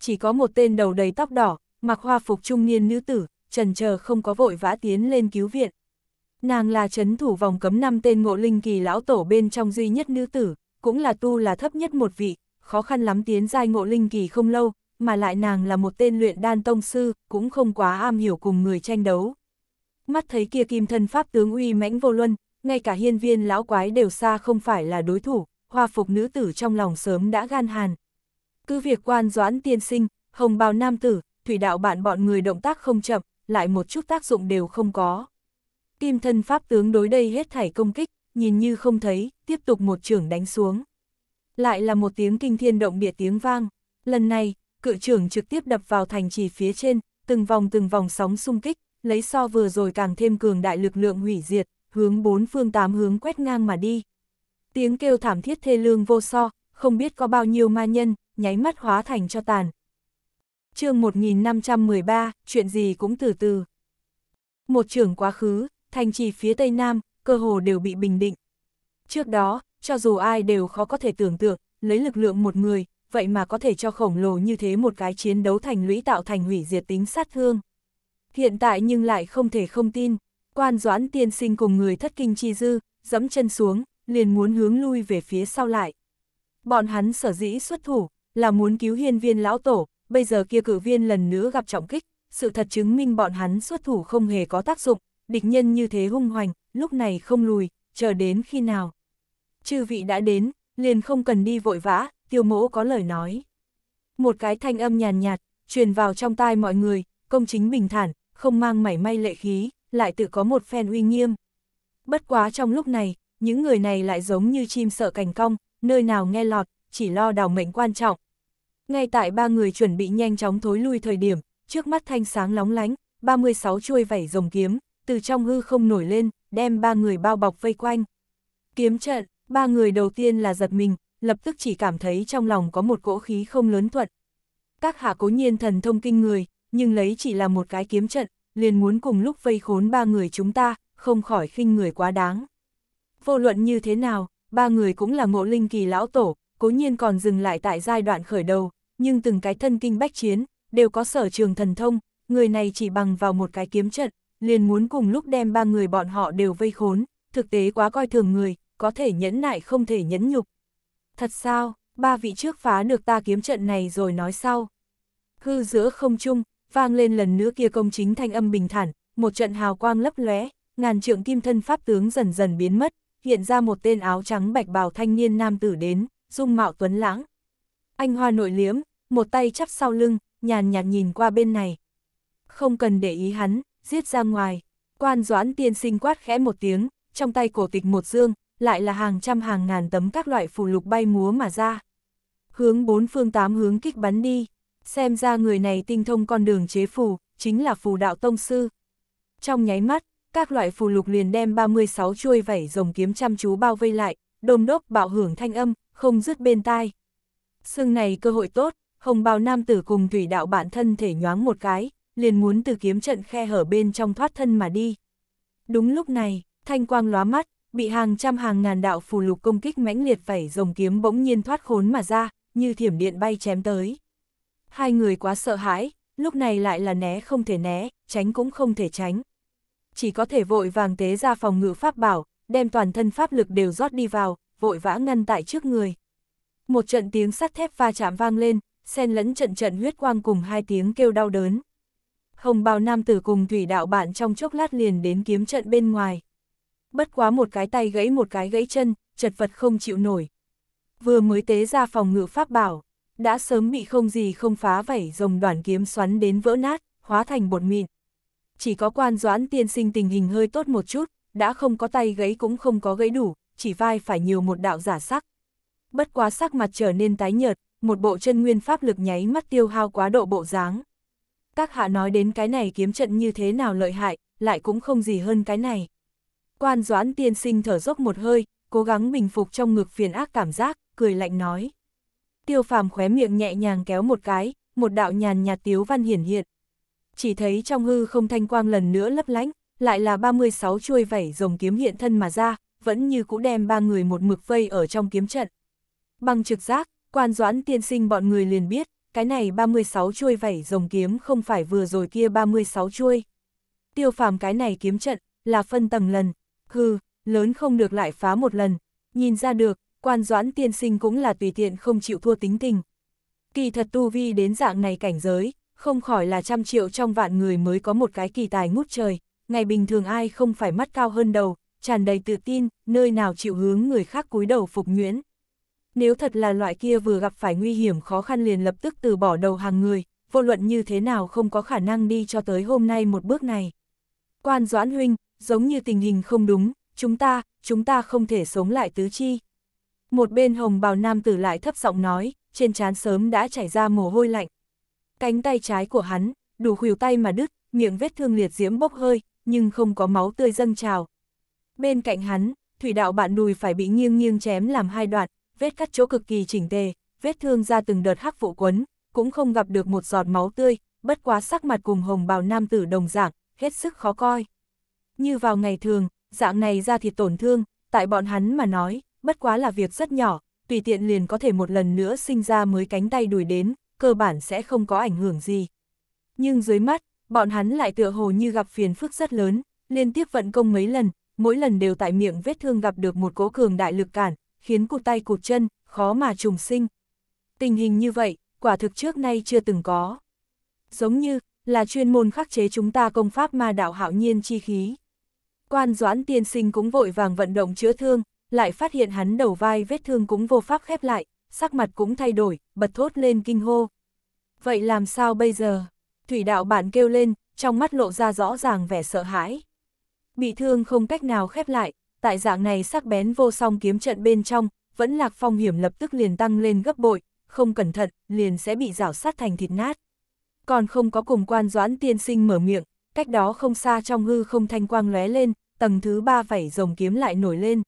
Chỉ có một tên đầu đầy tóc đỏ, mặc hoa phục trung niên nữ tử, trần chờ không có vội vã tiến lên cứu viện. Nàng là chấn thủ vòng cấm năm tên ngộ linh kỳ lão tổ bên trong duy nhất nữ tử, cũng là tu là thấp nhất một vị, khó khăn lắm tiến giai ngộ linh kỳ không lâu, mà lại nàng là một tên luyện đan tông sư, cũng không quá am hiểu cùng người tranh đấu. Mắt thấy kia kim thân pháp tướng uy mãnh vô luân, ngay cả hiên viên lão quái đều xa không phải là đối thủ, hoa phục nữ tử trong lòng sớm đã gan hàn. Cứ việc quan doãn tiên sinh, hồng bào nam tử, thủy đạo bạn bọn người động tác không chậm, lại một chút tác dụng đều không có. Kim thân pháp tướng đối đây hết thảy công kích, nhìn như không thấy, tiếp tục một trưởng đánh xuống. Lại là một tiếng kinh thiên động địa tiếng vang, lần này, cự trưởng trực tiếp đập vào thành trì phía trên, từng vòng từng vòng sóng xung kích, lấy so vừa rồi càng thêm cường đại lực lượng hủy diệt, hướng bốn phương tám hướng quét ngang mà đi. Tiếng kêu thảm thiết thê lương vô so, không biết có bao nhiêu ma nhân, nháy mắt hóa thành cho tàn. chương 1513, chuyện gì cũng từ từ. Một trưởng quá khứ, thành trì phía tây nam, cơ hồ đều bị bình định. Trước đó, cho dù ai đều khó có thể tưởng tượng, lấy lực lượng một người, vậy mà có thể cho khổng lồ như thế một cái chiến đấu thành lũy tạo thành hủy diệt tính sát thương. Hiện tại nhưng lại không thể không tin, quan doãn tiên sinh cùng người thất kinh chi dư, dẫm chân xuống, liền muốn hướng lui về phía sau lại. Bọn hắn sở dĩ xuất thủ, là muốn cứu hiên viên lão tổ, bây giờ kia cử viên lần nữa gặp trọng kích, sự thật chứng minh bọn hắn xuất thủ không hề có tác dụng, địch nhân như thế hung hoành, lúc này không lùi, chờ đến khi nào. Chư vị đã đến, liền không cần đi vội vã, tiêu mỗ có lời nói. Một cái thanh âm nhàn nhạt, truyền vào trong tai mọi người, công chính bình thản, không mang mảy may lệ khí, lại tự có một phen uy nghiêm. Bất quá trong lúc này, những người này lại giống như chim sợ cành cong, nơi nào nghe lọt, chỉ lo đào mệnh quan trọng. Ngay tại ba người chuẩn bị nhanh chóng thối lui thời điểm, trước mắt thanh sáng lóng lánh, 36 chuôi vảy rồng kiếm, từ trong hư không nổi lên, đem ba người bao bọc vây quanh. Kiếm trận, ba người đầu tiên là giật mình, lập tức chỉ cảm thấy trong lòng có một cỗ khí không lớn thuận. Các hạ cố nhiên thần thông kinh người, nhưng lấy chỉ là một cái kiếm trận, liền muốn cùng lúc vây khốn ba người chúng ta, không khỏi khinh người quá đáng. Vô luận như thế nào, ba người cũng là ngộ linh kỳ lão tổ, cố nhiên còn dừng lại tại giai đoạn khởi đầu, nhưng từng cái thân kinh bách chiến, đều có sở trường thần thông, người này chỉ bằng vào một cái kiếm trận, liền muốn cùng lúc đem ba người bọn họ đều vây khốn, thực tế quá coi thường người, có thể nhẫn nại không thể nhẫn nhục. Thật sao, ba vị trước phá được ta kiếm trận này rồi nói sau. Hư giữa không trung, vang lên lần nữa kia công chính thanh âm bình thản, một trận hào quang lấp lóe, ngàn trượng kim thân pháp tướng dần dần biến mất, hiện ra một tên áo trắng bạch bào thanh niên nam tử đến, dung mạo tuấn lãng. Anh hoa nội liếm, một tay chắp sau lưng, nhàn nhạt nhìn qua bên này. Không cần để ý hắn, giết ra ngoài. Quan doãn tiên sinh quát khẽ một tiếng, trong tay cổ tịch một dương, lại là hàng trăm hàng ngàn tấm các loại phù lục bay múa mà ra. Hướng bốn phương tám hướng kích bắn đi, xem ra người này tinh thông con đường chế phù, chính là phù đạo tông sư. Trong nháy mắt, các loại phù lục liền đem 36 chuôi vảy rồng kiếm chăm chú bao vây lại, đôm đốc bạo hưởng thanh âm, không dứt bên tai. Sưng này cơ hội tốt, hồng bào nam tử cùng thủy đạo bản thân thể nhoáng một cái, liền muốn từ kiếm trận khe hở bên trong thoát thân mà đi. Đúng lúc này, thanh quang lóa mắt, bị hàng trăm hàng ngàn đạo phù lục công kích mãnh liệt phải rồng kiếm bỗng nhiên thoát khốn mà ra, như thiểm điện bay chém tới. Hai người quá sợ hãi, lúc này lại là né không thể né, tránh cũng không thể tránh. Chỉ có thể vội vàng tế ra phòng ngự pháp bảo, đem toàn thân pháp lực đều rót đi vào, vội vã ngăn tại trước người. Một trận tiếng sắt thép va chạm vang lên, xen lẫn trận trận huyết quang cùng hai tiếng kêu đau đớn. Hồng bào nam tử cùng thủy đạo bạn trong chốc lát liền đến kiếm trận bên ngoài bất quá một cái tay gãy một cái gãy chân, chật vật không chịu nổi. Vừa mới tế ra phòng ngự pháp bảo, đã sớm bị không gì không phá vảy rồng đoàn kiếm xoắn đến vỡ nát, hóa thành bột mịn. Chỉ có quan doãn tiên sinh tình hình hơi tốt một chút, đã không có tay gãy cũng không có gãy đủ, chỉ vai phải nhiều một đạo giả sắc. Bất quá sắc mặt trở nên tái nhợt, một bộ chân nguyên pháp lực nháy mắt tiêu hao quá độ bộ dáng. Các hạ nói đến cái này kiếm trận như thế nào lợi hại, lại cũng không gì hơn cái này. Quan Doãn tiên sinh thở dốc một hơi, cố gắng bình phục trong ngực phiền ác cảm giác, cười lạnh nói. Tiêu phàm khóe miệng nhẹ nhàng kéo một cái, một đạo nhàn nhạt tiếu văn hiển hiện. Chỉ thấy trong hư không thanh quang lần nữa lấp lánh, lại là 36 chuôi vảy rồng kiếm hiện thân mà ra, vẫn như cũ đem ba người một mực vây ở trong kiếm trận. Bằng trực giác, quan doãn tiên sinh bọn người liền biết, cái này 36 chuôi vảy rồng kiếm không phải vừa rồi kia 36 chuôi. Tiêu phàm cái này kiếm trận, là phân tầng lần, hư, lớn không được lại phá một lần, nhìn ra được, quan doãn tiên sinh cũng là tùy tiện không chịu thua tính tình. Kỳ thật tu vi đến dạng này cảnh giới, không khỏi là trăm triệu trong vạn người mới có một cái kỳ tài ngút trời, ngày bình thường ai không phải mắt cao hơn đầu, tràn đầy tự tin, nơi nào chịu hướng người khác cúi đầu phục nhuyễn. Nếu thật là loại kia vừa gặp phải nguy hiểm khó khăn liền lập tức từ bỏ đầu hàng người, vô luận như thế nào không có khả năng đi cho tới hôm nay một bước này. Quan Doãn Huynh, giống như tình hình không đúng, chúng ta, chúng ta không thể sống lại tứ chi. Một bên hồng bào nam tử lại thấp giọng nói, trên trán sớm đã chảy ra mồ hôi lạnh. Cánh tay trái của hắn, đủ khuỷu tay mà đứt, miệng vết thương liệt diễm bốc hơi, nhưng không có máu tươi dâng trào. Bên cạnh hắn, thủy đạo bạn đùi phải bị nghiêng nghiêng chém làm hai đoạn, vết cắt chỗ cực kỳ chỉnh tề, vết thương ra từng đợt hắc vụ quấn, cũng không gặp được một giọt máu tươi, bất quá sắc mặt cùng hồng bào nam tử đồng dạng, hết sức khó coi. Như vào ngày thường, dạng này ra thì tổn thương, tại bọn hắn mà nói, bất quá là việc rất nhỏ, tùy tiện liền có thể một lần nữa sinh ra mới cánh tay đuổi đến, cơ bản sẽ không có ảnh hưởng gì. Nhưng dưới mắt, bọn hắn lại tựa hồ như gặp phiền phức rất lớn, liên tiếp vận công mấy lần, mỗi lần đều tại miệng vết thương gặp được một cố cường đại lực cản, khiến cụt tay cụt chân, khó mà trùng sinh. Tình hình như vậy, quả thực trước nay chưa từng có. Giống như, là chuyên môn khắc chế chúng ta công pháp ma đạo hạo nhiên chi khí. Quan Doãn tiên sinh cũng vội vàng vận động chữa thương, lại phát hiện hắn đầu vai vết thương cũng vô pháp khép lại, sắc mặt cũng thay đổi, bật thốt lên kinh hô. Vậy làm sao bây giờ? Thủy đạo bản kêu lên, trong mắt lộ ra rõ ràng vẻ sợ hãi. Bị thương không cách nào khép lại, tại dạng này sắc bén vô song kiếm trận bên trong, vẫn lạc phong hiểm lập tức liền tăng lên gấp bội, không cẩn thận, liền sẽ bị rảo sát thành thịt nát. Còn không có cùng quan doãn tiên sinh mở miệng, cách đó không xa trong hư không thanh quang lóe lên, tầng thứ ba vảy rồng kiếm lại nổi lên.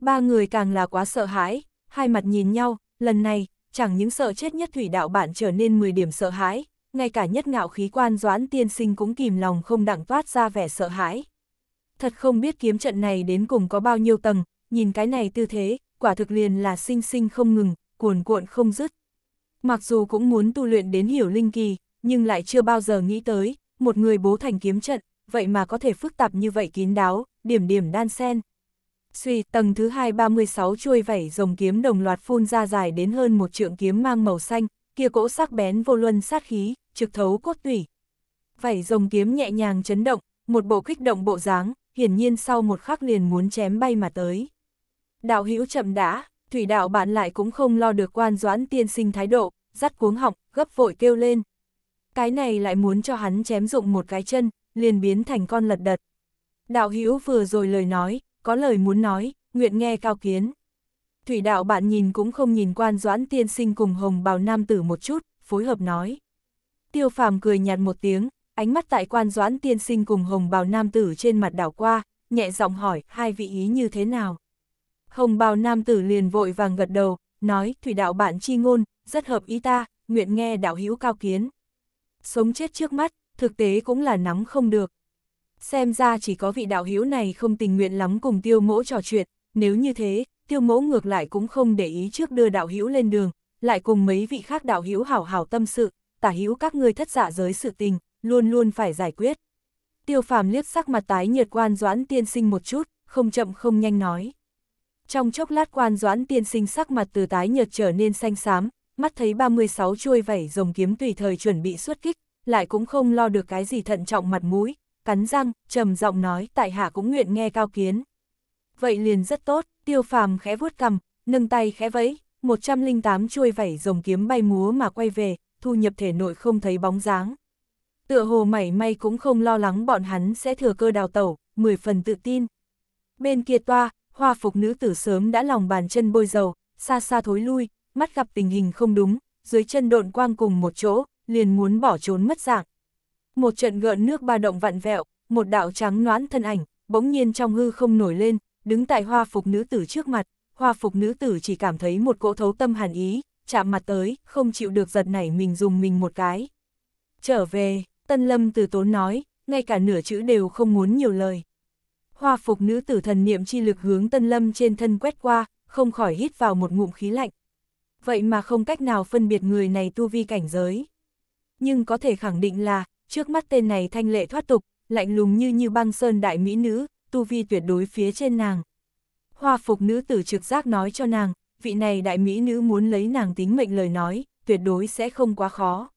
Ba người càng là quá sợ hãi, hai mặt nhìn nhau, lần này, chẳng những sợ chết nhất thủy đạo bạn trở nên 10 điểm sợ hãi, ngay cả nhất ngạo khí quan doãn tiên sinh cũng kìm lòng không đặng toát ra vẻ sợ hãi. Thật không biết kiếm trận này đến cùng có bao nhiêu tầng, nhìn cái này tư thế, quả thực liền là sinh sinh không ngừng, cuồn cuộn không dứt. Mặc dù cũng muốn tu luyện đến hiểu linh kỳ, nhưng lại chưa bao giờ nghĩ tới, một người bố thành kiếm trận vậy mà có thể phức tạp như vậy kín đáo, điểm điểm đan sen. Suy, tầng thứ hai 36 chuôi vảy rồng kiếm đồng loạt phun ra dài đến hơn một trượng kiếm mang màu xanh, kia cỗ sắc bén vô luân sát khí, trực thấu cốt tủy. Vảy rồng kiếm nhẹ nhàng chấn động, một bộ kích động bộ dáng, hiển nhiên sau một khắc liền muốn chém bay mà tới. Đạo hữu chậm đã, thủy đạo bạn lại cũng không lo được quan doãn tiên sinh thái độ, dắt cuống họng, gấp vội kêu lên. Cái này lại muốn cho hắn chém dụng một cái chân, liền biến thành con lật đật. Đạo hữu vừa rồi lời nói, có lời muốn nói, nguyện nghe cao kiến. Thủy đạo bạn nhìn cũng không nhìn quan doãn tiên sinh cùng hồng bào nam tử một chút, phối hợp nói. Tiêu phàm cười nhạt một tiếng, ánh mắt tại quan doãn tiên sinh cùng hồng bào nam tử trên mặt đảo qua, nhẹ giọng hỏi hai vị ý như thế nào. Hồng bào nam tử liền vội vàng gật đầu, nói thủy đạo bạn chi ngôn, rất hợp ý ta, nguyện nghe đạo hữu cao kiến. Sống chết trước mắt, thực tế cũng là nắm không được. Xem ra chỉ có vị đạo hiếu này không tình nguyện lắm cùng tiêu mỗ trò chuyện, nếu như thế, tiêu mỗ ngược lại cũng không để ý trước đưa đạo hiếu lên đường, lại cùng mấy vị khác đạo hiếu hảo hảo tâm sự, tả hiếu các ngươi thất giả dạ giới sự tình, luôn luôn phải giải quyết. Tiêu phàm liếc sắc mặt tái nhiệt quan doãn tiên sinh một chút, không chậm không nhanh nói. Trong chốc lát quan doãn tiên sinh sắc mặt từ tái nhợt trở nên xanh xám, mắt thấy 36 chuôi vẩy rồng kiếm tùy thời chuẩn bị xuất kích, lại cũng không lo được cái gì thận trọng mặt mũi, cắn răng, trầm giọng nói tại hạ cũng nguyện nghe cao kiến. Vậy liền rất tốt, tiêu phàm khẽ vuốt cầm, nâng tay khẽ vẫy, 108 chuôi vẩy rồng kiếm bay múa mà quay về, thu nhập thể nội không thấy bóng dáng. Tựa hồ mảy may cũng không lo lắng bọn hắn sẽ thừa cơ đào tẩu, mười phần tự tin. Bên kia toa, hoa phục nữ tử sớm đã lòng bàn chân bôi dầu, xa xa thối lui, mắt gặp tình hình không đúng, dưới chân độn quang cùng một chỗ, liền muốn bỏ trốn mất dạng. Một trận gợn nước ba động vặn vẹo, một đạo trắng noãn thân ảnh, bỗng nhiên trong hư không nổi lên, đứng tại hoa phục nữ tử trước mặt, hoa phục nữ tử chỉ cảm thấy một cỗ thấu tâm hàn ý, chạm mặt tới, không chịu được giật nảy mình dùng mình một cái. Trở về, Tân Lâm từ tốn nói, ngay cả nửa chữ đều không muốn nhiều lời. Hoa phục nữ tử thần niệm chi lực hướng Tân Lâm trên thân quét qua, không khỏi hít vào một ngụm khí lạnh. Vậy mà không cách nào phân biệt người này tu vi cảnh giới nhưng có thể khẳng định là, trước mắt tên này thanh lệ thoát tục, lạnh lùng như như băng sơn đại mỹ nữ, tu vi tuyệt đối phía trên nàng. Hoa phục nữ tử trực giác nói cho nàng, vị này đại mỹ nữ muốn lấy nàng tính mệnh lời nói, tuyệt đối sẽ không quá khó.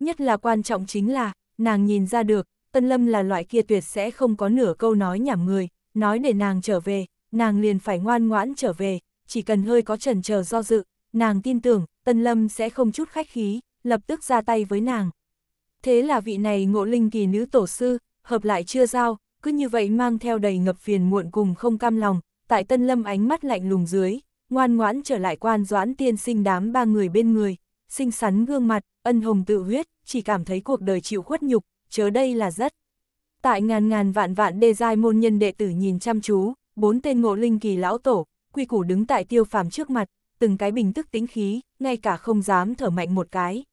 Nhất là quan trọng chính là, nàng nhìn ra được, Tân Lâm là loại kia tuyệt sẽ không có nửa câu nói nhảm người, nói để nàng trở về, nàng liền phải ngoan ngoãn trở về, chỉ cần hơi có trần chờ do dự, nàng tin tưởng, Tân Lâm sẽ không chút khách khí, lập tức ra tay với nàng. Thế là vị này ngộ linh kỳ nữ tổ sư, hợp lại chưa giao, cứ như vậy mang theo đầy ngập phiền muộn cùng không cam lòng, tại tân lâm ánh mắt lạnh lùng dưới, ngoan ngoãn trở lại quan doãn tiên sinh đám ba người bên người, xinh xắn gương mặt, ân hồng tự huyết, chỉ cảm thấy cuộc đời chịu khuất nhục, chớ đây là rất. Tại ngàn ngàn vạn vạn đề giai môn nhân đệ tử nhìn chăm chú, bốn tên ngộ linh kỳ lão tổ, quy củ đứng tại tiêu phàm trước mặt, từng cái bình tức tính khí, ngay cả không dám thở mạnh một cái.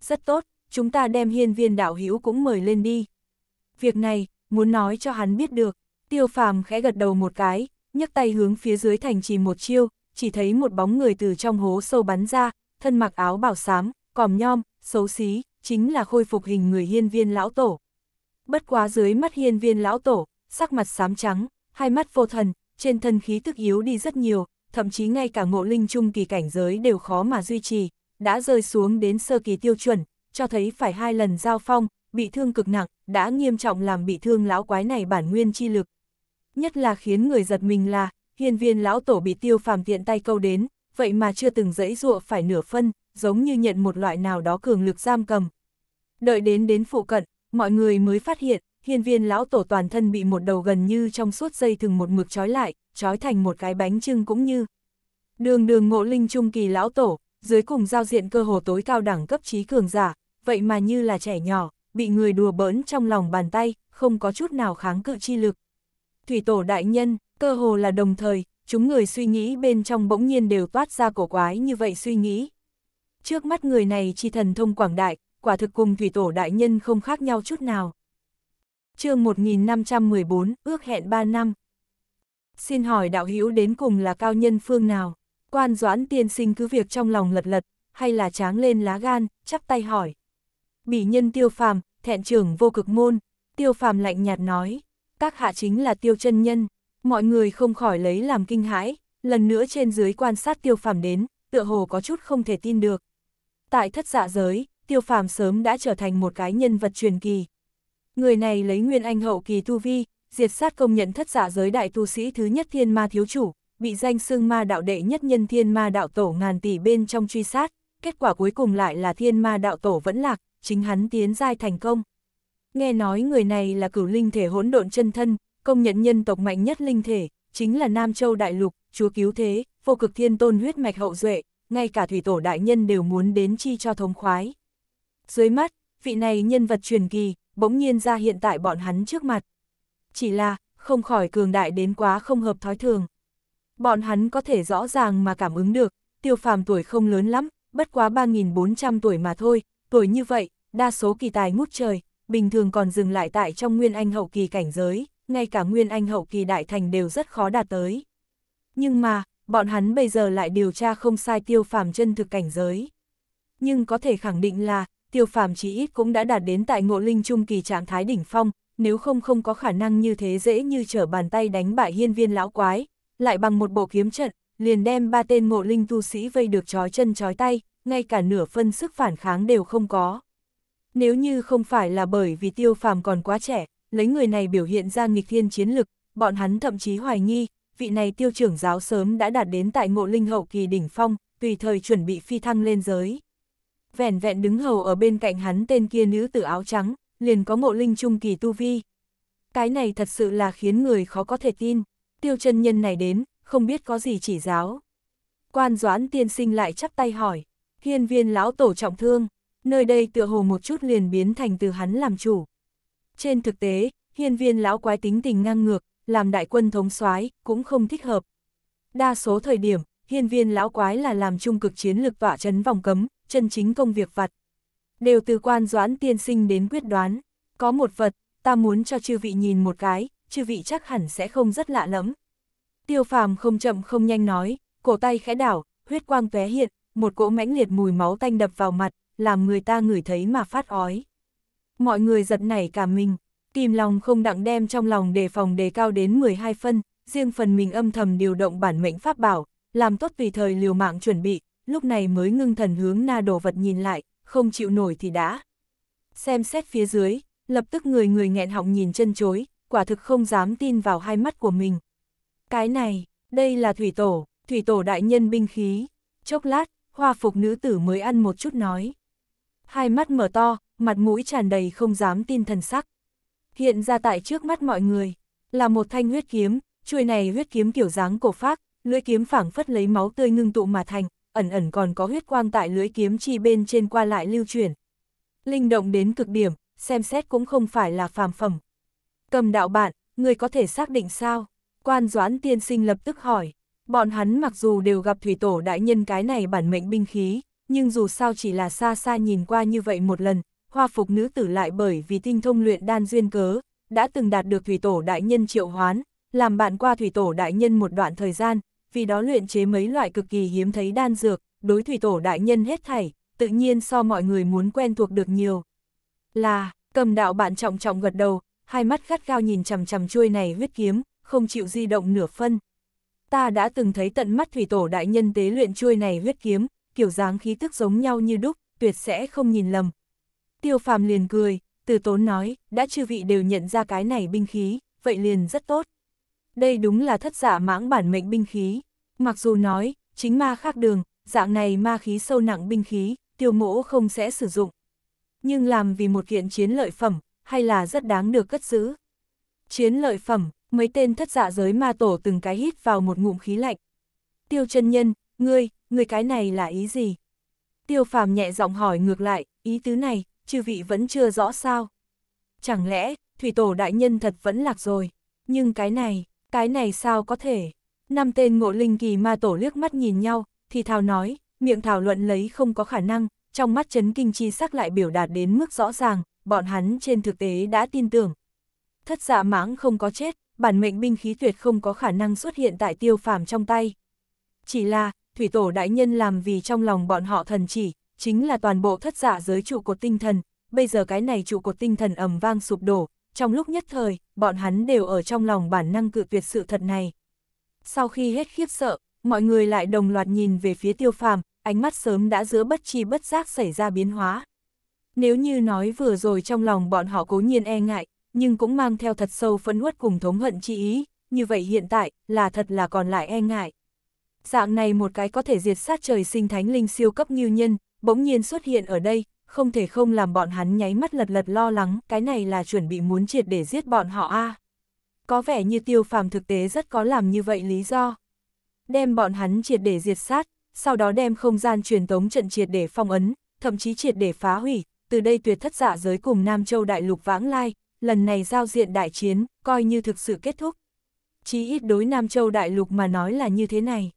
Rất tốt, chúng ta đem hiên viên đạo hữu cũng mời lên đi. Việc này, muốn nói cho hắn biết được, tiêu phàm khẽ gật đầu một cái, nhấc tay hướng phía dưới thành trì một chiêu, chỉ thấy một bóng người từ trong hố sâu bắn ra, thân mặc áo bảo xám, còm nhom, xấu xí, chính là khôi phục hình người hiên viên lão tổ. Bất quá dưới mắt hiên viên lão tổ, sắc mặt xám trắng, hai mắt vô thần, trên thân khí tức yếu đi rất nhiều, thậm chí ngay cả ngộ linh trung kỳ cảnh giới đều khó mà duy trì, đã rơi xuống đến sơ kỳ tiêu chuẩn, cho thấy phải hai lần giao phong, bị thương cực nặng, đã nghiêm trọng làm bị thương lão quái này bản nguyên chi lực. Nhất là khiến người giật mình là, hiên viên lão tổ bị tiêu phàm tiện tay câu đến, vậy mà chưa từng dẫy dụa phải nửa phân, giống như nhận một loại nào đó cường lực giam cầm. Đợi đến đến phụ cận, mọi người mới phát hiện, hiên viên lão tổ toàn thân bị một đầu gần như trong suốt dây thừng một mực trói lại, trói thành một cái bánh trưng cũng như. Đường đường ngộ linh trung kỳ lão tổ, dưới cùng giao diện cơ hồ tối cao đẳng cấp trí cường giả, vậy mà như là trẻ nhỏ, bị người đùa bỡn trong lòng bàn tay, không có chút nào kháng cự chi lực. Thủy tổ đại nhân, cơ hồ là đồng thời, chúng người suy nghĩ bên trong bỗng nhiên đều toát ra cổ quái như vậy suy nghĩ. Trước mắt người này chi thần thông quảng đại, quả thực cùng thủy tổ đại nhân không khác nhau chút nào chương 1514, ước hẹn 3 năm. Xin hỏi đạo hữu đến cùng là cao nhân phương nào? Quan Doãn tiên sinh cứ việc trong lòng lật lật, hay là tráng lên lá gan, chắp tay hỏi. bị nhân tiêu phàm, thẹn trưởng vô cực môn, tiêu phàm lạnh nhạt nói, các hạ chính là tiêu chân nhân, mọi người không khỏi lấy làm kinh hãi, lần nữa trên dưới quan sát tiêu phàm đến, tựa hồ có chút không thể tin được. Tại thất dạ giới, tiêu phàm sớm đã trở thành một cái nhân vật truyền kỳ, Người này lấy nguyên anh hậu kỳ tu vi, diệt sát công nhận thất giả giới đại tu sĩ thứ nhất thiên ma thiếu chủ, bị danh xưng ma đạo đệ nhất nhân thiên ma đạo tổ ngàn tỷ bên trong truy sát, kết quả cuối cùng lại là thiên ma đạo tổ vẫn lạc, chính hắn tiến giai thành công. Nghe nói người này là cửu linh thể hỗn độn chân thân, công nhận nhân tộc mạnh nhất linh thể, chính là Nam Châu Đại Lục, chúa cứu thế, vô cực thiên tôn huyết mạch hậu duệ, ngay cả thủy tổ đại nhân đều muốn đến chi cho thống khoái. Dưới mắt, vị này nhân vật truyền kỳ, bỗng nhiên ra hiện tại bọn hắn trước mặt. Chỉ là, không khỏi cường đại đến quá không hợp thói thường. Bọn hắn có thể rõ ràng mà cảm ứng được, tiêu phàm tuổi không lớn lắm, bất quá 3.400 tuổi mà thôi, tuổi như vậy, đa số kỳ tài ngút trời, bình thường còn dừng lại tại trong nguyên anh hậu kỳ cảnh giới, ngay cả nguyên anh hậu kỳ đại thành đều rất khó đạt tới. Nhưng mà, bọn hắn bây giờ lại điều tra không sai tiêu phàm chân thực cảnh giới. Nhưng có thể khẳng định là, tiêu phàm chỉ ít cũng đã đạt đến tại ngộ linh trung kỳ trạng thái đỉnh phong, nếu không không có khả năng như thế dễ như trở bàn tay đánh bại hiên viên lão quái, lại bằng một bộ kiếm trận, liền đem ba tên ngộ linh tu sĩ vây được trói chân trói tay, ngay cả nửa phân sức phản kháng đều không có. Nếu như không phải là bởi vì tiêu phàm còn quá trẻ, lấy người này biểu hiện ra nghịch thiên chiến lực, bọn hắn thậm chí hoài nghi, vị này tiêu trưởng giáo sớm đã đạt đến tại ngộ linh hậu kỳ đỉnh phong, tùy thời chuẩn bị phi thăng lên giới vẻn vẹn đứng hầu ở bên cạnh hắn tên kia nữ tử áo trắng, liền có ngộ linh trung kỳ tu vi. Cái này thật sự là khiến người khó có thể tin, tiêu chân nhân này đến, không biết có gì chỉ giáo. Quan doãn tiên sinh lại chắp tay hỏi, hiên viên lão tổ trọng thương, nơi đây tựa hồ một chút liền biến thành từ hắn làm chủ. Trên thực tế, hiên viên lão quái tính tình ngang ngược, làm đại quân thống soái cũng không thích hợp. Đa số thời điểm, hiên viên lão quái là làm trung cực chiến lực vả chấn vòng cấm, chân chính công việc vật Đều từ quan doãn tiên sinh đến quyết đoán, có một vật, ta muốn cho chư vị nhìn một cái, chư vị chắc hẳn sẽ không rất lạ lẫm. Tiêu phàm không chậm không nhanh nói, cổ tay khẽ đảo, huyết quang tóe hiện, một cỗ mãnh liệt mùi máu tanh đập vào mặt, làm người ta ngửi thấy mà phát ói. Mọi người giật nảy cả mình, kìm lòng không đặng đem trong lòng đề phòng đề cao đến 12 phân, riêng phần mình âm thầm điều động bản mệnh pháp bảo, làm tốt vì thời liều mạng chuẩn bị, lúc này mới ngưng thần hướng na đồ vật nhìn lại, không chịu nổi thì đã. Xem xét phía dưới, lập tức người người nghẹn họng nhìn chân chối, quả thực không dám tin vào hai mắt của mình. Cái này, đây là thủy tổ, thủy tổ đại nhân binh khí. Chốc lát, hoa phục nữ tử mới ăn một chút nói. Hai mắt mở to, mặt mũi tràn đầy không dám tin thần sắc. Hiện ra tại trước mắt mọi người, là một thanh huyết kiếm, chuôi này huyết kiếm kiểu dáng cổ phác, lưỡi kiếm phảng phất lấy máu tươi ngưng tụ mà thành, ẩn ẩn còn có huyết quang tại lưỡi kiếm chi bên trên qua lại lưu chuyển. Linh động đến cực điểm, xem xét cũng không phải là phàm phẩm. Cầm đạo bạn, người có thể xác định sao? Quan Doãn tiên sinh lập tức hỏi. Bọn hắn mặc dù đều gặp thủy tổ đại nhân cái này bản mệnh binh khí, nhưng dù sao chỉ là xa xa nhìn qua như vậy một lần, hoa phục nữ tử lại bởi vì tinh thông luyện đan duyên cớ, đã từng đạt được thủy tổ đại nhân triệu hoán, làm bạn qua thủy tổ đại nhân một đoạn thời gian, vì đó luyện chế mấy loại cực kỳ hiếm thấy đan dược, đối thủy tổ đại nhân hết thảy, tự nhiên so mọi người muốn quen thuộc được nhiều. Là, cầm đạo bạn trọng trọng gật đầu, hai mắt gắt gao nhìn chằm chằm chuôi này huyết kiếm, không chịu di động nửa phân. Ta đã từng thấy tận mắt thủy tổ đại nhân tế luyện chuôi này huyết kiếm, kiểu dáng khí tức giống nhau như đúc, tuyệt sẽ không nhìn lầm. Tiêu phàm liền cười, từ tốn nói, đã chư vị đều nhận ra cái này binh khí, vậy liền rất tốt. Đây đúng là thất giả mãng bản mệnh binh khí. Mặc dù nói, chính ma khác đường, dạng này ma khí sâu nặng binh khí, tiêu mỗ không sẽ sử dụng. Nhưng làm vì một kiện chiến lợi phẩm, hay là rất đáng được cất giữ. Chiến lợi phẩm, mấy tên thất giả giới ma tổ từng cái hít vào một ngụm khí lạnh. Tiêu chân nhân, ngươi, ngươi cái này là ý gì? Tiêu phàm nhẹ giọng hỏi ngược lại, ý tứ này, chư vị vẫn chưa rõ sao. Chẳng lẽ, thủy tổ đại nhân thật vẫn lạc rồi, nhưng cái này... Cái này sao có thể? Năm tên ngộ linh kỳ ma tổ liếc mắt nhìn nhau, thì thào nói, miệng thảo luận lấy không có khả năng, trong mắt chấn kinh chi sắc lại biểu đạt đến mức rõ ràng, bọn hắn trên thực tế đã tin tưởng. Thất dạ mãng không có chết, bản mệnh binh khí tuyệt không có khả năng xuất hiện tại tiêu phàm trong tay. Chỉ là, thủy tổ đại nhân làm vì trong lòng bọn họ thần chỉ, chính là toàn bộ thất giả dạ giới trụ cột tinh thần, bây giờ cái này trụ cột tinh thần ầm vang sụp đổ, trong lúc nhất thời, bọn hắn đều ở trong lòng bản năng cự tuyệt sự thật này. Sau khi hết khiếp sợ, mọi người lại đồng loạt nhìn về phía tiêu phàm, ánh mắt sớm đã giữa bất chi bất giác xảy ra biến hóa. Nếu như nói vừa rồi trong lòng bọn họ cố nhiên e ngại, nhưng cũng mang theo thật sâu phẫn uất cùng thống hận chi ý, như vậy hiện tại là thật là còn lại e ngại. Dạng này một cái có thể diệt sát trời sinh thánh linh siêu cấp nghiêu nhân, bỗng nhiên xuất hiện ở đây, không thể không làm bọn hắn nháy mắt lật lật lo lắng, cái này là chuẩn bị muốn triệt để giết bọn họ a. À. Có vẻ như tiêu phàm thực tế rất có làm như vậy lý do. Đem bọn hắn triệt để diệt sát, sau đó đem không gian truyền tống trận triệt để phong ấn, thậm chí triệt để phá hủy, từ đây tuyệt thất giả dạ giới cùng Nam Châu Đại Lục vãng lai, lần này giao diện đại chiến, coi như thực sự kết thúc. Chí ít đối Nam Châu Đại Lục mà nói là như thế này.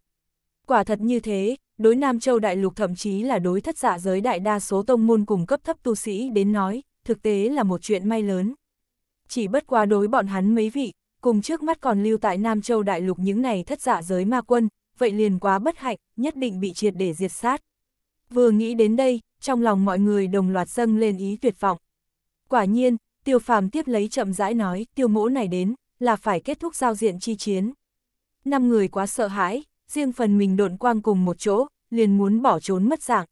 Quả thật như thế, đối Nam Châu Đại Lục thậm chí là đối thất giả dạ giới đại đa số tông môn cùng cấp thấp tu sĩ đến nói, thực tế là một chuyện may lớn. Chỉ bất quá đối bọn hắn mấy vị, cùng trước mắt còn lưu tại Nam Châu Đại Lục những này thất giả dạ giới ma quân, vậy liền quá bất hạnh, nhất định bị triệt để diệt sát. Vừa nghĩ đến đây, trong lòng mọi người đồng loạt dâng lên ý tuyệt vọng. Quả nhiên, tiêu phàm tiếp lấy chậm rãi nói, tiêu mỗ này đến, là phải kết thúc giao diện chi chiến. Năm người quá sợ hãi, riêng phần mình độn quang cùng một chỗ, liền muốn bỏ trốn mất dạng.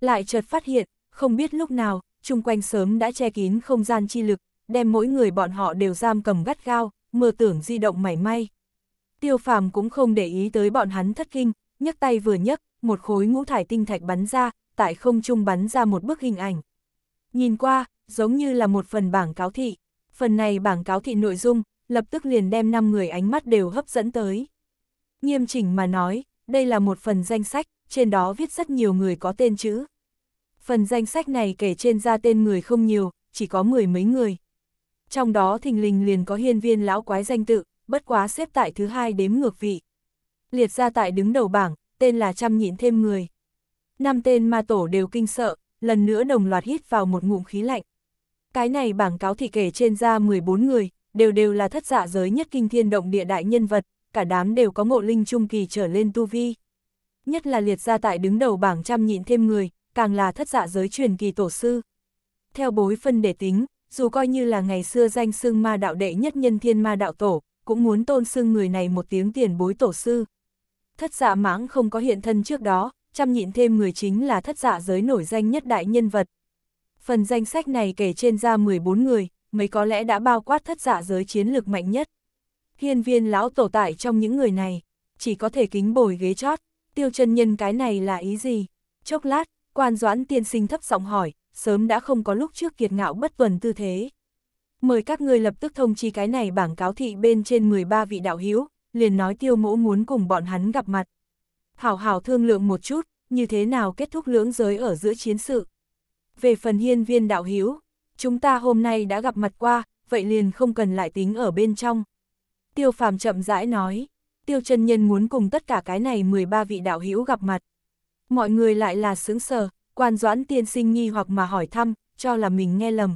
Lại chợt phát hiện, không biết lúc nào, chung quanh sớm đã che kín không gian chi lực, đem mỗi người bọn họ đều giam cầm gắt gao, mơ tưởng di động mảy may. Tiêu phàm cũng không để ý tới bọn hắn thất kinh, nhấc tay vừa nhấc, một khối ngũ thải tinh thạch bắn ra, tại không trung bắn ra một bức hình ảnh. Nhìn qua, giống như là một phần bảng cáo thị. Phần này bảng cáo thị nội dung, lập tức liền đem 5 người ánh mắt đều hấp dẫn tới. Nghiêm chỉnh mà nói, đây là một phần danh sách, trên đó viết rất nhiều người có tên chữ. Phần danh sách này kể trên ra tên người không nhiều, chỉ có mười mấy người. Trong đó thình lình liền có hiên viên lão quái danh tự, bất quá xếp tại thứ hai đếm ngược vị. Liệt ra tại đứng đầu bảng, tên là chăm nhịn thêm người. Năm tên ma tổ đều kinh sợ, lần nữa đồng loạt hít vào một ngụm khí lạnh. Cái này bảng cáo thì kể trên ra 14 người, đều đều là thất giả dạ giới nhất kinh thiên động địa đại nhân vật, cả đám đều có ngộ linh trung kỳ trở lên tu vi nhất là liệt ra tại đứng đầu bảng trăm nhịn thêm người, càng là thất dạ giới truyền kỳ tổ sư. Theo bối phân để tính, dù coi như là ngày xưa danh xưng ma đạo đệ nhất nhân thiên ma đạo tổ, cũng muốn tôn xưng người này một tiếng tiền bối tổ sư. Thất dạ mãng không có hiện thân trước đó, chăm nhịn thêm người chính là thất dạ giới nổi danh nhất đại nhân vật. Phần danh sách này kể trên ra 14 người, mấy có lẽ đã bao quát thất dạ giới chiến lược mạnh nhất. Hiên viên lão tổ tại trong những người này, chỉ có thể kính bồi ghế chót, tiêu chân nhân cái này là ý gì? Chốc lát, quan doãn tiên sinh thấp giọng hỏi, sớm đã không có lúc trước kiệt ngạo bất tuần tư thế. Mời các ngươi lập tức thông chi cái này bảng cáo thị bên trên 13 vị đạo hữu liền nói tiêu mỗ muốn cùng bọn hắn gặp mặt. Hảo hảo thương lượng một chút, như thế nào kết thúc lưỡng giới ở giữa chiến sự. Về phần hiên viên đạo hữu chúng ta hôm nay đã gặp mặt qua, vậy liền không cần lại tính ở bên trong. Tiêu phàm chậm rãi nói, tiêu chân nhân muốn cùng tất cả cái này 13 vị đạo hữu gặp mặt. Mọi người lại là sướng sờ, quan doãn tiên sinh nghi hoặc mà hỏi thăm, cho là mình nghe lầm.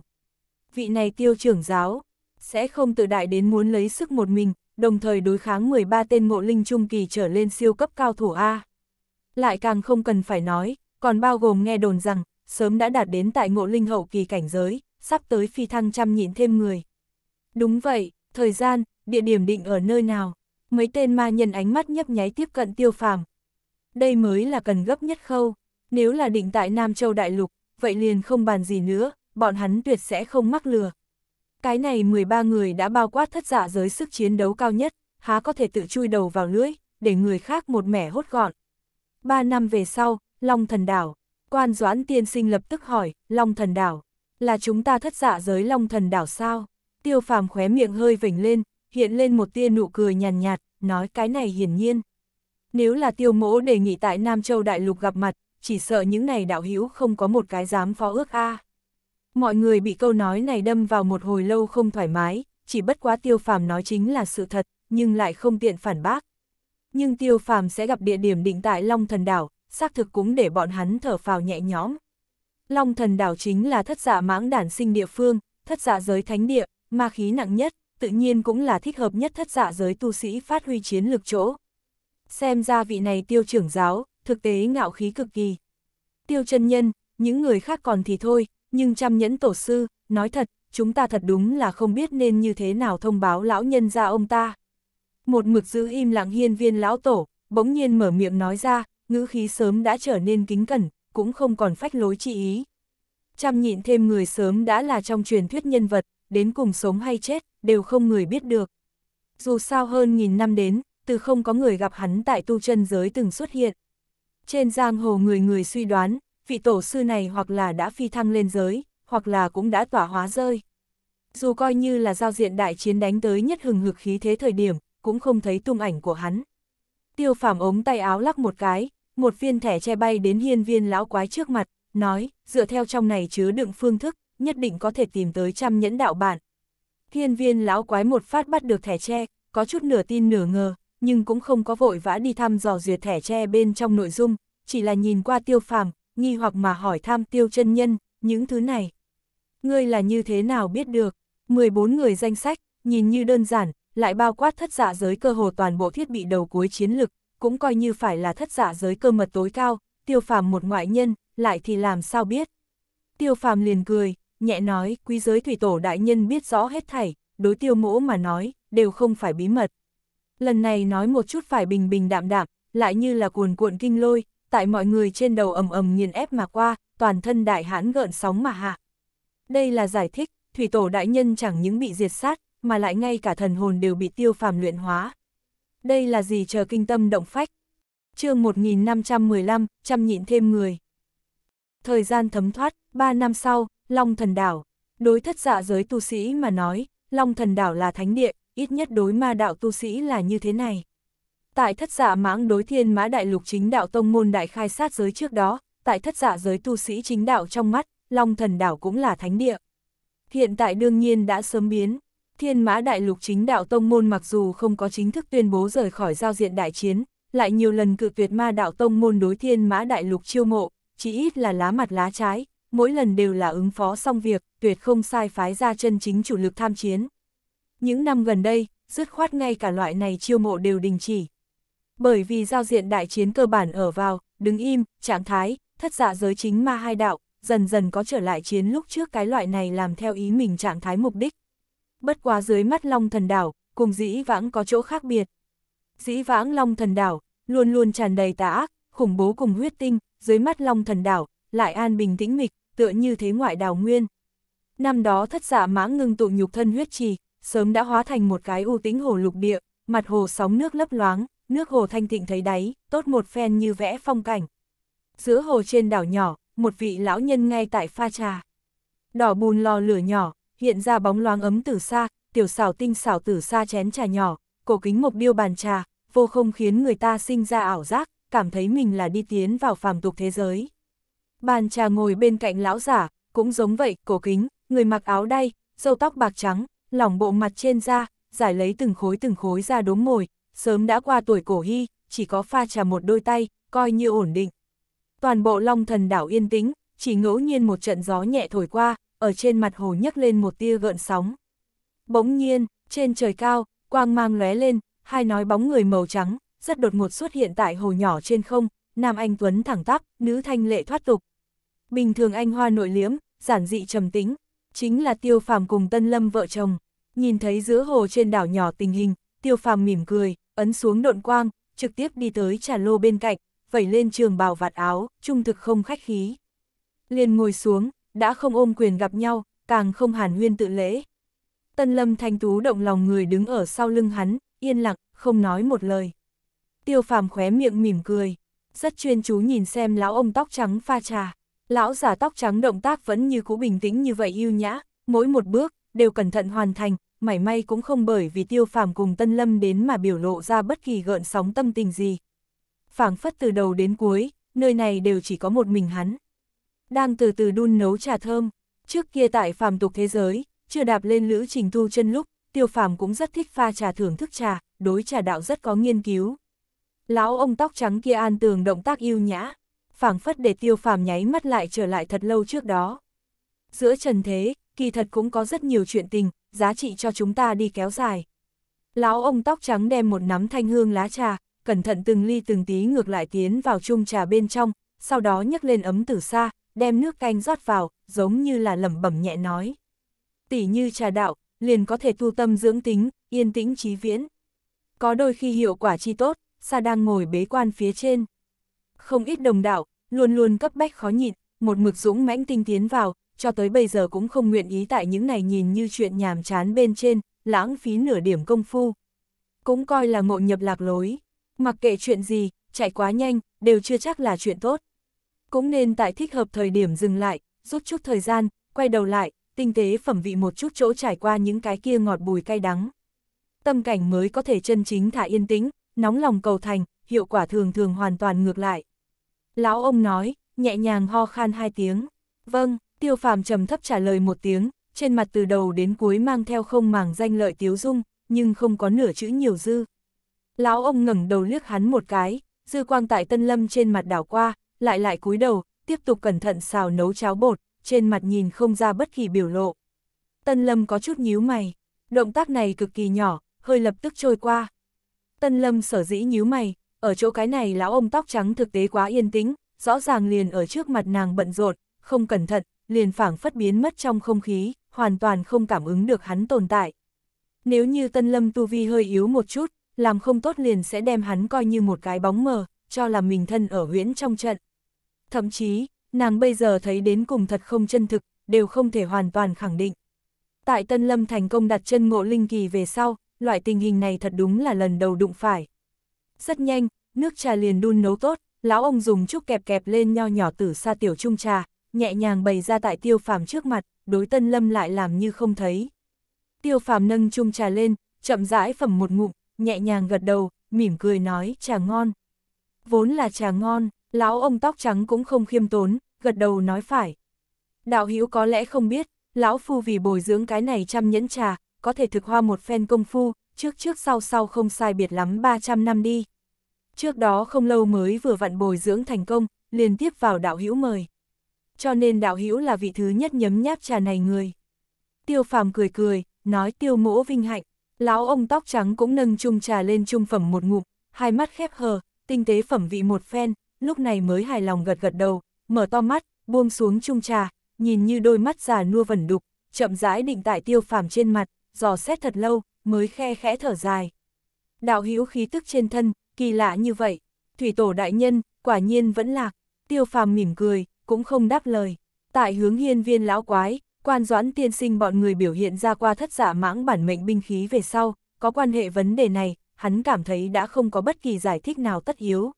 Vị này tiêu trưởng giáo, sẽ không tự đại đến muốn lấy sức một mình, đồng thời đối kháng 13 tên ngộ linh trung kỳ trở lên siêu cấp cao thủ A. Lại càng không cần phải nói, còn bao gồm nghe đồn rằng, sớm đã đạt đến tại ngộ linh hậu kỳ cảnh giới, sắp tới phi thăng chăm nhịn thêm người. Đúng vậy, thời gian, địa điểm định ở nơi nào? mấy tên ma nhân ánh mắt nhấp nháy tiếp cận tiêu phàm. Đây mới là cần gấp nhất khâu, nếu là định tại Nam Châu Đại Lục, vậy liền không bàn gì nữa, bọn hắn tuyệt sẽ không mắc lừa. Cái này 13 người đã bao quát thất giả dạ giới sức chiến đấu cao nhất, há có thể tự chui đầu vào lưỡi, để người khác một mẻ hốt gọn. Ba năm về sau, Long Thần Đảo, quan doãn tiên sinh lập tức hỏi, Long Thần Đảo, là chúng ta thất giả dạ giới Long Thần Đảo sao? Tiêu phàm khóe miệng hơi vểnh lên, hiện lên một tia nụ cười nhàn nhạt, nói cái này hiển nhiên. Nếu là tiêu mỗ đề nghị tại Nam Châu Đại Lục gặp mặt, chỉ sợ những này đạo hữu không có một cái dám phó ước a. Mọi người bị câu nói này đâm vào một hồi lâu không thoải mái, chỉ bất quá tiêu phàm nói chính là sự thật, nhưng lại không tiện phản bác. Nhưng tiêu phàm sẽ gặp địa điểm định tại Long Thần Đảo, xác thực cũng để bọn hắn thở phào nhẹ nhõm. Long Thần Đảo chính là thất giả dạ mãng đản sinh địa phương, thất giả dạ giới thánh địa, ma khí nặng nhất, tự nhiên cũng là thích hợp nhất thất dạ giới tu sĩ phát huy chiến lược chỗ. Xem ra vị này tiêu trưởng giáo, thực tế ngạo khí cực kỳ. Tiêu chân nhân, những người khác còn thì thôi, nhưng chăm nhẫn tổ sư, nói thật, chúng ta thật đúng là không biết nên như thế nào thông báo lão nhân ra ông ta. Một mực giữ im lặng hiên viên lão tổ, bỗng nhiên mở miệng nói ra, ngữ khí sớm đã trở nên kính cẩn, cũng không còn phách lối trị ý. Chăm nhịn thêm người sớm đã là trong truyền thuyết nhân vật, đến cùng sống hay chết, đều không người biết được. Dù sao hơn nghìn năm đến, từ không có người gặp hắn tại tu chân giới từng xuất hiện. Trên giang hồ người người suy đoán, vị tổ sư này hoặc là đã phi thăng lên giới, hoặc là cũng đã tỏa hóa rơi. Dù coi như là giao diện đại chiến đánh tới nhất hừng hực khí thế thời điểm, cũng không thấy tung ảnh của hắn. Tiêu phàm ống tay áo lắc một cái, một viên thẻ che bay đến hiên viên lão quái trước mặt, nói, dựa theo trong này chứa đựng phương thức, nhất định có thể tìm tới trăm nhẫn đạo bạn. Thiên viên lão quái một phát bắt được thẻ tre, có chút nửa tin nửa ngờ, nhưng cũng không có vội vã đi thăm dò duyệt thẻ tre bên trong nội dung, chỉ là nhìn qua tiêu phàm, nghi hoặc mà hỏi thăm tiêu chân nhân, những thứ này. Ngươi là như thế nào biết được? 14 người danh sách, nhìn như đơn giản, lại bao quát thất giả dạ giới cơ hồ toàn bộ thiết bị đầu cuối chiến lực, cũng coi như phải là thất giả dạ giới cơ mật tối cao, tiêu phàm một ngoại nhân, lại thì làm sao biết. Tiêu phàm liền cười, nhẹ nói, quý giới thủy tổ đại nhân biết rõ hết thảy, đối tiêu mỗ mà nói, đều không phải bí mật. Lần này nói một chút phải bình bình đạm đạm, lại như là cuồn cuộn kinh lôi, tại mọi người trên đầu ầm ầm nghiền ép mà qua, toàn thân đại hãn gợn sóng mà hạ. Đây là giải thích, thủy tổ đại nhân chẳng những bị diệt sát, mà lại ngay cả thần hồn đều bị tiêu phàm luyện hóa. Đây là gì chờ kinh tâm động phách? chương 1515, trăm nhịn thêm người. Thời gian thấm thoát, 3 năm sau, Long thần đảo, đối thất dạ giới tu sĩ mà nói, Long thần đảo là thánh địa, ít nhất đối ma đạo tu sĩ là như thế này. Tại thất dạ mãng đối thiên mã đại lục chính đạo tông môn đại khai sát giới trước đó, tại thất dạ giới tu sĩ chính đạo trong mắt, Long thần đảo cũng là thánh địa. Hiện tại đương nhiên đã sớm biến, thiên mã đại lục chính đạo tông môn mặc dù không có chính thức tuyên bố rời khỏi giao diện đại chiến, lại nhiều lần cự tuyệt ma đạo tông môn đối thiên mã đại lục chiêu mộ, chỉ ít là lá mặt lá trái, mỗi lần đều là ứng phó xong việc, tuyệt không sai phái ra chân chính chủ lực tham chiến. Những năm gần đây, dứt khoát ngay cả loại này chiêu mộ đều đình chỉ. Bởi vì giao diện đại chiến cơ bản ở vào, đứng im, trạng thái, thất dạ giới chính ma hai đạo, dần dần có trở lại chiến lúc trước cái loại này làm theo ý mình trạng thái mục đích. Bất quá dưới mắt Long Thần Đảo, cùng dĩ vãng có chỗ khác biệt. Dĩ vãng Long Thần Đảo, luôn luôn tràn đầy tà ác, khủng bố cùng huyết tinh, dưới mắt Long Thần Đảo, lại an bình tĩnh mịch, tựa như thế ngoại đào nguyên. Năm đó thất dạ mãng ngưng tụ nhục thân huyết trì, sớm đã hóa thành một cái u tính hồ lục địa, mặt hồ sóng nước lấp loáng, nước hồ thanh tịnh thấy đáy, tốt một phen như vẽ phong cảnh. Giữa hồ trên đảo nhỏ, một vị lão nhân ngay tại pha trà. Đỏ bùn lò lửa nhỏ, hiện ra bóng loáng ấm từ xa, tiểu xảo tinh xảo từ xa chén trà nhỏ, cổ kính một điêu bàn trà, vô không khiến người ta sinh ra ảo giác, cảm thấy mình là đi tiến vào phàm tục thế giới. Bàn trà ngồi bên cạnh lão giả, cũng giống vậy, cổ kính, người mặc áo đay, râu tóc bạc trắng, lỏng bộ mặt trên da, giải lấy từng khối từng khối ra đốm ngồi, sớm đã qua tuổi cổ hy, chỉ có pha trà một đôi tay, coi như ổn định. Toàn bộ long thần đảo yên tĩnh, chỉ ngẫu nhiên một trận gió nhẹ thổi qua, ở trên mặt hồ nhấc lên một tia gợn sóng. Bỗng nhiên, trên trời cao, quang mang lóe lên, hai nói bóng người màu trắng, rất đột ngột xuất hiện tại hồ nhỏ trên không, nam anh tuấn thẳng tắp, nữ thanh lệ thoát tục, Bình thường anh hoa nội liếm, giản dị trầm tính, chính là tiêu phàm cùng tân lâm vợ chồng. Nhìn thấy giữa hồ trên đảo nhỏ tình hình, tiêu phàm mỉm cười, ấn xuống độn quang, trực tiếp đi tới trà lô bên cạnh, vẩy lên trường bào vạt áo, trung thực không khách khí. Liền ngồi xuống, đã không ôm quyền gặp nhau, càng không hàn huyên tự lễ. Tân lâm thanh tú động lòng người đứng ở sau lưng hắn, yên lặng, không nói một lời. Tiêu phàm khóe miệng mỉm cười, rất chuyên chú nhìn xem lão ông tóc trắng pha trà. Lão giả tóc trắng động tác vẫn như cũ bình tĩnh như vậy yêu nhã, mỗi một bước, đều cẩn thận hoàn thành, mảy may cũng không bởi vì tiêu phàm cùng Tân Lâm đến mà biểu lộ ra bất kỳ gợn sóng tâm tình gì. phảng phất từ đầu đến cuối, nơi này đều chỉ có một mình hắn. Đang từ từ đun nấu trà thơm, trước kia tại phàm tục thế giới, chưa đạp lên lữ trình thu chân lúc, tiêu phàm cũng rất thích pha trà thưởng thức trà, đối trà đạo rất có nghiên cứu. Lão ông tóc trắng kia an tường động tác yêu nhã, phảng phất để tiêu phàm nháy mắt lại trở lại thật lâu trước đó. Giữa trần thế, kỳ thật cũng có rất nhiều chuyện tình, giá trị cho chúng ta đi kéo dài. Lão ông tóc trắng đem một nắm thanh hương lá trà, cẩn thận từng ly từng tí ngược lại tiến vào chung trà bên trong, sau đó nhấc lên ấm từ xa, đem nước canh rót vào, giống như là lẩm bẩm nhẹ nói. tỷ như trà đạo, liền có thể tu tâm dưỡng tính, yên tĩnh trí viễn. Có đôi khi hiệu quả chi tốt, xa đang ngồi bế quan phía trên. Không ít đồng đạo, luôn luôn cấp bách khó nhịn, một mực dũng mãnh tinh tiến vào, cho tới bây giờ cũng không nguyện ý tại những này nhìn như chuyện nhàm chán bên trên, lãng phí nửa điểm công phu. Cũng coi là ngộ nhập lạc lối, mặc kệ chuyện gì, chạy quá nhanh, đều chưa chắc là chuyện tốt. Cũng nên tại thích hợp thời điểm dừng lại, rút chút thời gian, quay đầu lại, tinh tế phẩm vị một chút chỗ trải qua những cái kia ngọt bùi cay đắng. Tâm cảnh mới có thể chân chính thả yên tĩnh, nóng lòng cầu thành, hiệu quả thường thường hoàn toàn ngược lại. Lão ông nói, nhẹ nhàng ho khan hai tiếng. Vâng, tiêu phàm trầm thấp trả lời một tiếng, trên mặt từ đầu đến cuối mang theo không màng danh lợi tiếu dung, nhưng không có nửa chữ nhiều dư. Lão ông ngẩng đầu liếc hắn một cái, dư quang tại tân lâm trên mặt đảo qua, lại lại cúi đầu, tiếp tục cẩn thận xào nấu cháo bột, trên mặt nhìn không ra bất kỳ biểu lộ. Tân lâm có chút nhíu mày, động tác này cực kỳ nhỏ, hơi lập tức trôi qua. Tân lâm sở dĩ nhíu mày, ở chỗ cái này lão ông tóc trắng thực tế quá yên tĩnh, rõ ràng liền ở trước mặt nàng bận rộn, không cẩn thận, liền phảng phất biến mất trong không khí, hoàn toàn không cảm ứng được hắn tồn tại. Nếu như tân lâm tu vi hơi yếu một chút, làm không tốt liền sẽ đem hắn coi như một cái bóng mờ, cho là mình thân ở huyễn trong trận. Thậm chí, nàng bây giờ thấy đến cùng thật không chân thực, đều không thể hoàn toàn khẳng định. Tại Tân Lâm thành công đặt chân ngộ linh kỳ về sau, loại tình hình này thật đúng là lần đầu đụng phải rất nhanh, nước trà liền đun nấu tốt, lão ông dùng chút kẹp kẹp lên nho nhỏ tử sa tiểu trung trà, nhẹ nhàng bày ra tại tiêu phàm trước mặt, đối tân lâm lại làm như không thấy. Tiêu phàm nâng trung trà lên, chậm rãi phẩm một ngụm, nhẹ nhàng gật đầu, mỉm cười nói trà ngon. Vốn là trà ngon, lão ông tóc trắng cũng không khiêm tốn, gật đầu nói phải. Đạo hữu có lẽ không biết, lão phu vì bồi dưỡng cái này chăm nhẫn trà, có thể thực hoa một phen công phu, trước trước sau sau không sai biệt lắm 300 năm đi. Trước đó không lâu mới vừa vặn bồi dưỡng thành công, liên tiếp vào đạo hữu mời. Cho nên đạo hữu là vị thứ nhất nhấm nháp trà này người. Tiêu phàm cười cười, nói tiêu mỗ vinh hạnh, lão ông tóc trắng cũng nâng chung trà lên trung phẩm một ngụm, hai mắt khép hờ, tinh tế phẩm vị một phen, lúc này mới hài lòng gật gật đầu, mở to mắt, buông xuống chung trà, nhìn như đôi mắt già nua vẩn đục, chậm rãi định tại tiêu phàm trên mặt, dò xét thật lâu, mới khe khẽ thở dài. Đạo hữu khí tức trên thân, kỳ lạ như vậy, thủy tổ đại nhân, quả nhiên vẫn lạc, tiêu phàm mỉm cười, cũng không đáp lời. Tại hướng hiên viên lão quái, quan doãn tiên sinh bọn người biểu hiện ra qua thất giả mãng bản mệnh binh khí về sau, có quan hệ vấn đề này, hắn cảm thấy đã không có bất kỳ giải thích nào tất yếu.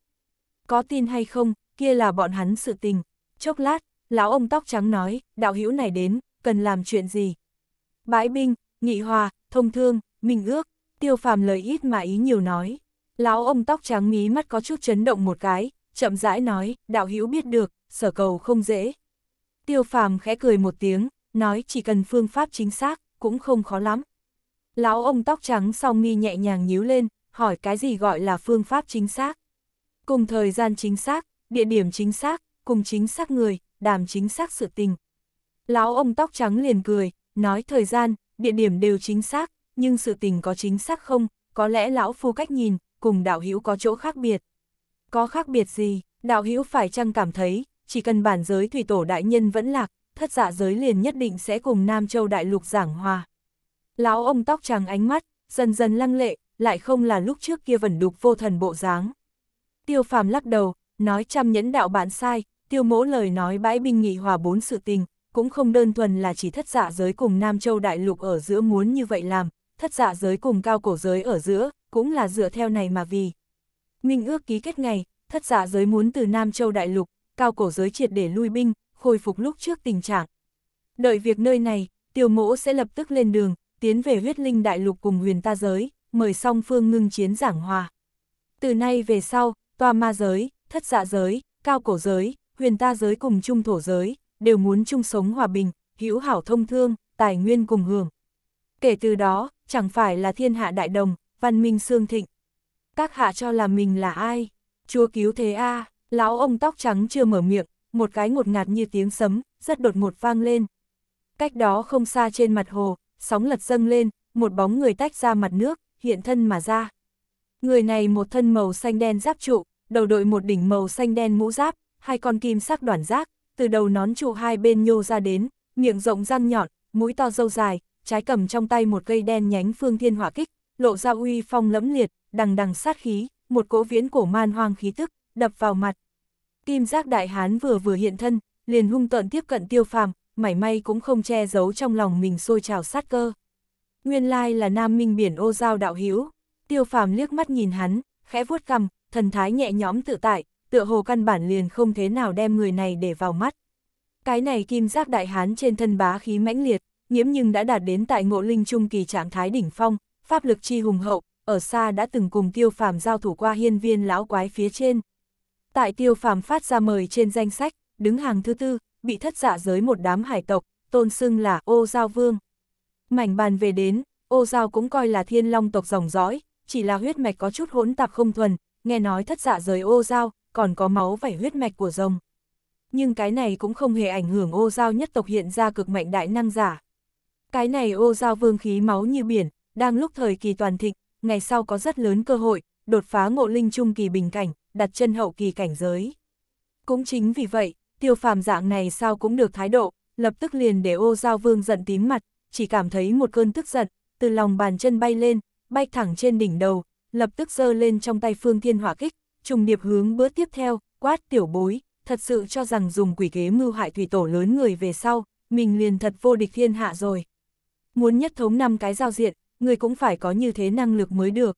Có tin hay không, kia là bọn hắn sự tình. Chốc lát, lão ông tóc trắng nói, đạo hữu này đến, cần làm chuyện gì? Bãi binh, nghị hòa, thông thương, Minh ước, tiêu phàm lời ít mà ý nhiều nói. Lão ông tóc trắng mí mắt có chút chấn động một cái, chậm rãi nói, đạo hữu biết được, sở cầu không dễ. Tiêu phàm khẽ cười một tiếng, nói chỉ cần phương pháp chính xác, cũng không khó lắm. Lão ông tóc trắng song mi nhẹ nhàng nhíu lên, hỏi cái gì gọi là phương pháp chính xác. Cùng thời gian chính xác, địa điểm chính xác, cùng chính xác người, đàm chính xác sự tình. Lão ông tóc trắng liền cười, nói thời gian, địa điểm đều chính xác, nhưng sự tình có chính xác không, có lẽ lão phu cách nhìn, cùng đạo hữu có chỗ khác biệt. Có khác biệt gì, đạo hữu phải chăng cảm thấy, chỉ cần bản giới thủy tổ đại nhân vẫn lạc, thất dạ giới liền nhất định sẽ cùng Nam Châu đại lục giảng hòa. Lão ông tóc trắng ánh mắt, dần dần lăng lệ, lại không là lúc trước kia vẫn đục vô thần bộ dáng. Tiêu phàm lắc đầu, nói trăm nhẫn đạo bạn sai, tiêu mỗ lời nói bãi binh nghị hòa bốn sự tình, cũng không đơn thuần là chỉ thất dạ giới cùng Nam Châu Đại Lục ở giữa muốn như vậy làm, thất Dạ giới cùng cao cổ giới ở giữa, cũng là dựa theo này mà vì. Minh ước ký kết ngày, thất Dạ giới muốn từ Nam Châu Đại Lục, cao cổ giới triệt để lui binh, khôi phục lúc trước tình trạng. Đợi việc nơi này, tiêu mỗ sẽ lập tức lên đường, tiến về huyết linh đại lục cùng huyền ta giới, mời song phương ngưng chiến giảng hòa. Từ nay về sau, tòa ma giới, thất dạ giới, cao cổ giới, huyền ta giới cùng trung thổ giới, đều muốn chung sống hòa bình, hữu hảo thông thương, tài nguyên cùng hưởng. Kể từ đó, chẳng phải là thiên hạ đại đồng, văn minh xương thịnh. Các hạ cho là mình là ai? Chúa cứu thế a à? lão ông tóc trắng chưa mở miệng, một cái ngột ngạt như tiếng sấm, rất đột ngột vang lên. Cách đó không xa trên mặt hồ, sóng lật dâng lên, một bóng người tách ra mặt nước, hiện thân mà ra. Người này một thân màu xanh đen giáp trụ, đầu đội một đỉnh màu xanh đen mũ giáp, hai con kim sắc đoàn giác, từ đầu nón trụ hai bên nhô ra đến, miệng rộng răng nhọn, mũi to dâu dài, trái cầm trong tay một cây đen nhánh phương thiên hỏa kích, lộ ra uy phong lẫm liệt, đằng đằng sát khí, một cỗ viễn cổ man hoang khí tức, đập vào mặt. Kim giác đại hán vừa vừa hiện thân, liền hung tợn tiếp cận tiêu phàm, mảy may cũng không che giấu trong lòng mình sôi trào sát cơ. Nguyên lai là nam minh biển ô giao đạo hữu tiêu phàm liếc mắt nhìn hắn, khẽ vuốt cằm, thần thái nhẹ nhõm tự tại, tựa hồ căn bản liền không thế nào đem người này để vào mắt. Cái này kim giác đại hán trên thân bá khí mãnh liệt, nghiễm nhưng đã đạt đến tại ngộ linh trung kỳ trạng thái đỉnh phong, pháp lực chi hùng hậu, ở xa đã từng cùng tiêu phàm giao thủ qua hiên viên lão quái phía trên. Tại tiêu phàm phát ra mời trên danh sách, đứng hàng thứ tư, bị thất giả dạ giới một đám hải tộc, tôn xưng là ô giao vương. Mảnh bàn về đến, ô giao cũng coi là thiên long tộc dòng dõi, chỉ là huyết mạch có chút hỗn tạp không thuần, nghe nói thất giả dạ giới ô giao, còn có máu vảy huyết mạch của rồng. Nhưng cái này cũng không hề ảnh hưởng ô giao nhất tộc hiện ra cực mạnh đại năng giả. Cái này ô giao vương khí máu như biển, đang lúc thời kỳ toàn thịnh, ngày sau có rất lớn cơ hội, đột phá ngộ linh trung kỳ bình cảnh, đặt chân hậu kỳ cảnh giới. Cũng chính vì vậy, tiêu phàm dạng này sao cũng được thái độ, lập tức liền để ô giao vương giận tím mặt, chỉ cảm thấy một cơn tức giận, từ lòng bàn chân bay lên, bay thẳng trên đỉnh đầu, lập tức giơ lên trong tay phương thiên hỏa kích, trùng điệp hướng bữa tiếp theo, quát tiểu bối, thật sự cho rằng dùng quỷ kế mưu hại thủy tổ lớn người về sau, mình liền thật vô địch thiên hạ rồi muốn nhất thống năm cái giao diện, người cũng phải có như thế năng lực mới được.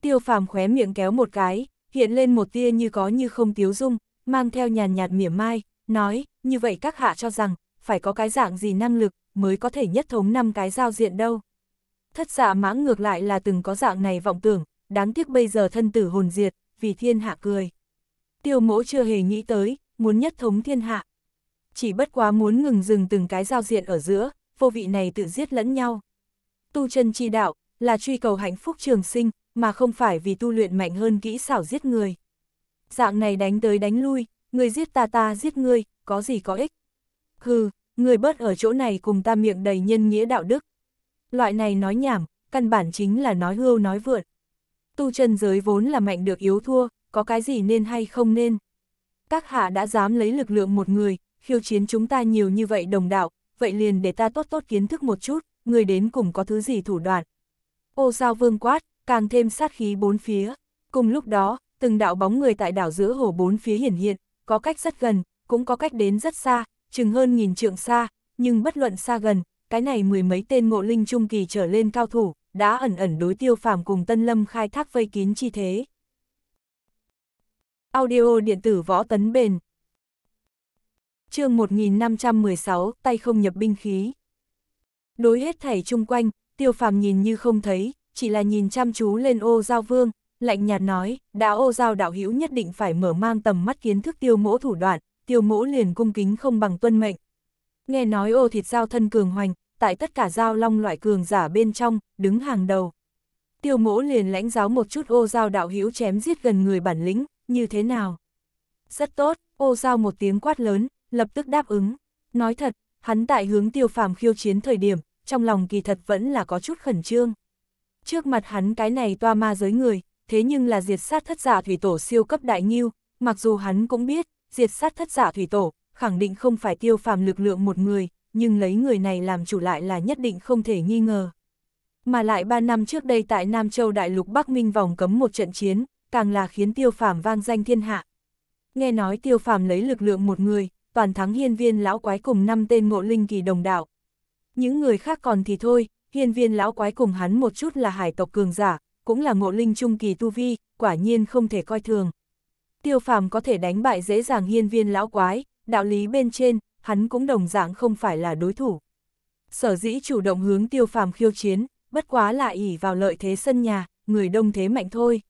Tiêu phàm khóe miệng kéo một cái, hiện lên một tia như có như không tiếu dung, mang theo nhàn nhạt mỉa mai, nói, như vậy các hạ cho rằng, phải có cái dạng gì năng lực, mới có thể nhất thống năm cái giao diện đâu. Thất dạ mãng ngược lại là từng có dạng này vọng tưởng, đáng tiếc bây giờ thân tử hồn diệt, vì thiên hạ cười. Tiêu mỗ chưa hề nghĩ tới, muốn nhất thống thiên hạ. Chỉ bất quá muốn ngừng dừng từng cái giao diện ở giữa, vô vị này tự giết lẫn nhau. Tu chân chi đạo, là truy cầu hạnh phúc trường sinh, mà không phải vì tu luyện mạnh hơn kỹ xảo giết người. Dạng này đánh tới đánh lui, người giết ta ta giết ngươi, có gì có ích. Hừ, người bớt ở chỗ này cùng ta miệng đầy nhân nghĩa đạo đức. Loại này nói nhảm, căn bản chính là nói hưu nói vượn. Tu chân giới vốn là mạnh được yếu thua, có cái gì nên hay không nên. Các hạ đã dám lấy lực lượng một người, khiêu chiến chúng ta nhiều như vậy đồng đạo, vậy liền để ta tốt tốt kiến thức một chút, người đến cùng có thứ gì thủ đoạn. Ô sao vương quát, càng thêm sát khí bốn phía. Cùng lúc đó, từng đạo bóng người tại đảo giữa hồ bốn phía hiển hiện, có cách rất gần, cũng có cách đến rất xa, chừng hơn nghìn trượng xa, nhưng bất luận xa gần, cái này mười mấy tên ngộ linh trung kỳ trở lên cao thủ, đã ẩn ẩn đối tiêu phàm cùng Tân Lâm khai thác vây kín chi thế. Audio điện tử võ tấn bền chương 1516, tay không nhập binh khí. Đối hết thảy chung quanh, tiêu phàm nhìn như không thấy, chỉ là nhìn chăm chú lên ô giao vương, lạnh nhạt nói, đã ô giao đạo hữu nhất định phải mở mang tầm mắt kiến thức tiêu mỗ thủ đoạn, tiêu mỗ liền cung kính không bằng tuân mệnh. Nghe nói ô thịt giao thân cường hoành, tại tất cả giao long loại cường giả bên trong, đứng hàng đầu. Tiêu mỗ liền lãnh giáo một chút ô giao đạo hữu chém giết gần người bản lĩnh, như thế nào? Rất tốt, ô giao một tiếng quát lớn, lập tức đáp ứng. Nói thật, hắn tại hướng tiêu phàm khiêu chiến thời điểm, trong lòng kỳ thật vẫn là có chút khẩn trương. Trước mặt hắn cái này toa ma giới người, thế nhưng là diệt sát thất giả dạ thủy tổ siêu cấp đại nghiêu, mặc dù hắn cũng biết, diệt sát thất giả dạ thủy tổ, khẳng định không phải tiêu phàm lực lượng một người, nhưng lấy người này làm chủ lại là nhất định không thể nghi ngờ. Mà lại 3 năm trước đây tại Nam Châu Đại Lục Bắc Minh vòng cấm một trận chiến, càng là khiến tiêu phàm vang danh thiên hạ. Nghe nói tiêu phàm lấy lực lượng một người, toàn thắng hiên viên lão quái cùng năm tên ngộ linh kỳ đồng đạo. Những người khác còn thì thôi, hiên viên lão quái cùng hắn một chút là hải tộc cường giả, cũng là ngộ linh trung kỳ tu vi, quả nhiên không thể coi thường. Tiêu phàm có thể đánh bại dễ dàng hiên viên lão quái, đạo lý bên trên, hắn cũng đồng dạng không phải là đối thủ. Sở dĩ chủ động hướng tiêu phàm khiêu chiến, bất quá là ỉ vào lợi thế sân nhà, người đông thế mạnh thôi.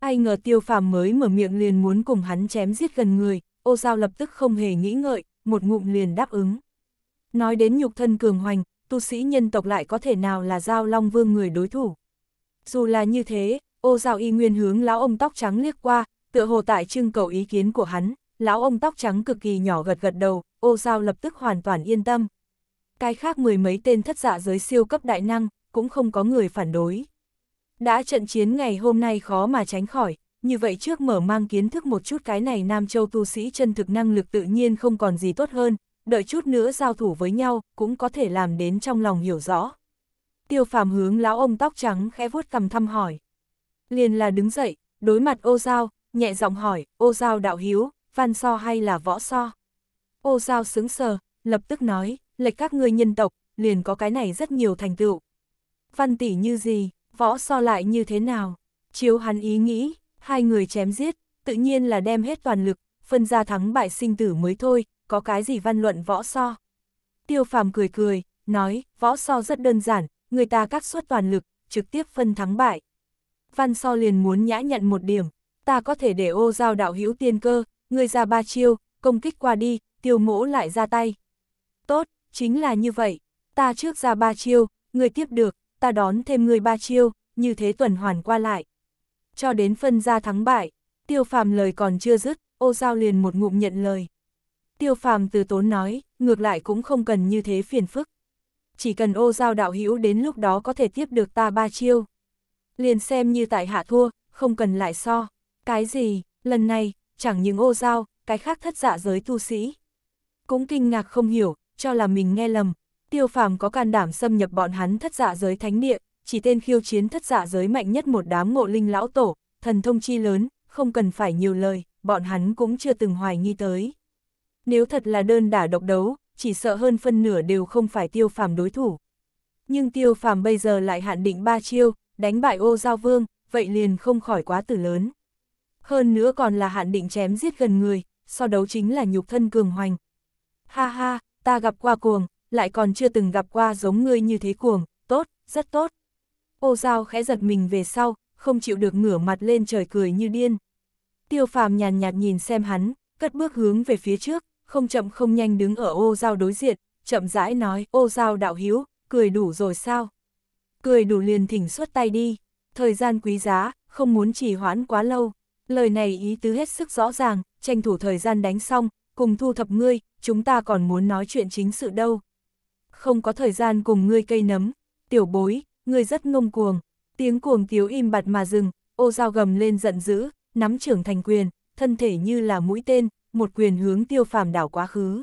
Ai ngờ tiêu phàm mới mở miệng liền muốn cùng hắn chém giết gần người, ô sao lập tức không hề nghĩ ngợi, một ngụm liền đáp ứng. Nói đến nhục thân cường hoành, tu sĩ nhân tộc lại có thể nào là giao long vương người đối thủ. Dù là như thế, ô giao y nguyên hướng lão ông tóc trắng liếc qua, tựa hồ tại trưng cầu ý kiến của hắn, lão ông tóc trắng cực kỳ nhỏ gật gật đầu, ô giao lập tức hoàn toàn yên tâm. Cái khác mười mấy tên thất giả dạ giới siêu cấp đại năng, cũng không có người phản đối. Đã trận chiến ngày hôm nay khó mà tránh khỏi, như vậy trước mở mang kiến thức một chút cái này Nam Châu tu sĩ chân thực năng lực tự nhiên không còn gì tốt hơn, đợi chút nữa giao thủ với nhau, cũng có thể làm đến trong lòng hiểu rõ. Tiêu phàm hướng lão ông tóc trắng khẽ vuốt cầm thăm hỏi. Liền là đứng dậy, đối mặt ô giao, nhẹ giọng hỏi, ô giao đạo hiếu, văn so hay là võ so? Ô giao sững sờ, lập tức nói, lệch các ngươi nhân tộc, liền có cái này rất nhiều thành tựu. Văn tỷ như gì, võ so lại như thế nào? Chiếu hắn ý nghĩ, hai người chém giết, tự nhiên là đem hết toàn lực, phân ra thắng bại sinh tử mới thôi, có cái gì văn luận võ so. Tiêu phàm cười cười, nói, võ so rất đơn giản, người ta cắt suất toàn lực, trực tiếp phân thắng bại. Văn so liền muốn nhã nhận một điểm, ta có thể để ô giao đạo hữu tiên cơ, người ra ba chiêu, công kích qua đi, tiêu mỗ lại ra tay. Tốt, chính là như vậy, ta trước ra ba chiêu, người tiếp được, ta đón thêm người ba chiêu, như thế tuần hoàn qua lại cho đến phân ra thắng bại. Tiêu phàm lời còn chưa dứt, ô giao liền một ngụm nhận lời. Tiêu phàm từ tốn nói, ngược lại cũng không cần như thế phiền phức. Chỉ cần ô giao đạo hữu đến lúc đó có thể tiếp được ta ba chiêu. Liền xem như tại hạ thua, không cần lại so. Cái gì, lần này, chẳng những ô giao, cái khác thất dạ giới tu sĩ. Cũng kinh ngạc không hiểu, cho là mình nghe lầm. Tiêu phàm có can đảm xâm nhập bọn hắn thất dạ giới thánh địa, chỉ tên khiêu chiến thất giả dạ giới mạnh nhất một đám ngộ linh lão tổ, thần thông chi lớn, không cần phải nhiều lời, bọn hắn cũng chưa từng hoài nghi tới. Nếu thật là đơn đả độc đấu, chỉ sợ hơn phân nửa đều không phải tiêu phàm đối thủ. Nhưng tiêu phàm bây giờ lại hạn định ba chiêu, đánh bại ô giao vương, vậy liền không khỏi quá tử lớn. Hơn nữa còn là hạn định chém giết gần người, so đấu chính là nhục thân cường hoành. Ha ha, ta gặp qua cuồng, lại còn chưa từng gặp qua giống ngươi như thế cuồng, tốt, rất tốt. Ô Giao khẽ giật mình về sau, không chịu được ngửa mặt lên trời cười như điên. Tiêu phàm nhàn nhạt, nhìn xem hắn, cất bước hướng về phía trước, không chậm không nhanh đứng ở ô Giao đối diện, chậm rãi nói ô Giao đạo hiếu, cười đủ rồi sao? Cười đủ liền thỉnh xuất tay đi, thời gian quý giá, không muốn trì hoãn quá lâu. Lời này ý tứ hết sức rõ ràng, tranh thủ thời gian đánh xong, cùng thu thập ngươi, chúng ta còn muốn nói chuyện chính sự đâu. Không có thời gian cùng ngươi cây nấm, tiểu bối, người rất ngông cuồng, tiếng cuồng tiếu im bặt mà dừng, ô dao gầm lên giận dữ, nắm trưởng thành quyền, thân thể như là mũi tên, một quyền hướng tiêu phàm đảo quá khứ.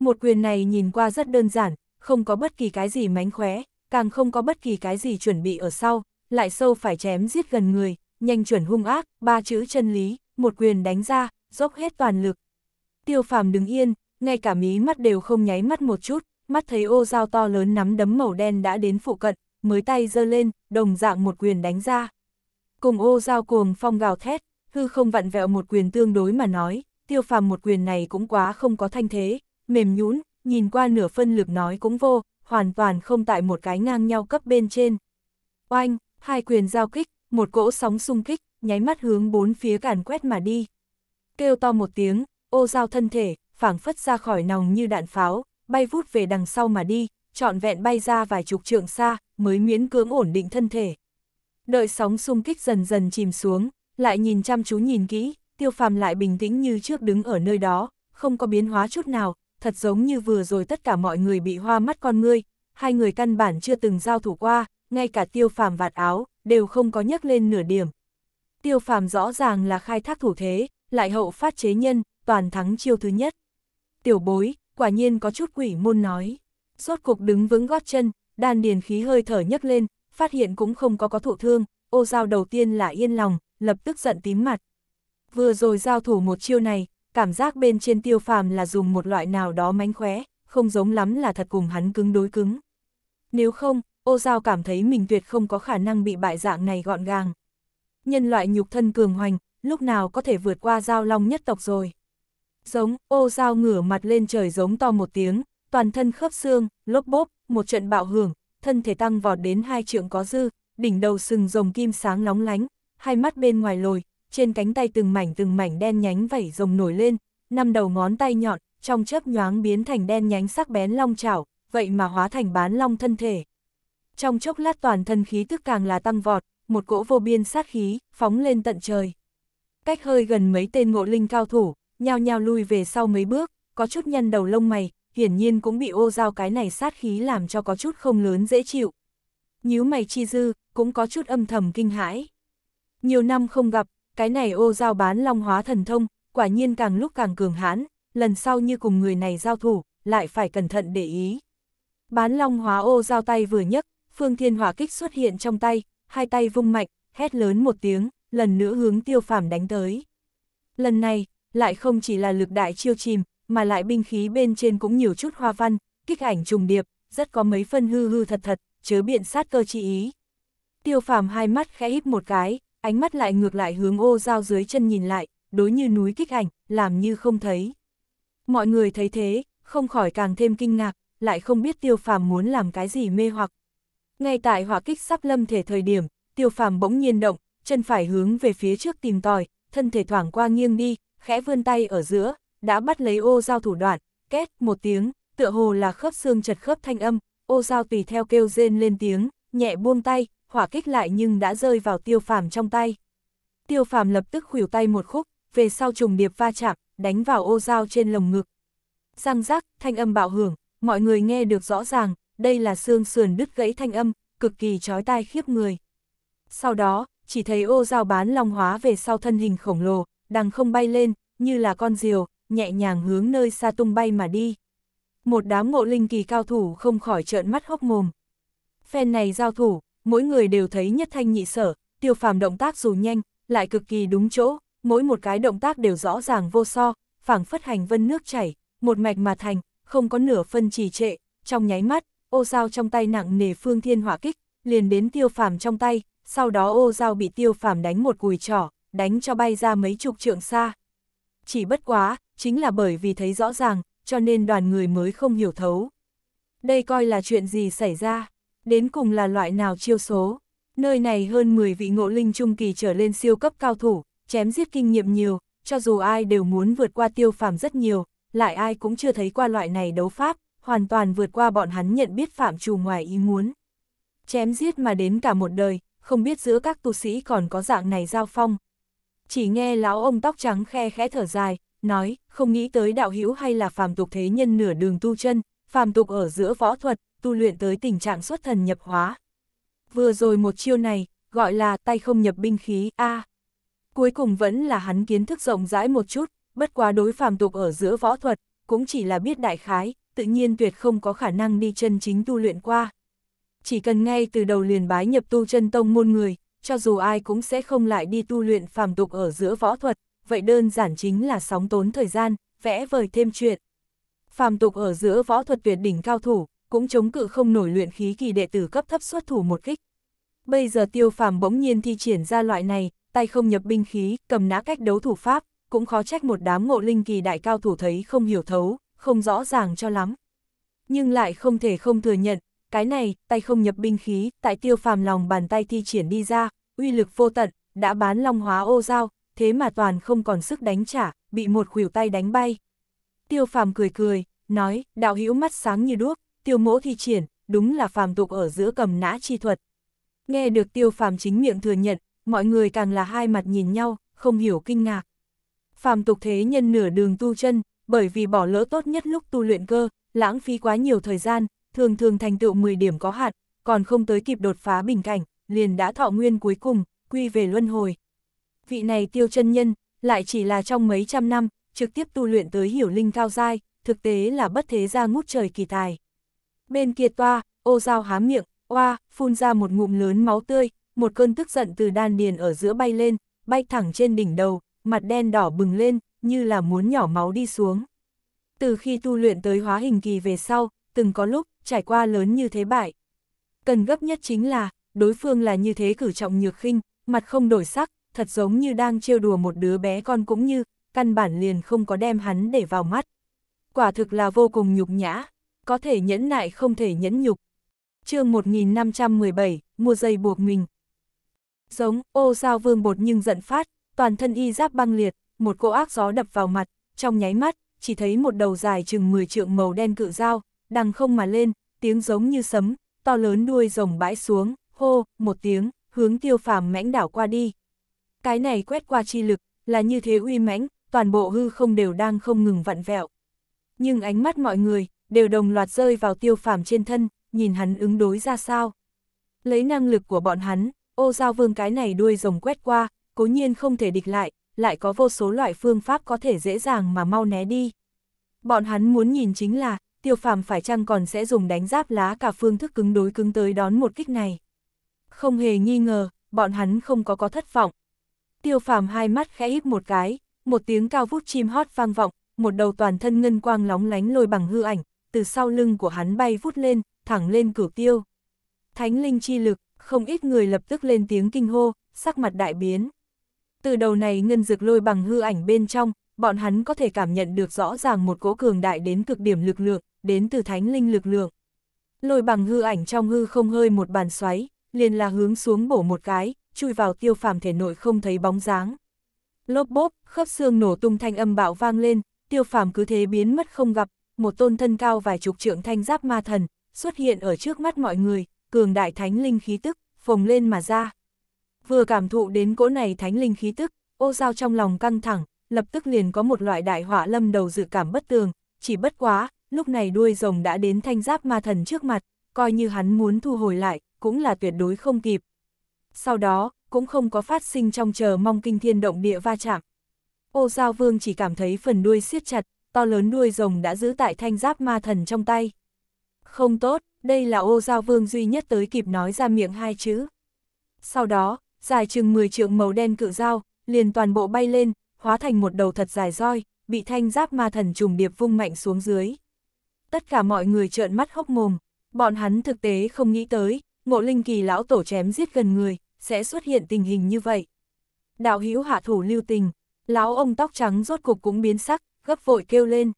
Một quyền này nhìn qua rất đơn giản, không có bất kỳ cái gì mánh khóe, càng không có bất kỳ cái gì chuẩn bị ở sau, lại sâu phải chém giết gần người, nhanh chuẩn hung ác, ba chữ chân lý, một quyền đánh ra, dốc hết toàn lực. Tiêu phàm đứng yên, ngay cả mí mắt đều không nháy mắt một chút, mắt thấy ô dao to lớn nắm đấm màu đen đã đến phụ cận, mới tay giơ lên, đồng dạng một quyền đánh ra. Cùng ô giao cuồng phong gào thét, hư không vặn vẹo một quyền tương đối mà nói, tiêu phàm một quyền này cũng quá không có thanh thế, mềm nhũn nhìn qua nửa phân lực nói cũng vô, hoàn toàn không tại một cái ngang nhau cấp bên trên. Oanh, hai quyền giao kích, một cỗ sóng xung kích, nháy mắt hướng bốn phía càn quét mà đi. Kêu to một tiếng, ô giao thân thể, phảng phất ra khỏi nòng như đạn pháo, bay vút về đằng sau mà đi, trọn vẹn bay ra vài chục trượng xa, mới miễn cưỡng ổn định thân thể. Đợi sóng xung kích dần dần chìm xuống, lại nhìn chăm chú nhìn kỹ, tiêu phàm lại bình tĩnh như trước đứng ở nơi đó, không có biến hóa chút nào, thật giống như vừa rồi tất cả mọi người bị hoa mắt con ngươi, hai người căn bản chưa từng giao thủ qua, ngay cả tiêu phàm vạt áo, đều không có nhấc lên nửa điểm. Tiêu phàm rõ ràng là khai thác thủ thế, lại hậu phát chế nhân, toàn thắng chiêu thứ nhất. Tiểu bối, quả nhiên có chút quỷ môn nói rốt cục đứng vững gót chân, đan điền khí hơi thở nhấc lên, phát hiện cũng không có có thụ thương, ô giao đầu tiên là yên lòng, lập tức giận tím mặt. Vừa rồi giao thủ một chiêu này, cảm giác bên trên tiêu phàm là dùng một loại nào đó mánh khóe, không giống lắm là thật cùng hắn cứng đối cứng. Nếu không, ô giao cảm thấy mình tuyệt không có khả năng bị bại dạng này gọn gàng. Nhân loại nhục thân cường hoành, lúc nào có thể vượt qua giao long nhất tộc rồi. Giống, ô giao ngửa mặt lên trời giống to một tiếng, toàn thân khớp xương, lốp bốp, một trận bạo hưởng, thân thể tăng vọt đến hai trượng có dư, đỉnh đầu sừng rồng kim sáng lóng lánh, hai mắt bên ngoài lồi, trên cánh tay từng mảnh từng mảnh đen nhánh vảy rồng nổi lên, năm đầu ngón tay nhọn, trong chớp nhoáng biến thành đen nhánh sắc bén long chảo, vậy mà hóa thành bán long thân thể. Trong chốc lát toàn thân khí tức càng là tăng vọt, một cỗ vô biên sát khí phóng lên tận trời. Cách hơi gần mấy tên ngộ linh cao thủ, nhao nhao lui về sau mấy bước, có chút nhăn đầu lông mày, hiển nhiên cũng bị ô giao cái này sát khí làm cho có chút không lớn dễ chịu. Nhíu mày chi dư, cũng có chút âm thầm kinh hãi. Nhiều năm không gặp, cái này ô giao bán long hóa thần thông, quả nhiên càng lúc càng cường hãn, lần sau như cùng người này giao thủ, lại phải cẩn thận để ý. Bán long hóa ô giao tay vừa nhấc, phương thiên hỏa kích xuất hiện trong tay, hai tay vung mạnh, hét lớn một tiếng, lần nữa hướng tiêu phàm đánh tới. Lần này, lại không chỉ là lực đại chiêu chìm, mà lại binh khí bên trên cũng nhiều chút hoa văn, kích ảnh trùng điệp, rất có mấy phân hư hư thật thật, chớ biện sát cơ chi ý. Tiêu phàm hai mắt khẽ híp một cái, ánh mắt lại ngược lại hướng ô dao dưới chân nhìn lại, đối như núi kích ảnh, làm như không thấy. Mọi người thấy thế, không khỏi càng thêm kinh ngạc, lại không biết tiêu phàm muốn làm cái gì mê hoặc. Ngay tại hỏa kích sắp lâm thể thời điểm, tiêu phàm bỗng nhiên động, chân phải hướng về phía trước tìm tòi, thân thể thoảng qua nghiêng đi, khẽ vươn tay ở giữa, đã bắt lấy ô dao thủ đoạn, két một tiếng, tựa hồ là khớp xương chật khớp thanh âm, ô dao tùy theo kêu rên lên tiếng, nhẹ buông tay, hỏa kích lại nhưng đã rơi vào tiêu phàm trong tay. Tiêu phàm lập tức khuỷu tay một khúc, về sau trùng điệp va chạm, đánh vào ô dao trên lồng ngực. Răng rác, thanh âm bạo hưởng, mọi người nghe được rõ ràng, đây là xương sườn đứt gãy thanh âm, cực kỳ chói tai khiếp người. Sau đó, chỉ thấy ô dao bán long hóa về sau thân hình khổng lồ, đang không bay lên, như là con diều, nhẹ nhàng hướng nơi xa tung bay mà đi. Một đám ngộ linh kỳ cao thủ không khỏi trợn mắt hốc mồm. Phen này giao thủ, mỗi người đều thấy nhất thanh nhị sở, tiêu phàm động tác dù nhanh, lại cực kỳ đúng chỗ, mỗi một cái động tác đều rõ ràng vô so, phảng phất hành vân nước chảy, một mạch mà thành, không có nửa phân trì trệ, trong nháy mắt, ô dao trong tay nặng nề phương thiên hỏa kích, liền đến tiêu phàm trong tay, sau đó ô dao bị tiêu phàm đánh một cùi trỏ, đánh cho bay ra mấy chục trượng xa. Chỉ bất quá, chính là bởi vì thấy rõ ràng, cho nên đoàn người mới không hiểu thấu. Đây coi là chuyện gì xảy ra, đến cùng là loại nào chiêu số. Nơi này hơn 10 vị ngộ linh trung kỳ trở lên siêu cấp cao thủ, chém giết kinh nghiệm nhiều, cho dù ai đều muốn vượt qua tiêu phàm rất nhiều, lại ai cũng chưa thấy qua loại này đấu pháp, hoàn toàn vượt qua bọn hắn nhận biết phạm trù ngoài ý muốn. Chém giết mà đến cả một đời, không biết giữa các tu sĩ còn có dạng này giao phong. Chỉ nghe lão ông tóc trắng khe khẽ thở dài, nói, không nghĩ tới đạo hữu hay là phàm tục thế nhân nửa đường tu chân, phàm tục ở giữa võ thuật, tu luyện tới tình trạng xuất thần nhập hóa. Vừa rồi một chiêu này, gọi là tay không nhập binh khí, a Cuối cùng vẫn là hắn kiến thức rộng rãi một chút, bất quá đối phàm tục ở giữa võ thuật, cũng chỉ là biết đại khái, tự nhiên tuyệt không có khả năng đi chân chính tu luyện qua. Chỉ cần ngay từ đầu liền bái nhập tu chân tông môn người, cho dù ai cũng sẽ không lại đi tu luyện phàm tục ở giữa võ thuật, vậy đơn giản chính là sóng tốn thời gian, vẽ vời thêm chuyện. Phàm tục ở giữa võ thuật tuyệt đỉnh cao thủ, cũng chống cự không nổi luyện khí kỳ đệ tử cấp thấp xuất thủ một kích. Bây giờ tiêu phàm bỗng nhiên thi triển ra loại này, tay không nhập binh khí, cầm nã cách đấu thủ pháp, cũng khó trách một đám ngộ linh kỳ đại cao thủ thấy không hiểu thấu, không rõ ràng cho lắm. Nhưng lại không thể không thừa nhận, cái này, tay không nhập binh khí, tại tiêu phàm lòng bàn tay thi triển đi ra, uy lực vô tận, đã bán long hóa ô dao, thế mà toàn không còn sức đánh trả, bị một khuỷu tay đánh bay. Tiêu phàm cười cười, nói, đạo hữu mắt sáng như đuốc, tiêu mỗ thi triển, đúng là phàm tục ở giữa cầm nã chi thuật. Nghe được tiêu phàm chính miệng thừa nhận, mọi người càng là hai mặt nhìn nhau, không hiểu kinh ngạc. Phàm tục thế nhân nửa đường tu chân, bởi vì bỏ lỡ tốt nhất lúc tu luyện cơ, lãng phí quá nhiều thời gian, thường thường thành tựu 10 điểm có hạn, còn không tới kịp đột phá bình cảnh, liền đã thọ nguyên cuối cùng, quy về luân hồi vị này tiêu chân nhân, lại chỉ là trong mấy trăm năm, trực tiếp tu luyện tới hiểu linh cao giai, thực tế là bất thế ra ngút trời kỳ tài. Bên kia toa, ô dao há miệng, oa, phun ra một ngụm lớn máu tươi, một cơn tức giận từ đan điền ở giữa bay lên, bay thẳng trên đỉnh đầu, mặt đen đỏ bừng lên, như là muốn nhỏ máu đi xuống. Từ khi tu luyện tới hóa hình kỳ về sau, từng có lúc, trải qua lớn như thế bại. Cần gấp nhất chính là, đối phương là như thế cử trọng nhược khinh, mặt không đổi sắc, thật giống như đang trêu đùa một đứa bé con cũng như, căn bản liền không có đem hắn để vào mắt. Quả thực là vô cùng nhục nhã, có thể nhẫn nại không thể nhẫn nhục. chương 1517, mua dây buộc mình. Giống, ô sao vương bột nhưng giận phát, toàn thân y giáp băng liệt, một cỗ ác gió đập vào mặt, trong nháy mắt, chỉ thấy một đầu dài chừng 10 trượng màu đen cự dao, đằng không mà lên, tiếng giống như sấm, to lớn đuôi rồng bãi xuống, hô, một tiếng, hướng tiêu phàm mãnh đảo qua đi cái này quét qua chi lực, là như thế uy mãnh, toàn bộ hư không đều đang không ngừng vặn vẹo. Nhưng ánh mắt mọi người, đều đồng loạt rơi vào tiêu phàm trên thân, nhìn hắn ứng đối ra sao. Lấy năng lực của bọn hắn, ô giao vương cái này đuôi rồng quét qua, cố nhiên không thể địch lại, lại có vô số loại phương pháp có thể dễ dàng mà mau né đi. Bọn hắn muốn nhìn chính là, tiêu phàm phải chăng còn sẽ dùng đánh giáp lá cả phương thức cứng đối cứng tới đón một kích này. Không hề nghi ngờ, bọn hắn không có có thất vọng, tiêu phàm hai mắt khẽ híp một cái, một tiếng cao vút chim hót vang vọng, một đầu toàn thân ngân quang lóng lánh lôi bằng hư ảnh, từ sau lưng của hắn bay vút lên, thẳng lên cửu tiêu. Thánh linh chi lực, không ít người lập tức lên tiếng kinh hô, sắc mặt đại biến. Từ đầu này ngân dược lôi bằng hư ảnh bên trong, bọn hắn có thể cảm nhận được rõ ràng một cỗ cường đại đến cực điểm lực lượng, đến từ thánh linh lực lượng. Lôi bằng hư ảnh trong hư không hơi một bàn xoáy, liền là hướng xuống bổ một cái, chui vào tiêu phàm thể nội không thấy bóng dáng. Lốp bốp, khớp xương nổ tung thanh âm bạo vang lên, tiêu phàm cứ thế biến mất không gặp, một tôn thân cao vài chục trượng thanh giáp ma thần, xuất hiện ở trước mắt mọi người, cường đại thánh linh khí tức, phồng lên mà ra. Vừa cảm thụ đến cỗ này thánh linh khí tức, ô dao trong lòng căng thẳng, lập tức liền có một loại đại họa lâm đầu dự cảm bất tường, chỉ bất quá, lúc này đuôi rồng đã đến thanh giáp ma thần trước mặt, coi như hắn muốn thu hồi lại, cũng là tuyệt đối không kịp. Sau đó, cũng không có phát sinh trong chờ mong kinh thiên động địa va chạm. Ô Giao Vương chỉ cảm thấy phần đuôi siết chặt, to lớn đuôi rồng đã giữ tại thanh giáp ma thần trong tay. Không tốt, đây là ô Giao Vương duy nhất tới kịp nói ra miệng hai chữ. Sau đó, dài chừng 10 trượng màu đen cự dao, liền toàn bộ bay lên, hóa thành một đầu thật dài roi, bị thanh giáp ma thần trùng điệp vung mạnh xuống dưới. Tất cả mọi người trợn mắt hốc mồm, bọn hắn thực tế không nghĩ tới, mộ linh kỳ lão tổ chém giết gần người, sẽ xuất hiện tình hình như vậy. Đạo hữu hạ thủ lưu tình, lão ông tóc trắng rốt cục cũng biến sắc, gấp vội kêu lên.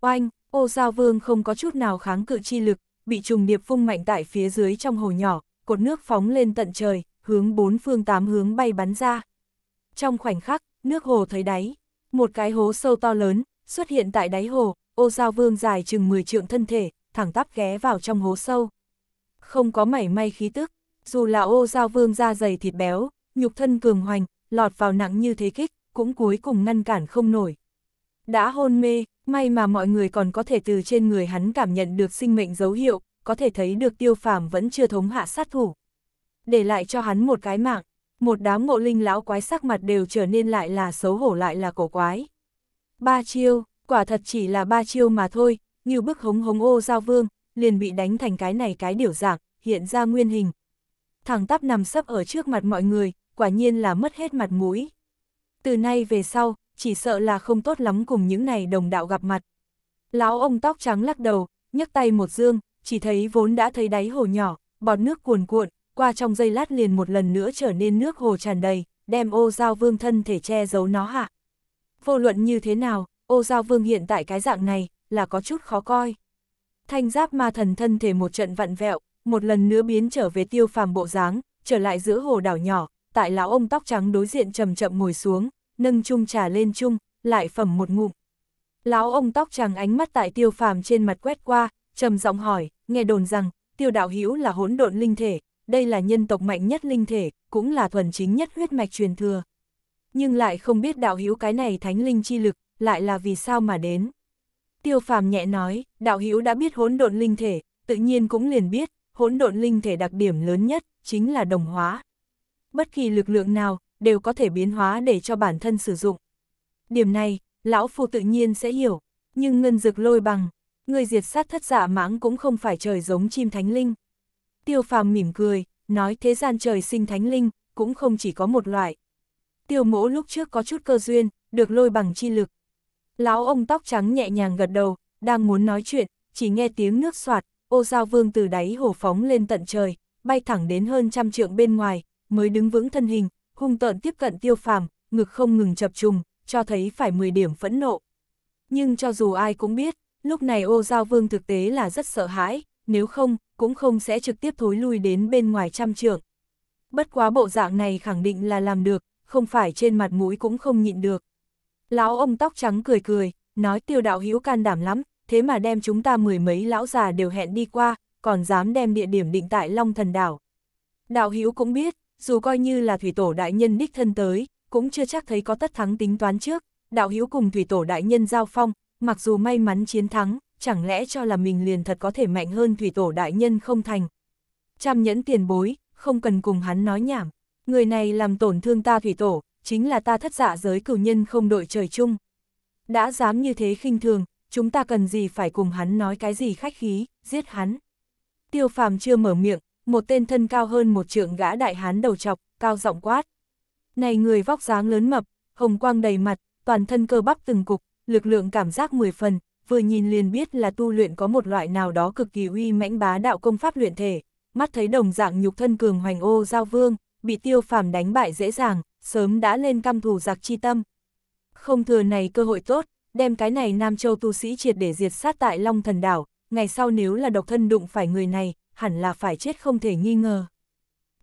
Oanh, ô giao vương không có chút nào kháng cự chi lực, bị trùng điệp phung mạnh tại phía dưới trong hồ nhỏ, cột nước phóng lên tận trời, hướng bốn phương tám hướng bay bắn ra. Trong khoảnh khắc, nước hồ thấy đáy, một cái hố sâu to lớn, xuất hiện tại đáy hồ, ô giao vương dài chừng 10 trượng thân thể, thẳng tắp ghé vào trong hố sâu không có mảy may khí tức, dù là ô giao vương da dày thịt béo, nhục thân cường hoành, lọt vào nặng như thế kích, cũng cuối cùng ngăn cản không nổi. Đã hôn mê, may mà mọi người còn có thể từ trên người hắn cảm nhận được sinh mệnh dấu hiệu, có thể thấy được tiêu phàm vẫn chưa thống hạ sát thủ. Để lại cho hắn một cái mạng, một đám ngộ linh lão quái sắc mặt đều trở nên lại là xấu hổ lại là cổ quái. Ba chiêu, quả thật chỉ là ba chiêu mà thôi, như bức hống hống ô giao vương, liền bị đánh thành cái này cái điểu dạng, hiện ra nguyên hình. Thằng tắp nằm sấp ở trước mặt mọi người, quả nhiên là mất hết mặt mũi. Từ nay về sau, chỉ sợ là không tốt lắm cùng những này đồng đạo gặp mặt. Lão ông tóc trắng lắc đầu, nhấc tay một dương, chỉ thấy vốn đã thấy đáy hồ nhỏ, bọt nước cuồn cuộn, qua trong giây lát liền một lần nữa trở nên nước hồ tràn đầy, đem ô giao vương thân thể che giấu nó hạ. Vô luận như thế nào, ô giao vương hiện tại cái dạng này, là có chút khó coi thanh giáp ma thần thân thể một trận vặn vẹo, một lần nữa biến trở về tiêu phàm bộ dáng, trở lại giữa hồ đảo nhỏ, tại lão ông tóc trắng đối diện chậm chậm ngồi xuống, nâng chung trà lên chung, lại phẩm một ngụm. Lão ông tóc trắng ánh mắt tại tiêu phàm trên mặt quét qua, trầm giọng hỏi, nghe đồn rằng, tiêu đạo hữu là hỗn độn linh thể, đây là nhân tộc mạnh nhất linh thể, cũng là thuần chính nhất huyết mạch truyền thừa. Nhưng lại không biết đạo hữu cái này thánh linh chi lực, lại là vì sao mà đến. Tiêu phàm nhẹ nói, đạo hữu đã biết hỗn độn linh thể, tự nhiên cũng liền biết, hỗn độn linh thể đặc điểm lớn nhất, chính là đồng hóa. Bất kỳ lực lượng nào, đều có thể biến hóa để cho bản thân sử dụng. Điểm này, lão phu tự nhiên sẽ hiểu, nhưng ngân dược lôi bằng, người diệt sát thất dạ mãng cũng không phải trời giống chim thánh linh. Tiêu phàm mỉm cười, nói thế gian trời sinh thánh linh, cũng không chỉ có một loại. Tiêu mỗ lúc trước có chút cơ duyên, được lôi bằng chi lực, Lão ông tóc trắng nhẹ nhàng gật đầu, đang muốn nói chuyện, chỉ nghe tiếng nước soạt, ô giao vương từ đáy hồ phóng lên tận trời, bay thẳng đến hơn trăm trượng bên ngoài, mới đứng vững thân hình, hung tợn tiếp cận tiêu phàm, ngực không ngừng chập trùng, cho thấy phải 10 điểm phẫn nộ. Nhưng cho dù ai cũng biết, lúc này ô giao vương thực tế là rất sợ hãi, nếu không, cũng không sẽ trực tiếp thối lui đến bên ngoài trăm trượng. Bất quá bộ dạng này khẳng định là làm được, không phải trên mặt mũi cũng không nhịn được. Lão ông tóc trắng cười cười, nói tiêu đạo hữu can đảm lắm, thế mà đem chúng ta mười mấy lão già đều hẹn đi qua, còn dám đem địa điểm định tại Long Thần Đảo. Đạo hữu cũng biết, dù coi như là thủy tổ đại nhân đích thân tới, cũng chưa chắc thấy có tất thắng tính toán trước, đạo hữu cùng thủy tổ đại nhân giao phong, mặc dù may mắn chiến thắng, chẳng lẽ cho là mình liền thật có thể mạnh hơn thủy tổ đại nhân không thành. Trăm nhẫn tiền bối, không cần cùng hắn nói nhảm, người này làm tổn thương ta thủy tổ, chính là ta thất giả dạ giới cửu nhân không đội trời chung. Đã dám như thế khinh thường, chúng ta cần gì phải cùng hắn nói cái gì khách khí, giết hắn. Tiêu phàm chưa mở miệng, một tên thân cao hơn một trượng gã đại hán đầu chọc, cao giọng quát. Này người vóc dáng lớn mập, hồng quang đầy mặt, toàn thân cơ bắp từng cục, lực lượng cảm giác mười phần, vừa nhìn liền biết là tu luyện có một loại nào đó cực kỳ uy mãnh bá đạo công pháp luyện thể, mắt thấy đồng dạng nhục thân cường hoành ô giao vương, bị tiêu phàm đánh bại dễ dàng, sớm đã lên căm thù giặc chi tâm. Không thừa này cơ hội tốt, đem cái này Nam Châu tu sĩ triệt để diệt sát tại Long Thần Đảo, ngày sau nếu là độc thân đụng phải người này, hẳn là phải chết không thể nghi ngờ.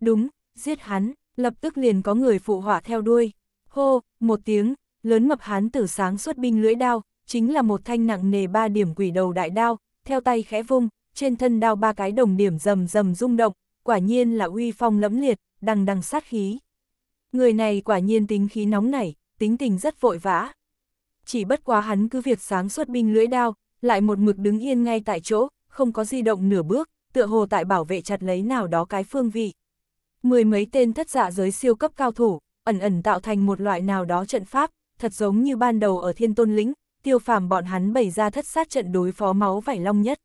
Đúng, giết hắn, lập tức liền có người phụ họa theo đuôi. Hô, một tiếng, lớn mập hán tử sáng xuất binh lưỡi đao, chính là một thanh nặng nề ba điểm quỷ đầu đại đao, theo tay khẽ vung, trên thân đao ba cái đồng điểm rầm rầm rung động, quả nhiên là uy phong lẫm liệt, đằng đằng sát khí. Người này quả nhiên tính khí nóng nảy, tính tình rất vội vã. Chỉ bất quá hắn cứ việc sáng suốt binh lưỡi đao, lại một mực đứng yên ngay tại chỗ, không có di động nửa bước, tựa hồ tại bảo vệ chặt lấy nào đó cái phương vị. Mười mấy tên thất dạ giới siêu cấp cao thủ, ẩn ẩn tạo thành một loại nào đó trận pháp, thật giống như ban đầu ở thiên tôn lĩnh, tiêu phàm bọn hắn bày ra thất sát trận đối phó máu vải long nhất.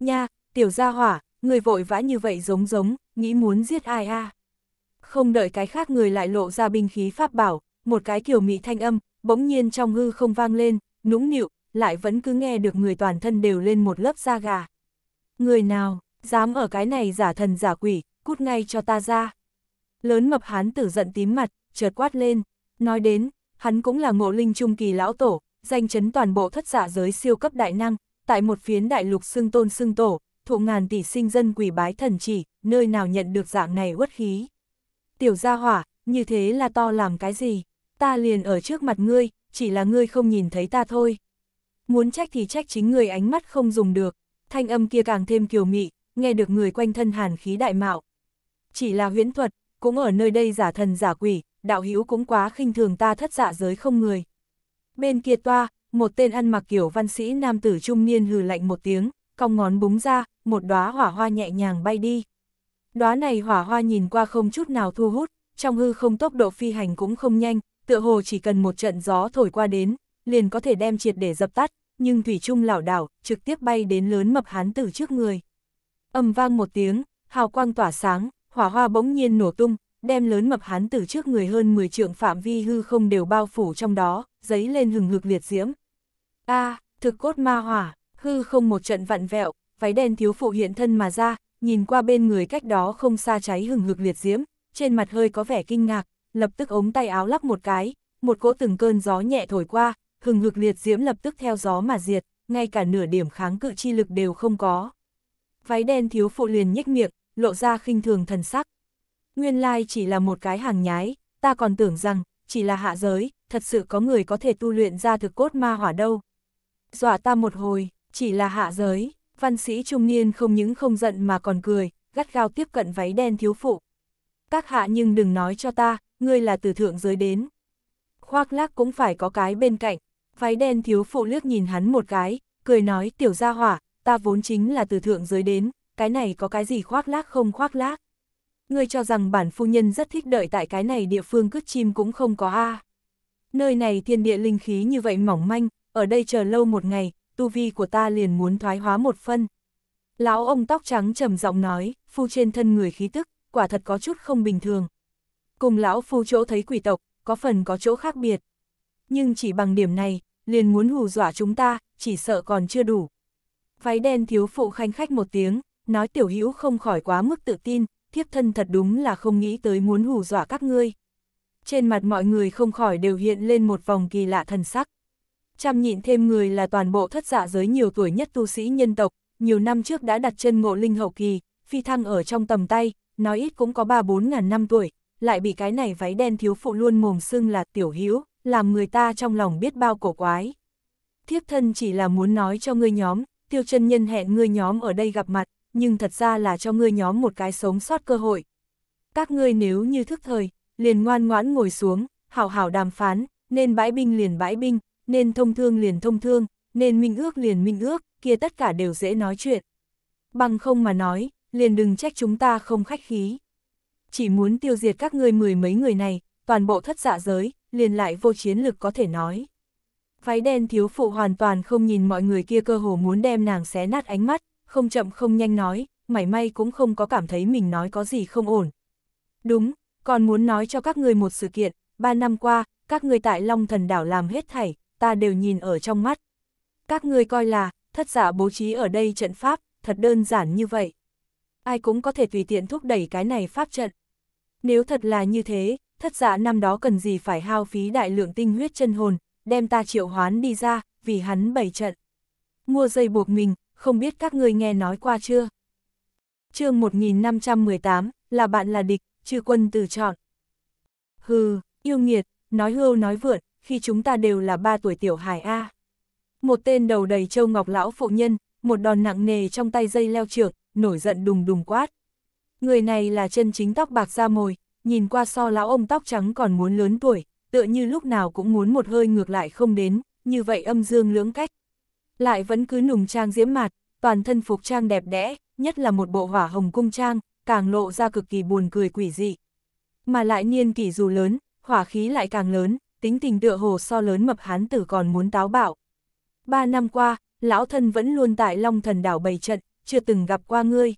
Nha, tiểu gia hỏa, người vội vã như vậy giống giống, nghĩ muốn giết ai a à? không đợi cái khác người lại lộ ra binh khí pháp bảo, một cái kiểu mỹ thanh âm, bỗng nhiên trong hư không vang lên, nũng nịu, lại vẫn cứ nghe được người toàn thân đều lên một lớp da gà. Người nào, dám ở cái này giả thần giả quỷ, cút ngay cho ta ra. Lớn mập hán tử giận tím mặt, chợt quát lên, nói đến, hắn cũng là ngộ linh trung kỳ lão tổ, danh chấn toàn bộ thất giả dạ giới siêu cấp đại năng, tại một phiến đại lục xưng tôn xưng tổ, thụ ngàn tỷ sinh dân quỷ bái thần chỉ, nơi nào nhận được dạng này uất khí tiểu gia hỏa, như thế là to làm cái gì, ta liền ở trước mặt ngươi, chỉ là ngươi không nhìn thấy ta thôi. Muốn trách thì trách chính người ánh mắt không dùng được, thanh âm kia càng thêm kiều mị, nghe được người quanh thân hàn khí đại mạo. Chỉ là huyễn thuật, cũng ở nơi đây giả thần giả quỷ, đạo hữu cũng quá khinh thường ta thất dạ giới không người. Bên kia toa, một tên ăn mặc kiểu văn sĩ nam tử trung niên hừ lạnh một tiếng, cong ngón búng ra, một đóa hỏa hoa nhẹ nhàng bay đi. Đóa này hỏa hoa nhìn qua không chút nào thu hút, trong hư không tốc độ phi hành cũng không nhanh, tựa hồ chỉ cần một trận gió thổi qua đến, liền có thể đem triệt để dập tắt, nhưng thủy trung lảo đảo, trực tiếp bay đến lớn mập hán tử trước người. Ầm vang một tiếng, hào quang tỏa sáng, hỏa hoa bỗng nhiên nổ tung, đem lớn mập hán tử trước người hơn 10 trượng phạm vi hư không đều bao phủ trong đó, giấy lên hừng hực liệt diễm. A, thực cốt ma hỏa, hư không một trận vặn vẹo, váy đen thiếu phụ hiện thân mà ra, nhìn qua bên người cách đó không xa cháy hừng hực liệt diễm, trên mặt hơi có vẻ kinh ngạc, lập tức ống tay áo lắc một cái, một cỗ từng cơn gió nhẹ thổi qua, hừng hực liệt diễm lập tức theo gió mà diệt, ngay cả nửa điểm kháng cự chi lực đều không có. Váy đen thiếu phụ liền nhếch miệng, lộ ra khinh thường thần sắc. Nguyên lai chỉ là một cái hàng nhái, ta còn tưởng rằng, chỉ là hạ giới, thật sự có người có thể tu luyện ra thực cốt ma hỏa đâu. Dọa ta một hồi, chỉ là hạ giới. Văn sĩ trung niên không những không giận mà còn cười, gắt gao tiếp cận váy đen thiếu phụ. Các hạ nhưng đừng nói cho ta, ngươi là từ thượng giới đến. Khoác lác cũng phải có cái bên cạnh, váy đen thiếu phụ liếc nhìn hắn một cái, cười nói tiểu gia hỏa, ta vốn chính là từ thượng giới đến, cái này có cái gì khoác lác không khoác lác. Ngươi cho rằng bản phu nhân rất thích đợi tại cái này địa phương cứt chim cũng không có a. Nơi này thiên địa linh khí như vậy mỏng manh, ở đây chờ lâu một ngày, tu vi của ta liền muốn thoái hóa một phân. Lão ông tóc trắng trầm giọng nói, phu trên thân người khí tức, quả thật có chút không bình thường. Cùng lão phu chỗ thấy quỷ tộc, có phần có chỗ khác biệt. Nhưng chỉ bằng điểm này, liền muốn hù dọa chúng ta, chỉ sợ còn chưa đủ. Váy đen thiếu phụ khanh khách một tiếng, nói tiểu hữu không khỏi quá mức tự tin, thiếp thân thật đúng là không nghĩ tới muốn hù dọa các ngươi. Trên mặt mọi người không khỏi đều hiện lên một vòng kỳ lạ thần sắc chăm nhịn thêm người là toàn bộ thất giả dạ giới nhiều tuổi nhất tu sĩ nhân tộc, nhiều năm trước đã đặt chân ngộ linh hậu kỳ, phi thăng ở trong tầm tay, nói ít cũng có 3-4 ngàn năm tuổi, lại bị cái này váy đen thiếu phụ luôn mồm xưng là tiểu hữu làm người ta trong lòng biết bao cổ quái. Thiếp thân chỉ là muốn nói cho ngươi nhóm, tiêu chân nhân hẹn ngươi nhóm ở đây gặp mặt, nhưng thật ra là cho ngươi nhóm một cái sống sót cơ hội. Các ngươi nếu như thức thời, liền ngoan ngoãn ngồi xuống, hảo hảo đàm phán, nên bãi binh liền bãi binh, nên thông thương liền thông thương, nên minh ước liền minh ước, kia tất cả đều dễ nói chuyện. Bằng không mà nói, liền đừng trách chúng ta không khách khí. Chỉ muốn tiêu diệt các ngươi mười mấy người này, toàn bộ thất dạ giới, liền lại vô chiến lực có thể nói. Váy đen thiếu phụ hoàn toàn không nhìn mọi người kia cơ hồ muốn đem nàng xé nát ánh mắt, không chậm không nhanh nói, mảy may cũng không có cảm thấy mình nói có gì không ổn. Đúng, còn muốn nói cho các ngươi một sự kiện, ba năm qua, các ngươi tại Long Thần Đảo làm hết thảy, ta đều nhìn ở trong mắt. Các ngươi coi là, thất giả bố trí ở đây trận pháp, thật đơn giản như vậy. Ai cũng có thể tùy tiện thúc đẩy cái này pháp trận. Nếu thật là như thế, thất giả năm đó cần gì phải hao phí đại lượng tinh huyết chân hồn, đem ta triệu hoán đi ra, vì hắn bày trận. Mua dây buộc mình, không biết các ngươi nghe nói qua chưa? chương 1518, là bạn là địch, chư quân từ chọn. Hừ, yêu nghiệt, nói hưu nói vượn, khi chúng ta đều là ba tuổi tiểu hải A. Một tên đầu đầy châu ngọc lão phụ nhân, một đòn nặng nề trong tay dây leo trượt, nổi giận đùng đùng quát. Người này là chân chính tóc bạc da mồi, nhìn qua so lão ông tóc trắng còn muốn lớn tuổi, tựa như lúc nào cũng muốn một hơi ngược lại không đến, như vậy âm dương lưỡng cách. Lại vẫn cứ nùng trang diễm mạt, toàn thân phục trang đẹp đẽ, nhất là một bộ hỏa hồng cung trang, càng lộ ra cực kỳ buồn cười quỷ dị. Mà lại niên kỷ dù lớn, hỏa khí lại càng lớn, tính tình tựa hồ so lớn mập hán tử còn muốn táo bạo. Ba năm qua, lão thân vẫn luôn tại Long Thần Đảo bày trận, chưa từng gặp qua ngươi.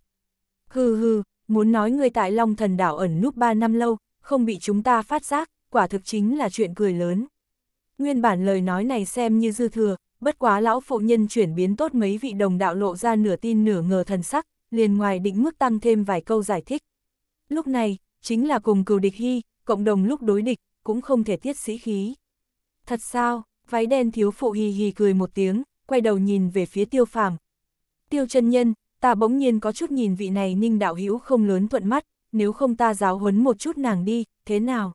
Hừ hừ, muốn nói ngươi tại Long Thần Đảo ẩn núp ba năm lâu, không bị chúng ta phát giác, quả thực chính là chuyện cười lớn. Nguyên bản lời nói này xem như dư thừa, bất quá lão phụ nhân chuyển biến tốt mấy vị đồng đạo lộ ra nửa tin nửa ngờ thần sắc, liền ngoài định mức tăng thêm vài câu giải thích. Lúc này, chính là cùng cừu địch hy, cộng đồng lúc đối địch, cũng không thể tiết sĩ khí. Thật sao, váy đen thiếu phụ hì hì cười một tiếng, quay đầu nhìn về phía tiêu phàm. Tiêu chân nhân, ta bỗng nhiên có chút nhìn vị này ninh đạo hữu không lớn thuận mắt, nếu không ta giáo huấn một chút nàng đi, thế nào?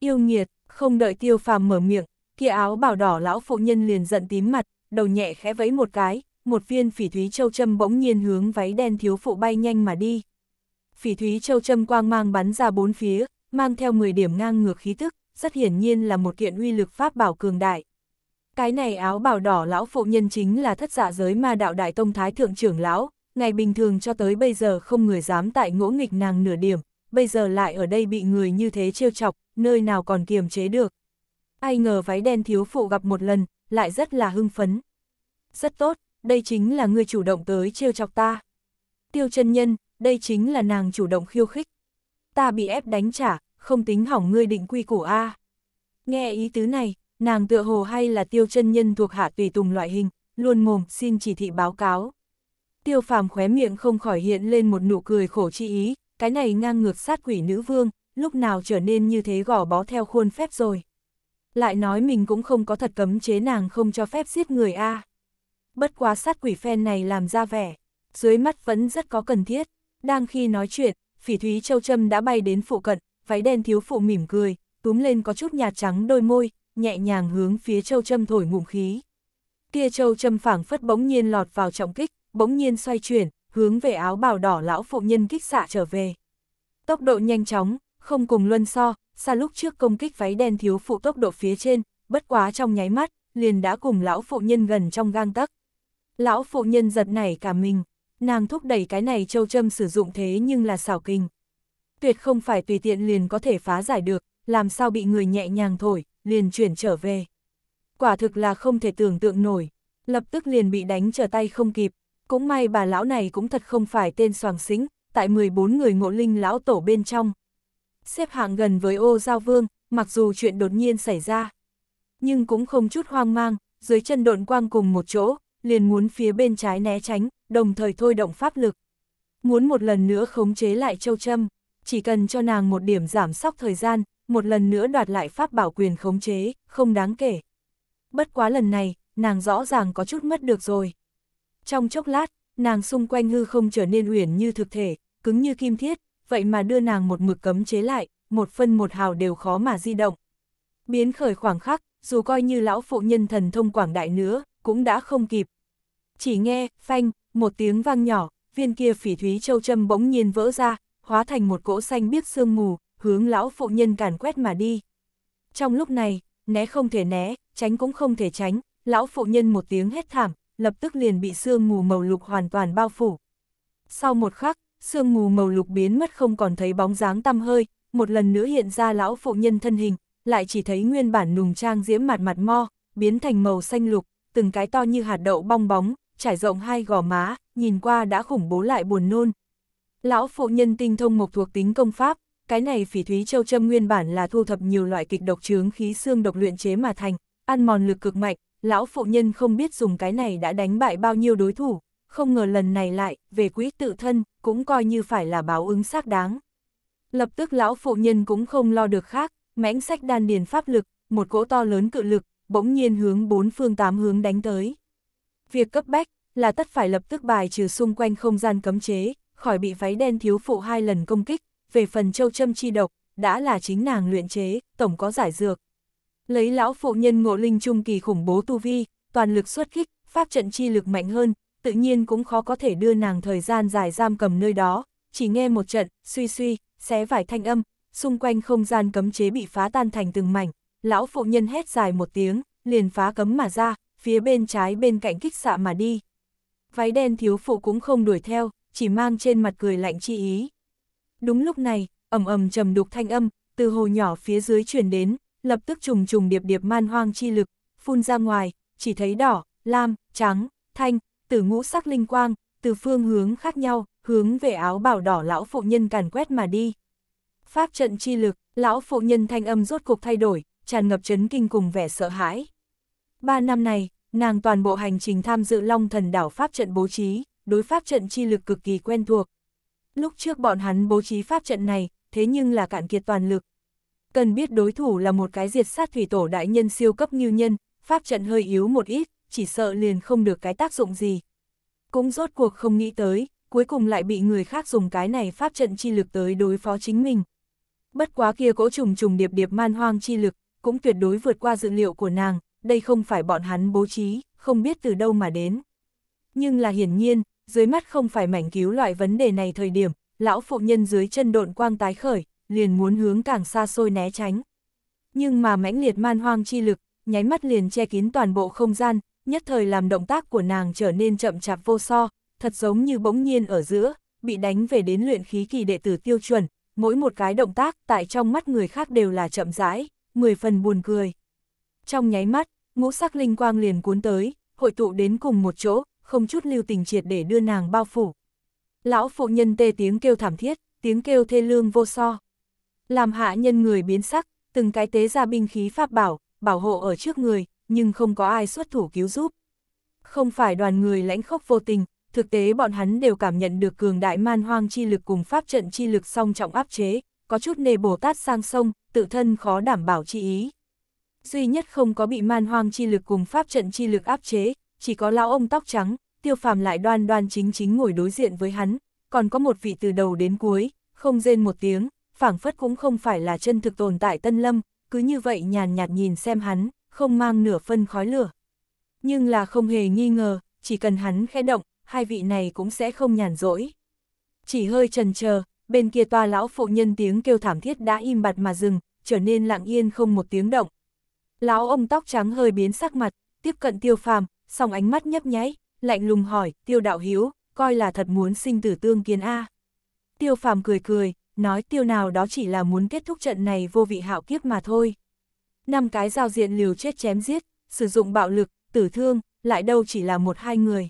Yêu nghiệt, không đợi tiêu phàm mở miệng, kia áo bảo đỏ lão phụ nhân liền giận tím mặt, đầu nhẹ khẽ vẫy một cái, một viên phỉ thúy châu châm bỗng nhiên hướng váy đen thiếu phụ bay nhanh mà đi. Phỉ thúy châu châm quang mang bắn ra bốn phía, mang theo 10 điểm ngang ngược khí tức, rất hiển nhiên là một kiện uy lực pháp bảo cường đại. Cái này áo bào đỏ lão phụ nhân chính là thất dạ giới ma đạo đại tông thái thượng trưởng lão, ngày bình thường cho tới bây giờ không người dám tại ngỗ nghịch nàng nửa điểm, bây giờ lại ở đây bị người như thế trêu chọc, nơi nào còn kiềm chế được. Ai ngờ váy đen thiếu phụ gặp một lần, lại rất là hưng phấn. Rất tốt, đây chính là người chủ động tới trêu chọc ta. Tiêu chân nhân, đây chính là nàng chủ động khiêu khích. Ta bị ép đánh trả, không tính hỏng ngươi định quy củ A. Nghe ý tứ này, nàng tựa hồ hay là tiêu chân nhân thuộc hạ tùy tùng loại hình, luôn mồm xin chỉ thị báo cáo. Tiêu phàm khóe miệng không khỏi hiện lên một nụ cười khổ chi ý, cái này ngang ngược sát quỷ nữ vương, lúc nào trở nên như thế gò bó theo khuôn phép rồi. Lại nói mình cũng không có thật cấm chế nàng không cho phép giết người a. Bất quá sát quỷ phen này làm ra vẻ, dưới mắt vẫn rất có cần thiết. Đang khi nói chuyện, phỉ thúy châu châm đã bay đến phụ cận, váy đen thiếu phụ mỉm cười, túm lên có chút nhạt trắng đôi môi, nhẹ nhàng hướng phía châu châm thổi ngụm khí. Kia châu châm phảng phất bỗng nhiên lọt vào trọng kích, bỗng nhiên xoay chuyển, hướng về áo bào đỏ lão phụ nhân kích xạ trở về. Tốc độ nhanh chóng, không cùng luân so, xa lúc trước công kích váy đen thiếu phụ tốc độ phía trên, bất quá trong nháy mắt, liền đã cùng lão phụ nhân gần trong gang tắc. Lão phụ nhân giật nảy cả mình, nàng thúc đẩy cái này châu châm sử dụng thế nhưng là xảo kinh, tuyệt không phải tùy tiện liền có thể phá giải được, làm sao bị người nhẹ nhàng thổi, liền chuyển trở về. Quả thực là không thể tưởng tượng nổi, lập tức liền bị đánh trở tay không kịp, cũng may bà lão này cũng thật không phải tên soàng xính, tại 14 người ngộ linh lão tổ bên trong. Xếp hạng gần với ô giao vương, mặc dù chuyện đột nhiên xảy ra, nhưng cũng không chút hoang mang, dưới chân độn quang cùng một chỗ, liền muốn phía bên trái né tránh, đồng thời thôi động pháp lực. Muốn một lần nữa khống chế lại châu châm chỉ cần cho nàng một điểm giảm sóc thời gian, một lần nữa đoạt lại pháp bảo quyền khống chế, không đáng kể. Bất quá lần này, nàng rõ ràng có chút mất được rồi. Trong chốc lát, nàng xung quanh hư không trở nên uyển như thực thể, cứng như kim thiết, vậy mà đưa nàng một mực cấm chế lại, một phân một hào đều khó mà di động. Biến khởi khoảng khắc, dù coi như lão phụ nhân thần thông quảng đại nữa, cũng đã không kịp. Chỉ nghe, phanh, một tiếng vang nhỏ, viên kia phỉ thúy châu châm bỗng nhiên vỡ ra, hóa thành một cỗ xanh biếc sương mù, hướng lão phụ nhân càn quét mà đi. Trong lúc này, né không thể né, tránh cũng không thể tránh, lão phụ nhân một tiếng hét thảm, lập tức liền bị sương mù màu lục hoàn toàn bao phủ. Sau một khắc, sương mù màu lục biến mất không còn thấy bóng dáng tăm hơi, một lần nữa hiện ra lão phụ nhân thân hình, lại chỉ thấy nguyên bản nùng trang diễm mặt mặt mo, biến thành màu xanh lục, từng cái to như hạt đậu bong bóng, trải rộng hai gò má, nhìn qua đã khủng bố lại buồn nôn, Lão phụ nhân tinh thông mộc thuộc tính công pháp, cái này phỉ thúy châu châm nguyên bản là thu thập nhiều loại kịch độc chướng khí xương độc luyện chế mà thành, ăn mòn lực cực mạnh, lão phụ nhân không biết dùng cái này đã đánh bại bao nhiêu đối thủ, không ngờ lần này lại, về quỹ tự thân, cũng coi như phải là báo ứng xác đáng. Lập tức lão phụ nhân cũng không lo được khác, mãnh sách đan điền pháp lực, một cỗ to lớn cự lực, bỗng nhiên hướng bốn phương tám hướng đánh tới. Việc cấp bách là tất phải lập tức bài trừ xung quanh không gian cấm chế, khỏi bị váy đen thiếu phụ hai lần công kích, về phần châu châm chi độc, đã là chính nàng luyện chế, tổng có giải dược. Lấy lão phụ nhân ngộ linh trung kỳ khủng bố tu vi, toàn lực xuất kích, pháp trận chi lực mạnh hơn, tự nhiên cũng khó có thể đưa nàng thời gian dài giam cầm nơi đó, chỉ nghe một trận, suy suy, xé vải thanh âm, xung quanh không gian cấm chế bị phá tan thành từng mảnh, lão phụ nhân hét dài một tiếng, liền phá cấm mà ra, phía bên trái bên cạnh kích xạ mà đi. Váy đen thiếu phụ cũng không đuổi theo, chỉ mang trên mặt cười lạnh chi ý. Đúng lúc này, ầm ầm trầm đục thanh âm, từ hồ nhỏ phía dưới chuyển đến, lập tức trùng trùng điệp điệp man hoang chi lực, phun ra ngoài, chỉ thấy đỏ, lam, trắng, thanh, từ ngũ sắc linh quang, từ phương hướng khác nhau, hướng về áo bảo đỏ lão phụ nhân càn quét mà đi. Pháp trận chi lực, lão phụ nhân thanh âm rốt cục thay đổi, tràn ngập chấn kinh cùng vẻ sợ hãi. Ba năm này, nàng toàn bộ hành trình tham dự long thần đảo pháp trận bố trí đối pháp trận chi lực cực kỳ quen thuộc. Lúc trước bọn hắn bố trí pháp trận này, thế nhưng là cạn kiệt toàn lực. Cần biết đối thủ là một cái diệt sát thủy tổ đại nhân siêu cấp như nhân, pháp trận hơi yếu một ít, chỉ sợ liền không được cái tác dụng gì. Cũng rốt cuộc không nghĩ tới, cuối cùng lại bị người khác dùng cái này pháp trận chi lực tới đối phó chính mình. Bất quá kia cỗ trùng trùng điệp điệp man hoang chi lực, cũng tuyệt đối vượt qua dự liệu của nàng, đây không phải bọn hắn bố trí, không biết từ đâu mà đến. Nhưng là hiển nhiên, dưới mắt không phải mảnh cứu loại vấn đề này thời điểm, lão phụ nhân dưới chân độn quang tái khởi, liền muốn hướng càng xa xôi né tránh. Nhưng mà mãnh liệt man hoang chi lực, nháy mắt liền che kín toàn bộ không gian, nhất thời làm động tác của nàng trở nên chậm chạp vô so, thật giống như bỗng nhiên ở giữa, bị đánh về đến luyện khí kỳ đệ tử tiêu chuẩn, mỗi một cái động tác tại trong mắt người khác đều là chậm rãi, mười phần buồn cười. Trong nháy mắt, ngũ sắc linh quang liền cuốn tới, hội tụ đến cùng một chỗ, không chút lưu tình triệt để đưa nàng bao phủ. Lão phụ nhân tê tiếng kêu thảm thiết, tiếng kêu thê lương vô so. Làm hạ nhân người biến sắc, từng cái tế ra binh khí pháp bảo, bảo hộ ở trước người, nhưng không có ai xuất thủ cứu giúp. Không phải đoàn người lãnh khốc vô tình, thực tế bọn hắn đều cảm nhận được cường đại man hoang chi lực cùng pháp trận chi lực song trọng áp chế, có chút nề Bồ Tát sang sông, tự thân khó đảm bảo chi ý. Duy nhất không có bị man hoang chi lực cùng pháp trận chi lực áp chế, chỉ có lão ông tóc trắng, tiêu phàm lại đoan đoan chính chính ngồi đối diện với hắn, còn có một vị từ đầu đến cuối, không rên một tiếng, phảng phất cũng không phải là chân thực tồn tại tân lâm, cứ như vậy nhàn nhạt nhìn xem hắn, không mang nửa phân khói lửa. Nhưng là không hề nghi ngờ, chỉ cần hắn khẽ động, hai vị này cũng sẽ không nhàn rỗi. Chỉ hơi trần chờ bên kia toa lão phụ nhân tiếng kêu thảm thiết đã im bặt mà dừng, trở nên lặng yên không một tiếng động. Lão ông tóc trắng hơi biến sắc mặt, tiếp cận tiêu phàm, song ánh mắt nhấp nháy, lạnh lùng hỏi, tiêu đạo hiếu, coi là thật muốn sinh tử tương kiến A. Tiêu phàm cười cười, nói tiêu nào đó chỉ là muốn kết thúc trận này vô vị hạo kiếp mà thôi. Năm cái giao diện liều chết chém giết, sử dụng bạo lực, tử thương, lại đâu chỉ là một hai người.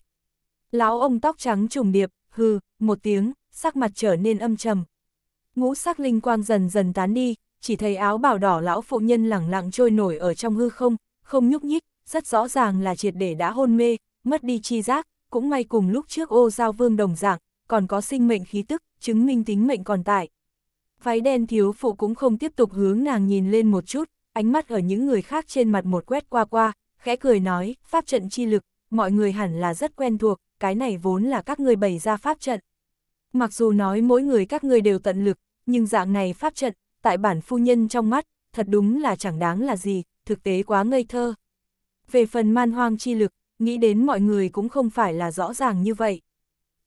Lão ông tóc trắng trùng điệp, hừ, một tiếng, sắc mặt trở nên âm trầm. Ngũ sắc linh quang dần dần tán đi, chỉ thấy áo bảo đỏ lão phụ nhân lẳng lặng trôi nổi ở trong hư không, không nhúc nhích, rất rõ ràng là triệt để đã hôn mê, mất đi chi giác, cũng may cùng lúc trước ô giao vương đồng dạng, còn có sinh mệnh khí tức, chứng minh tính mệnh còn tại. Váy đen thiếu phụ cũng không tiếp tục hướng nàng nhìn lên một chút, ánh mắt ở những người khác trên mặt một quét qua qua, khẽ cười nói, pháp trận chi lực, mọi người hẳn là rất quen thuộc, cái này vốn là các người bày ra pháp trận. Mặc dù nói mỗi người các người đều tận lực, nhưng dạng này pháp trận, tại bản phu nhân trong mắt, thật đúng là chẳng đáng là gì, thực tế quá ngây thơ. Về phần man hoang chi lực, nghĩ đến mọi người cũng không phải là rõ ràng như vậy.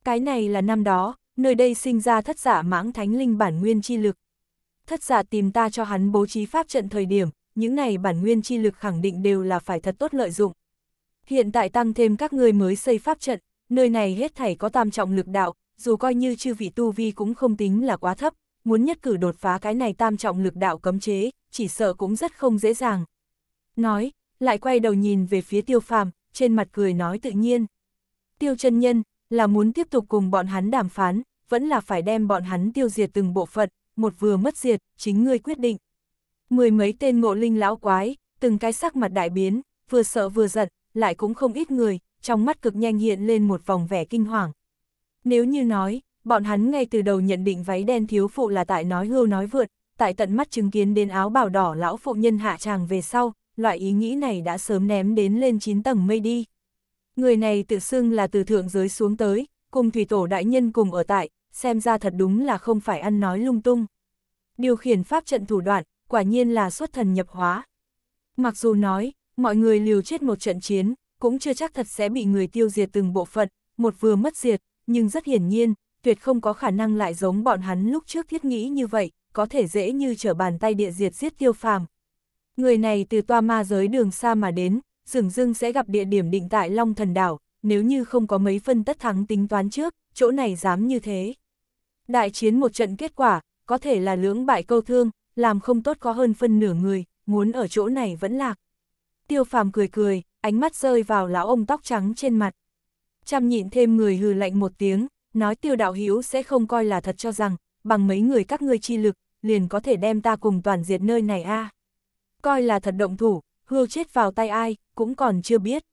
Cái này là năm đó, nơi đây sinh ra thất giả mãng thánh linh bản nguyên chi lực. Thất giả tìm ta cho hắn bố trí pháp trận thời điểm, những này bản nguyên chi lực khẳng định đều là phải thật tốt lợi dụng. Hiện tại tăng thêm các người mới xây pháp trận, nơi này hết thảy có tam trọng lực đạo, dù coi như chư vị tu vi cũng không tính là quá thấp, muốn nhất cử đột phá cái này tam trọng lực đạo cấm chế, chỉ sợ cũng rất không dễ dàng. Nói, lại quay đầu nhìn về phía tiêu phàm, trên mặt cười nói tự nhiên. Tiêu chân nhân, là muốn tiếp tục cùng bọn hắn đàm phán, vẫn là phải đem bọn hắn tiêu diệt từng bộ phận, một vừa mất diệt, chính ngươi quyết định. Mười mấy tên ngộ linh lão quái, từng cái sắc mặt đại biến, vừa sợ vừa giận, lại cũng không ít người, trong mắt cực nhanh hiện lên một vòng vẻ kinh hoàng. Nếu như nói, bọn hắn ngay từ đầu nhận định váy đen thiếu phụ là tại nói hưu nói vượt, tại tận mắt chứng kiến đến áo bào đỏ lão phụ nhân hạ tràng về sau, loại ý nghĩ này đã sớm ném đến lên 9 tầng mây đi. Người này tự xưng là từ thượng giới xuống tới, cùng thủy tổ đại nhân cùng ở tại, xem ra thật đúng là không phải ăn nói lung tung. Điều khiển pháp trận thủ đoạn, quả nhiên là xuất thần nhập hóa. Mặc dù nói, mọi người liều chết một trận chiến, cũng chưa chắc thật sẽ bị người tiêu diệt từng bộ phận, một vừa mất diệt, nhưng rất hiển nhiên, tuyệt không có khả năng lại giống bọn hắn lúc trước thiết nghĩ như vậy, có thể dễ như trở bàn tay địa diệt giết tiêu phàm, Người này từ toa ma giới đường xa mà đến, dường dưng sẽ gặp địa điểm định tại Long Thần Đảo, nếu như không có mấy phân tất thắng tính toán trước, chỗ này dám như thế. Đại chiến một trận kết quả, có thể là lưỡng bại câu thương, làm không tốt có hơn phân nửa người, muốn ở chỗ này vẫn lạc. Tiêu phàm cười cười, ánh mắt rơi vào lão ông tóc trắng trên mặt. Chăm nhịn thêm người hừ lạnh một tiếng, nói tiêu đạo hữu sẽ không coi là thật cho rằng, bằng mấy người các ngươi chi lực, liền có thể đem ta cùng toàn diệt nơi này a à coi là thật động thủ, hưu chết vào tay ai, cũng còn chưa biết.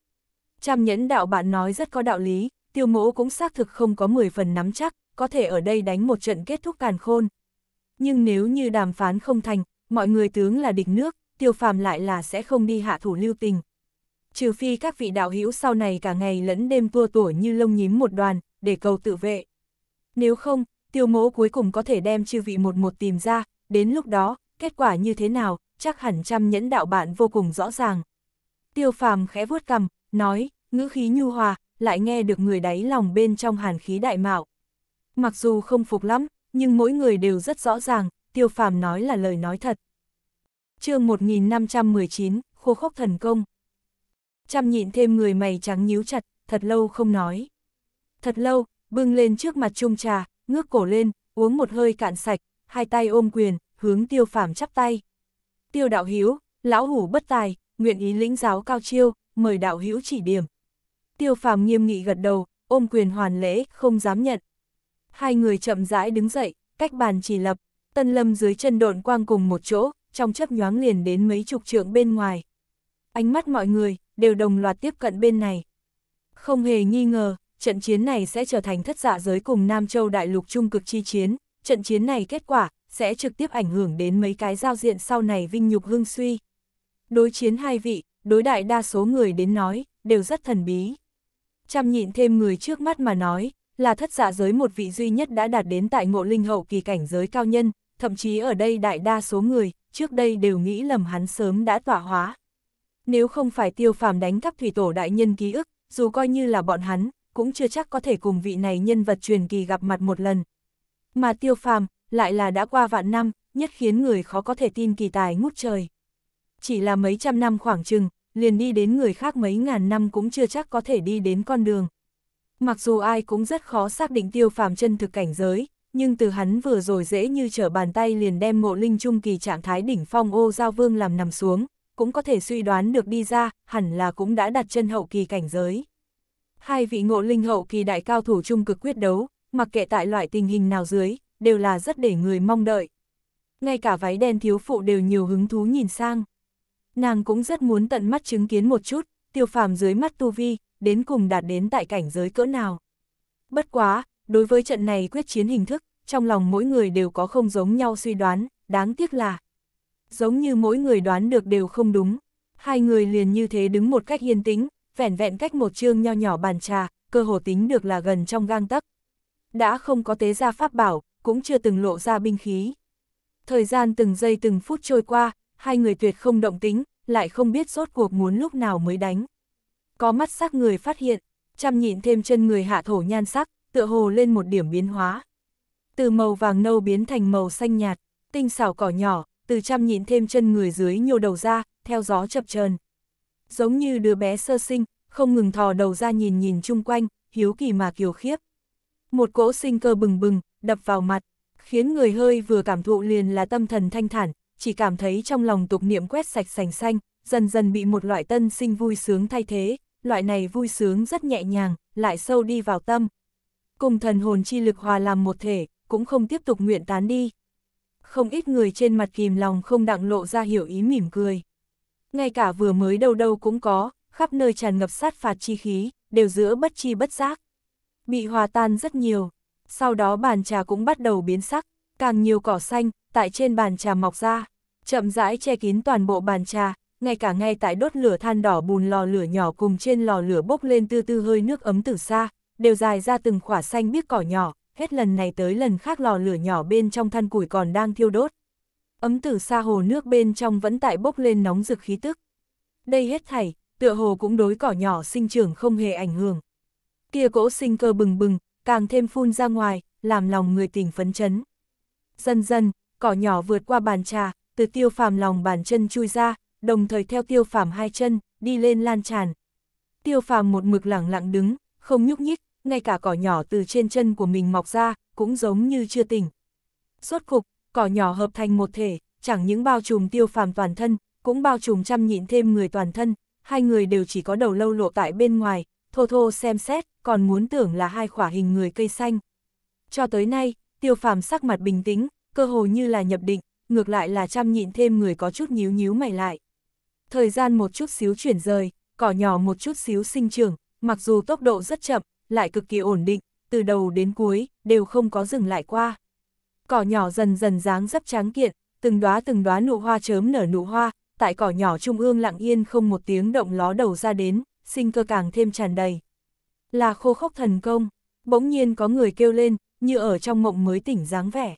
Trăm nhẫn đạo bạn nói rất có đạo lý, tiêu mỗ cũng xác thực không có 10 phần nắm chắc, có thể ở đây đánh một trận kết thúc càn khôn. Nhưng nếu như đàm phán không thành, mọi người tướng là địch nước, tiêu phàm lại là sẽ không đi hạ thủ lưu tình. Trừ phi các vị đạo hữu sau này cả ngày lẫn đêm tua tuổi như lông nhím một đoàn, để cầu tự vệ. Nếu không, tiêu mỗ cuối cùng có thể đem chư vị một một tìm ra, đến lúc đó, kết quả như thế nào, chắc hẳn trăm nhẫn đạo bạn vô cùng rõ ràng. Tiêu phàm khẽ vuốt cầm, nói, ngữ khí nhu hòa, lại nghe được người đáy lòng bên trong hàn khí đại mạo. Mặc dù không phục lắm, nhưng mỗi người đều rất rõ ràng, tiêu phàm nói là lời nói thật. chương 1519, khô khốc thần công. trăm nhịn thêm người mày trắng nhíu chặt, thật lâu không nói. Thật lâu, bưng lên trước mặt chung trà, ngước cổ lên, uống một hơi cạn sạch, hai tay ôm quyền, hướng tiêu phàm chắp tay tiêu đạo hiếu, lão hủ bất tài, nguyện ý lĩnh giáo cao chiêu, mời đạo Hiếu chỉ điểm. Tiêu phàm nghiêm nghị gật đầu, ôm quyền hoàn lễ, không dám nhận. Hai người chậm rãi đứng dậy, cách bàn chỉ lập, tân lâm dưới chân độn quang cùng một chỗ, trong chấp nhoáng liền đến mấy chục trượng bên ngoài. Ánh mắt mọi người, đều đồng loạt tiếp cận bên này. Không hề nghi ngờ, trận chiến này sẽ trở thành thất giả dạ giới cùng Nam Châu Đại Lục Trung cực chi chiến, trận chiến này kết quả, sẽ trực tiếp ảnh hưởng đến mấy cái giao diện sau này vinh nhục hương suy. Đối chiến hai vị, đối đại đa số người đến nói, đều rất thần bí. Chăm nhịn thêm người trước mắt mà nói, là thất giả dạ giới một vị duy nhất đã đạt đến tại ngộ linh hậu kỳ cảnh giới cao nhân, thậm chí ở đây đại đa số người, trước đây đều nghĩ lầm hắn sớm đã tỏa hóa. Nếu không phải tiêu phàm đánh cắp thủy tổ đại nhân ký ức, dù coi như là bọn hắn, cũng chưa chắc có thể cùng vị này nhân vật truyền kỳ gặp mặt một lần. Mà tiêu phàm, lại là đã qua vạn năm, nhất khiến người khó có thể tin kỳ tài ngút trời. Chỉ là mấy trăm năm khoảng chừng, liền đi đến người khác mấy ngàn năm cũng chưa chắc có thể đi đến con đường. Mặc dù ai cũng rất khó xác định tiêu phàm chân thực cảnh giới, nhưng từ hắn vừa rồi dễ như trở bàn tay liền đem ngộ linh trung kỳ trạng thái đỉnh phong ô giao vương làm nằm xuống, cũng có thể suy đoán được đi ra, hẳn là cũng đã đặt chân hậu kỳ cảnh giới. Hai vị ngộ linh hậu kỳ đại cao thủ trung cực quyết đấu, mặc kệ tại loại tình hình nào dưới, đều là rất để người mong đợi. Ngay cả váy đen thiếu phụ đều nhiều hứng thú nhìn sang. Nàng cũng rất muốn tận mắt chứng kiến một chút, tiêu phàm dưới mắt tu vi, đến cùng đạt đến tại cảnh giới cỡ nào. Bất quá, đối với trận này quyết chiến hình thức, trong lòng mỗi người đều có không giống nhau suy đoán, đáng tiếc là giống như mỗi người đoán được đều không đúng. Hai người liền như thế đứng một cách yên tĩnh, vẻn vẹn cách một chương nho nhỏ bàn trà, cơ hồ tính được là gần trong gang tấc. Đã không có tế gia pháp bảo, cũng chưa từng lộ ra binh khí. Thời gian từng giây từng phút trôi qua, hai người tuyệt không động tính, lại không biết rốt cuộc muốn lúc nào mới đánh. Có mắt sắc người phát hiện, chăm nhịn thêm chân người hạ thổ nhan sắc, tựa hồ lên một điểm biến hóa. Từ màu vàng nâu biến thành màu xanh nhạt, tinh xảo cỏ nhỏ, từ chăm nhịn thêm chân người dưới nhô đầu ra, theo gió chập chờn Giống như đứa bé sơ sinh, không ngừng thò đầu ra nhìn nhìn chung quanh, hiếu kỳ mà kiều khiếp. Một cỗ sinh cơ bừng bừng, đập vào mặt, khiến người hơi vừa cảm thụ liền là tâm thần thanh thản, chỉ cảm thấy trong lòng tục niệm quét sạch sành xanh, dần dần bị một loại tân sinh vui sướng thay thế, loại này vui sướng rất nhẹ nhàng, lại sâu đi vào tâm. Cùng thần hồn chi lực hòa làm một thể, cũng không tiếp tục nguyện tán đi. Không ít người trên mặt kìm lòng không đặng lộ ra hiểu ý mỉm cười. Ngay cả vừa mới đâu đâu cũng có, khắp nơi tràn ngập sát phạt chi khí, đều giữa bất chi bất giác. Bị hòa tan rất nhiều, sau đó bàn trà cũng bắt đầu biến sắc, càng nhiều cỏ xanh, tại trên bàn trà mọc ra, chậm rãi che kín toàn bộ bàn trà, ngay cả ngay tại đốt lửa than đỏ bùn lò lửa nhỏ cùng trên lò lửa bốc lên tư tư hơi nước ấm từ xa, đều dài ra từng khỏa xanh biếc cỏ nhỏ, hết lần này tới lần khác lò lửa nhỏ bên trong than củi còn đang thiêu đốt. Ấm từ xa hồ nước bên trong vẫn tại bốc lên nóng rực khí tức. Đây hết thảy, tựa hồ cũng đối cỏ nhỏ sinh trưởng không hề ảnh hưởng. Kia cỗ sinh cơ bừng bừng, càng thêm phun ra ngoài, làm lòng người tỉnh phấn chấn. Dần dần, cỏ nhỏ vượt qua bàn trà, từ tiêu phàm lòng bàn chân chui ra, đồng thời theo tiêu phàm hai chân, đi lên lan tràn. Tiêu phàm một mực lẳng lặng đứng, không nhúc nhích, ngay cả cỏ nhỏ từ trên chân của mình mọc ra, cũng giống như chưa tỉnh. Suốt cục, cỏ nhỏ hợp thành một thể, chẳng những bao trùm tiêu phàm toàn thân, cũng bao trùm chăm nhịn thêm người toàn thân, hai người đều chỉ có đầu lâu lộ tại bên ngoài, thô thô xem xét, còn muốn tưởng là hai khỏa hình người cây xanh. Cho tới nay, tiêu phàm sắc mặt bình tĩnh, cơ hồ như là nhập định, ngược lại là chăm nhịn thêm người có chút nhíu nhíu mày lại. Thời gian một chút xíu chuyển rời, cỏ nhỏ một chút xíu sinh trưởng, mặc dù tốc độ rất chậm, lại cực kỳ ổn định, từ đầu đến cuối, đều không có dừng lại qua. Cỏ nhỏ dần dần dáng dấp tráng kiện, từng đóa từng đóa nụ hoa chớm nở nụ hoa, tại cỏ nhỏ trung ương lặng yên không một tiếng động ló đầu ra đến, sinh cơ càng thêm tràn đầy. Là khô khốc thần công, bỗng nhiên có người kêu lên, như ở trong mộng mới tỉnh dáng vẻ.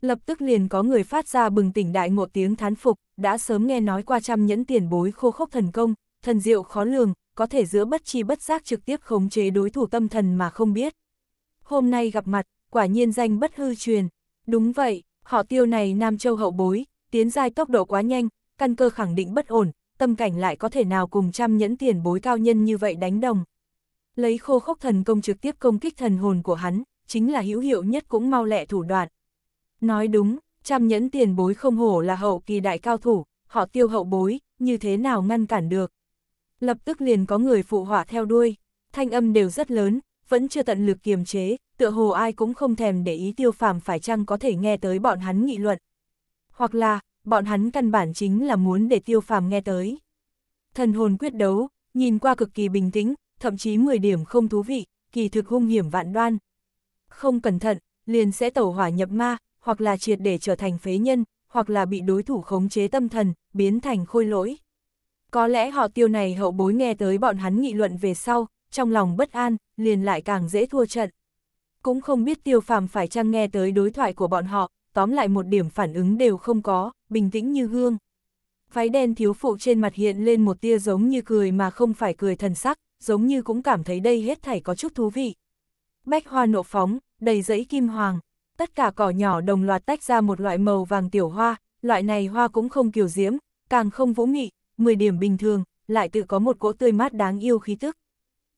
Lập tức liền có người phát ra bừng tỉnh đại ngộ tiếng thán phục, đã sớm nghe nói qua trăm nhẫn tiền bối khô khốc thần công, thần diệu khó lường, có thể giữa bất chi bất giác trực tiếp khống chế đối thủ tâm thần mà không biết. Hôm nay gặp mặt, quả nhiên danh bất hư truyền. Đúng vậy, họ tiêu này Nam Châu hậu bối, tiến giai tốc độ quá nhanh, căn cơ khẳng định bất ổn, tâm cảnh lại có thể nào cùng trăm nhẫn tiền bối cao nhân như vậy đánh đồng. Lấy khô khốc thần công trực tiếp công kích thần hồn của hắn, chính là hữu hiệu nhất cũng mau lẹ thủ đoạn. Nói đúng, trăm nhẫn tiền bối không hổ là hậu kỳ đại cao thủ, họ tiêu hậu bối, như thế nào ngăn cản được. Lập tức liền có người phụ họa theo đuôi, thanh âm đều rất lớn, vẫn chưa tận lực kiềm chế, tựa hồ ai cũng không thèm để ý tiêu phàm phải chăng có thể nghe tới bọn hắn nghị luận. Hoặc là, bọn hắn căn bản chính là muốn để tiêu phàm nghe tới. Thần hồn quyết đấu, nhìn qua cực kỳ bình tĩnh, thậm chí 10 điểm không thú vị, kỳ thực hung hiểm vạn đoan. Không cẩn thận, liền sẽ tẩu hỏa nhập ma, hoặc là triệt để trở thành phế nhân, hoặc là bị đối thủ khống chế tâm thần, biến thành khôi lỗi. Có lẽ họ tiêu này hậu bối nghe tới bọn hắn nghị luận về sau, trong lòng bất an, liền lại càng dễ thua trận. Cũng không biết tiêu phàm phải chăng nghe tới đối thoại của bọn họ, tóm lại một điểm phản ứng đều không có, bình tĩnh như gương. Váy đen thiếu phụ trên mặt hiện lên một tia giống như cười mà không phải cười thần sắc, giống như cũng cảm thấy đây hết thảy có chút thú vị. Bách hoa nộ phóng, đầy dãy kim hoàng, tất cả cỏ nhỏ đồng loạt tách ra một loại màu vàng tiểu hoa, loại này hoa cũng không kiều diễm, càng không vũ nghị, 10 điểm bình thường, lại tự có một cỗ tươi mát đáng yêu khí tức.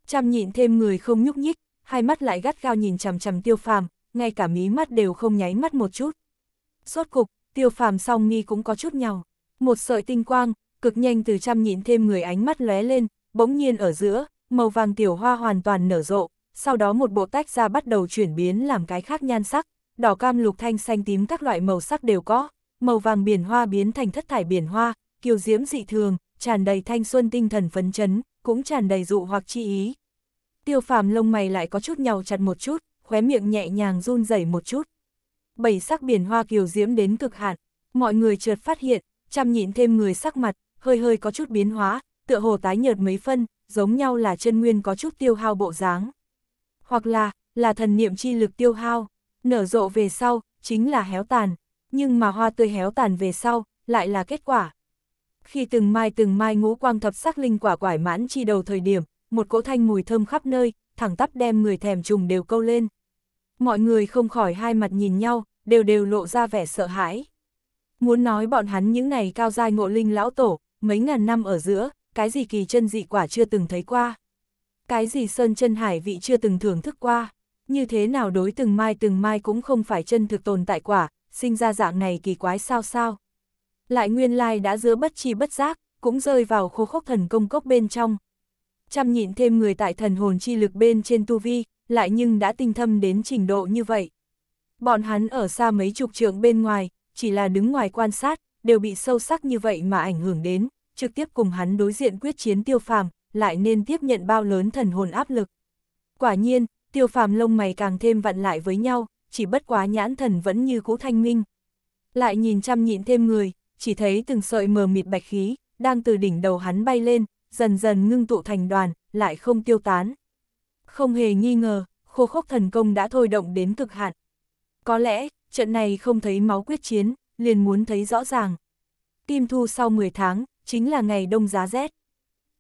Chăm nhịn thêm người không nhúc nhích, hai mắt lại gắt gao nhìn chằm chằm tiêu phàm, ngay cả mí mắt đều không nháy mắt một chút. Rốt cục, tiêu phàm song nghi cũng có chút nhào. Một sợi tinh quang, cực nhanh từ chăm nhịn thêm người ánh mắt lóe lên, bỗng nhiên ở giữa, màu vàng tiểu hoa hoàn toàn nở rộ, sau đó một bộ tách ra bắt đầu chuyển biến làm cái khác nhan sắc, đỏ cam lục thanh xanh tím các loại màu sắc đều có, màu vàng biển hoa biến thành thất thải biển hoa, kiều diễm dị thường, tràn đầy thanh xuân tinh thần phấn chấn, cũng tràn đầy dụ hoặc chi ý. Tiêu phàm lông mày lại có chút nhàu chặt một chút, khóe miệng nhẹ nhàng run rẩy một chút, bảy sắc biển hoa kiều diễm đến cực hạn, mọi người chợt phát hiện, chăm nhịn thêm người sắc mặt, hơi hơi có chút biến hóa, tựa hồ tái nhợt mấy phân, giống nhau là chân nguyên có chút tiêu hao bộ dáng. Hoặc là, là thần niệm chi lực tiêu hao, nở rộ về sau, chính là héo tàn, nhưng mà hoa tươi héo tàn về sau, lại là kết quả. Khi từng mai từng mai ngũ quang thập sắc linh quả quải mãn chi đầu thời điểm, một cỗ thanh mùi thơm khắp nơi, thẳng tắp đem người thèm trùng đều câu lên. Mọi người không khỏi hai mặt nhìn nhau, đều đều lộ ra vẻ sợ hãi. Muốn nói bọn hắn những này cao giai ngộ linh lão tổ, mấy ngàn năm ở giữa, cái gì kỳ chân dị quả chưa từng thấy qua. Cái gì sơn chân hải vị chưa từng thưởng thức qua, như thế nào đối từng mai từng mai cũng không phải chân thực tồn tại quả, sinh ra dạng này kỳ quái sao sao. Lại nguyên lai đã giữa bất chi bất giác, cũng rơi vào khô khốc thần công cốc bên trong. Chăm nhịn thêm người tại thần hồn chi lực bên trên tu vi, lại nhưng đã tinh thâm đến trình độ như vậy. Bọn hắn ở xa mấy chục trượng bên ngoài, chỉ là đứng ngoài quan sát, đều bị sâu sắc như vậy mà ảnh hưởng đến, trực tiếp cùng hắn đối diện quyết chiến tiêu phàm, lại nên tiếp nhận bao lớn thần hồn áp lực. Quả nhiên, tiêu phàm lông mày càng thêm vặn lại với nhau, chỉ bất quá nhãn thần vẫn như cũ thanh minh. Lại nhìn chăm nhịn thêm người, chỉ thấy từng sợi mờ mịt bạch khí, đang từ đỉnh đầu hắn bay lên, dần dần ngưng tụ thành đoàn, lại không tiêu tán. Không hề nghi ngờ, khô khốc thần công đã thôi động đến cực hạn. Có lẽ, trận này không thấy máu quyết chiến, liền muốn thấy rõ ràng. Kim thu sau 10 tháng, chính là ngày đông giá rét.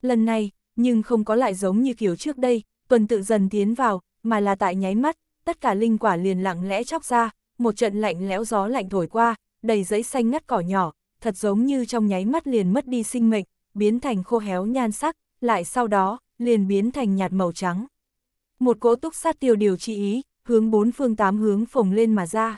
Lần này, nhưng không có lại giống như kiểu trước đây, tuần tự dần tiến vào, mà là tại nháy mắt, tất cả linh quả liền lặng lẽ chóc ra, một trận lạnh lẽo gió lạnh thổi qua, đầy giấy xanh ngắt cỏ nhỏ, thật giống như trong nháy mắt liền mất đi sinh mệnh, biến thành khô héo nhan sắc, lại sau đó, liền biến thành nhạt màu trắng. Một cỗ túc sát tiêu điều trị ý, hướng bốn phương tám hướng phồng lên mà ra.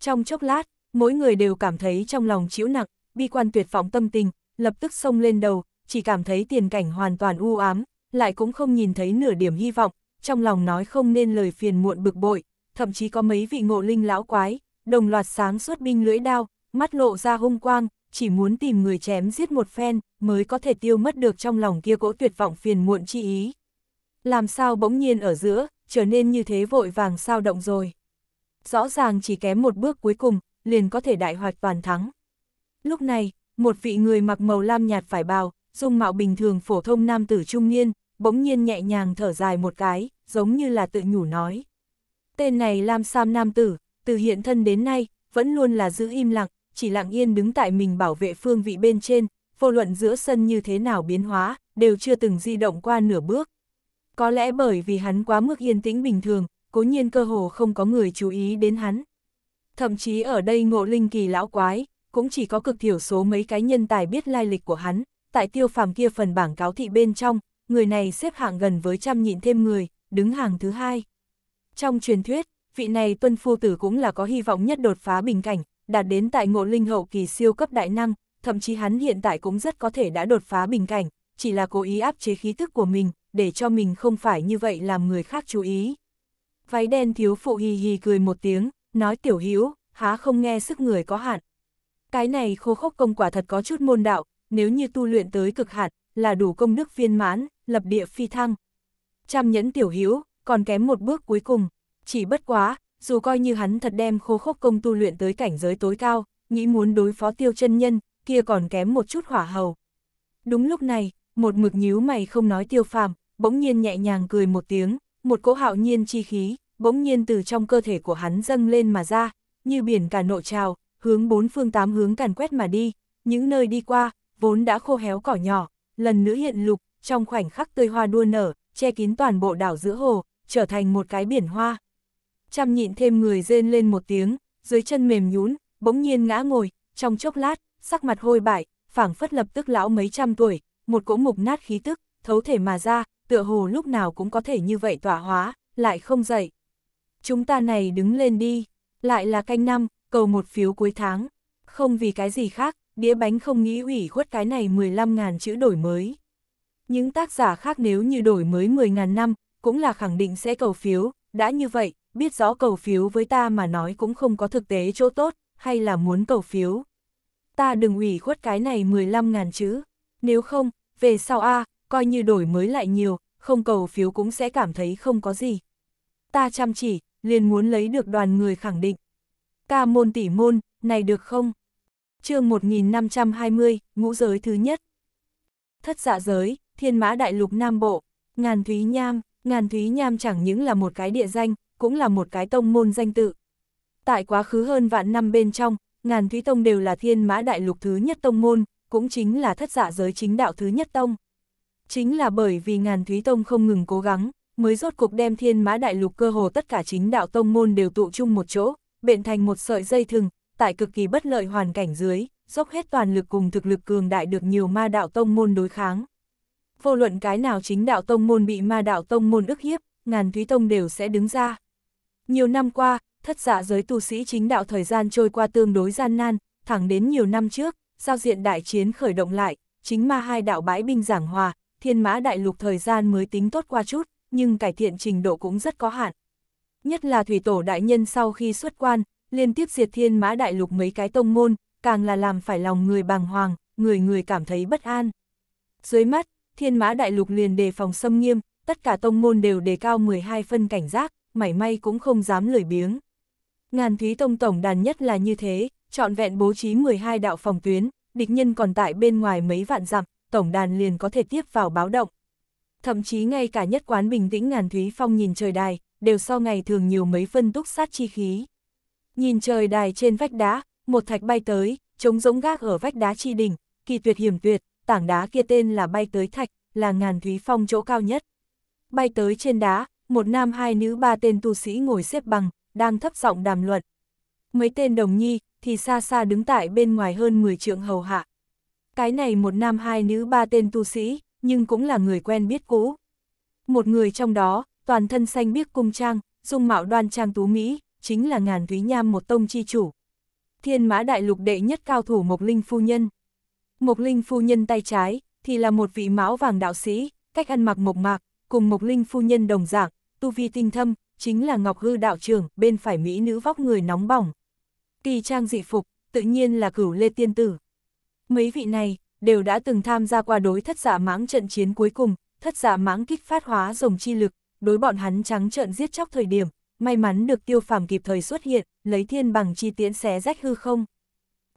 Trong chốc lát, mỗi người đều cảm thấy trong lòng chịu nặng, bi quan tuyệt vọng tâm tình, lập tức xông lên đầu, chỉ cảm thấy tiền cảnh hoàn toàn u ám, lại cũng không nhìn thấy nửa điểm hy vọng, trong lòng nói không nên lời phiền muộn bực bội, thậm chí có mấy vị ngộ linh lão quái, đồng loạt sáng suốt binh lưỡi đao, mắt lộ ra hung quang, chỉ muốn tìm người chém giết một phen, mới có thể tiêu mất được trong lòng kia cỗ tuyệt vọng phiền muộn chi ý. Làm sao bỗng nhiên ở giữa, trở nên như thế vội vàng sao động rồi. Rõ ràng chỉ kém một bước cuối cùng, liền có thể đại hoạt toàn thắng. Lúc này, một vị người mặc màu lam nhạt phải bào, dung mạo bình thường phổ thông nam tử trung niên, bỗng nhiên nhẹ nhàng thở dài một cái, giống như là tự nhủ nói. Tên này Lam Sam Nam Tử, từ hiện thân đến nay, vẫn luôn là giữ im lặng, chỉ lặng yên đứng tại mình bảo vệ phương vị bên trên, vô luận giữa sân như thế nào biến hóa, đều chưa từng di động qua nửa bước. Có lẽ bởi vì hắn quá mức yên tĩnh bình thường, cố nhiên cơ hồ không có người chú ý đến hắn. Thậm chí ở đây ngộ linh kỳ lão quái, cũng chỉ có cực thiểu số mấy cái nhân tài biết lai lịch của hắn, tại tiêu phàm kia phần bảng cáo thị bên trong, người này xếp hạng gần với trăm nhịn thêm người, đứng hàng thứ hai. Trong truyền thuyết, vị này tuân phu tử cũng là có hy vọng nhất đột phá bình cảnh, đạt đến tại ngộ linh hậu kỳ siêu cấp đại năng, thậm chí hắn hiện tại cũng rất có thể đã đột phá bình cảnh, chỉ là cố ý áp chế khí tức của mình, để cho mình không phải như vậy làm người khác chú ý. Váy đen thiếu phụ hì hì cười một tiếng, nói tiểu hữu há không nghe sức người có hạn. Cái này khô khốc công quả thật có chút môn đạo, nếu như tu luyện tới cực hạn, là đủ công đức viên mãn, lập địa phi thăng. Trăm nhẫn tiểu hữu còn kém một bước cuối cùng, chỉ bất quá, dù coi như hắn thật đem khô khốc công tu luyện tới cảnh giới tối cao, nghĩ muốn đối phó tiêu chân nhân, kia còn kém một chút hỏa hầu. Đúng lúc này, một mực nhíu mày không nói tiêu phàm, bỗng nhiên nhẹ nhàng cười một tiếng, một cỗ hạo nhiên chi khí, bỗng nhiên từ trong cơ thể của hắn dâng lên mà ra, như biển cả nộ trào, hướng bốn phương tám hướng càn quét mà đi, những nơi đi qua, vốn đã khô héo cỏ nhỏ, lần nữa hiện lục, trong khoảnh khắc tươi hoa đua nở, che kín toàn bộ đảo giữa hồ, trở thành một cái biển hoa. Chăm nhịn thêm người rên lên một tiếng, dưới chân mềm nhún, bỗng nhiên ngã ngồi, trong chốc lát, sắc mặt hôi bại, phảng phất lập tức lão mấy trăm tuổi, một cỗ mục nát khí tức, thấu thể mà ra, tựa hồ lúc nào cũng có thể như vậy tỏa hóa, lại không dậy. Chúng ta này đứng lên đi, lại là canh năm, cầu một phiếu cuối tháng, không vì cái gì khác, đĩa bánh không nghĩ ủy khuất cái này 15.000 chữ đổi mới. Những tác giả khác nếu như đổi mới 10.000 năm, cũng là khẳng định sẽ cầu phiếu, đã như vậy, biết rõ cầu phiếu với ta mà nói cũng không có thực tế chỗ tốt, hay là muốn cầu phiếu. Ta đừng ủy khuất cái này 15.000 chữ, nếu không, về sau a, coi như đổi mới lại nhiều, không cầu phiếu cũng sẽ cảm thấy không có gì. Ta chăm chỉ, liền muốn lấy được đoàn người khẳng định. Ca môn tỷ môn, này được không? chương 1520, ngũ giới thứ nhất. Thất dạ giới, thiên mã đại lục Nam Bộ, ngàn thúy nham, ngàn thúy nham chẳng những là một cái địa danh, cũng là một cái tông môn danh tự. Tại quá khứ hơn vạn năm bên trong, ngàn thúy tông đều là thiên mã đại lục thứ nhất tông môn, cũng chính là thất dạ giới chính đạo thứ nhất tông. Chính là bởi vì ngàn thúy tông không ngừng cố gắng, mới rốt cuộc đem thiên mã đại lục cơ hồ tất cả chính đạo tông môn đều tụ chung một chỗ, bện thành một sợi dây thừng, tại cực kỳ bất lợi hoàn cảnh dưới, dốc hết toàn lực cùng thực lực cường đại được nhiều ma đạo tông môn đối kháng. Vô luận cái nào chính đạo tông môn bị ma đạo tông môn ức hiếp, ngàn thúy tông đều sẽ đứng ra. Nhiều năm qua, thất dạ giới tu sĩ chính đạo thời gian trôi qua tương đối gian nan, thẳng đến nhiều năm trước, giao diện đại chiến khởi động lại, chính ma hai đạo bãi binh giảng hòa, thiên mã đại lục thời gian mới tính tốt qua chút, nhưng cải thiện trình độ cũng rất có hạn. Nhất là thủy tổ đại nhân sau khi xuất quan, liên tiếp diệt thiên mã đại lục mấy cái tông môn, càng là làm phải lòng người bàng hoàng, người người cảm thấy bất an. Dưới mắt, thiên mã đại lục liền đề phòng xâm nghiêm, tất cả tông môn đều đề cao 12 phân cảnh giác, mảy may cũng không dám lười biếng. Ngàn Thúy Tông Tổng đàn nhất là như thế, trọn vẹn bố trí 12 đạo phòng tuyến, địch nhân còn tại bên ngoài mấy vạn dặm, tổng đàn liền có thể tiếp vào báo động. Thậm chí ngay cả nhất quán bình tĩnh ngàn thúy phong nhìn trời đài, đều sau ngày thường nhiều mấy phân túc sát chi khí. Nhìn trời đài trên vách đá, một thạch bay tới, trống rỗng gác ở vách đá chi đỉnh, kỳ tuyệt hiểm tuyệt, tảng đá kia tên là bay tới thạch, là ngàn thúy phong chỗ cao nhất. Bay tới trên đá, một nam hai nữ ba tên tu sĩ ngồi xếp bằng, đang thấp giọng đàm luận. Mấy tên đồng nhi, thì xa xa đứng tại bên ngoài hơn 10 trượng hầu hạ. Cái này một nam hai nữ ba tên tu sĩ, nhưng cũng là người quen biết cũ. Một người trong đó, toàn thân xanh biếc cung trang, dung mạo đoan trang tú Mỹ, chính là ngàn thúy nham một tông chi chủ. Thiên mã đại lục đệ nhất cao thủ Mộc Linh Phu Nhân. Mộc Linh Phu Nhân tay trái, thì là một vị máu vàng đạo sĩ, cách ăn mặc mộc mạc, cùng Mộc Linh Phu Nhân đồng dạng, tu vi tinh thâm, chính là Ngọc Hư đạo trưởng, bên phải Mỹ nữ vóc người nóng bỏng kỳ trang dị phục, tự nhiên là cửu lê tiên tử. Mấy vị này, đều đã từng tham gia qua đối thất giả dạ mãng trận chiến cuối cùng, thất giả dạ mãng kích phát hóa rồng chi lực, đối bọn hắn trắng trợn giết chóc thời điểm, may mắn được tiêu phàm kịp thời xuất hiện, lấy thiên bằng chi tiễn xé rách hư không.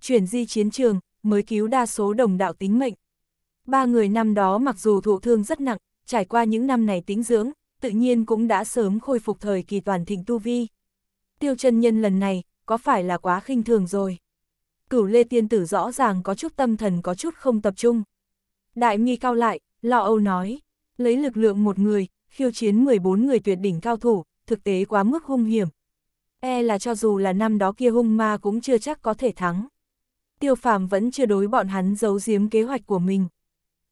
Chuyển di chiến trường, mới cứu đa số đồng đạo tính mệnh. Ba người năm đó mặc dù thụ thương rất nặng, trải qua những năm này tính dưỡng, tự nhiên cũng đã sớm khôi phục thời kỳ toàn thịnh tu vi. Tiêu chân nhân lần này, có phải là quá khinh thường rồi? Cửu Lê Tiên Tử rõ ràng có chút tâm thần có chút không tập trung. Đại mi cao lại, lo âu nói, lấy lực lượng một người, khiêu chiến 14 người tuyệt đỉnh cao thủ, thực tế quá mức hung hiểm. E là cho dù là năm đó kia hung ma cũng chưa chắc có thể thắng. Tiêu phàm vẫn chưa đối bọn hắn giấu giếm kế hoạch của mình.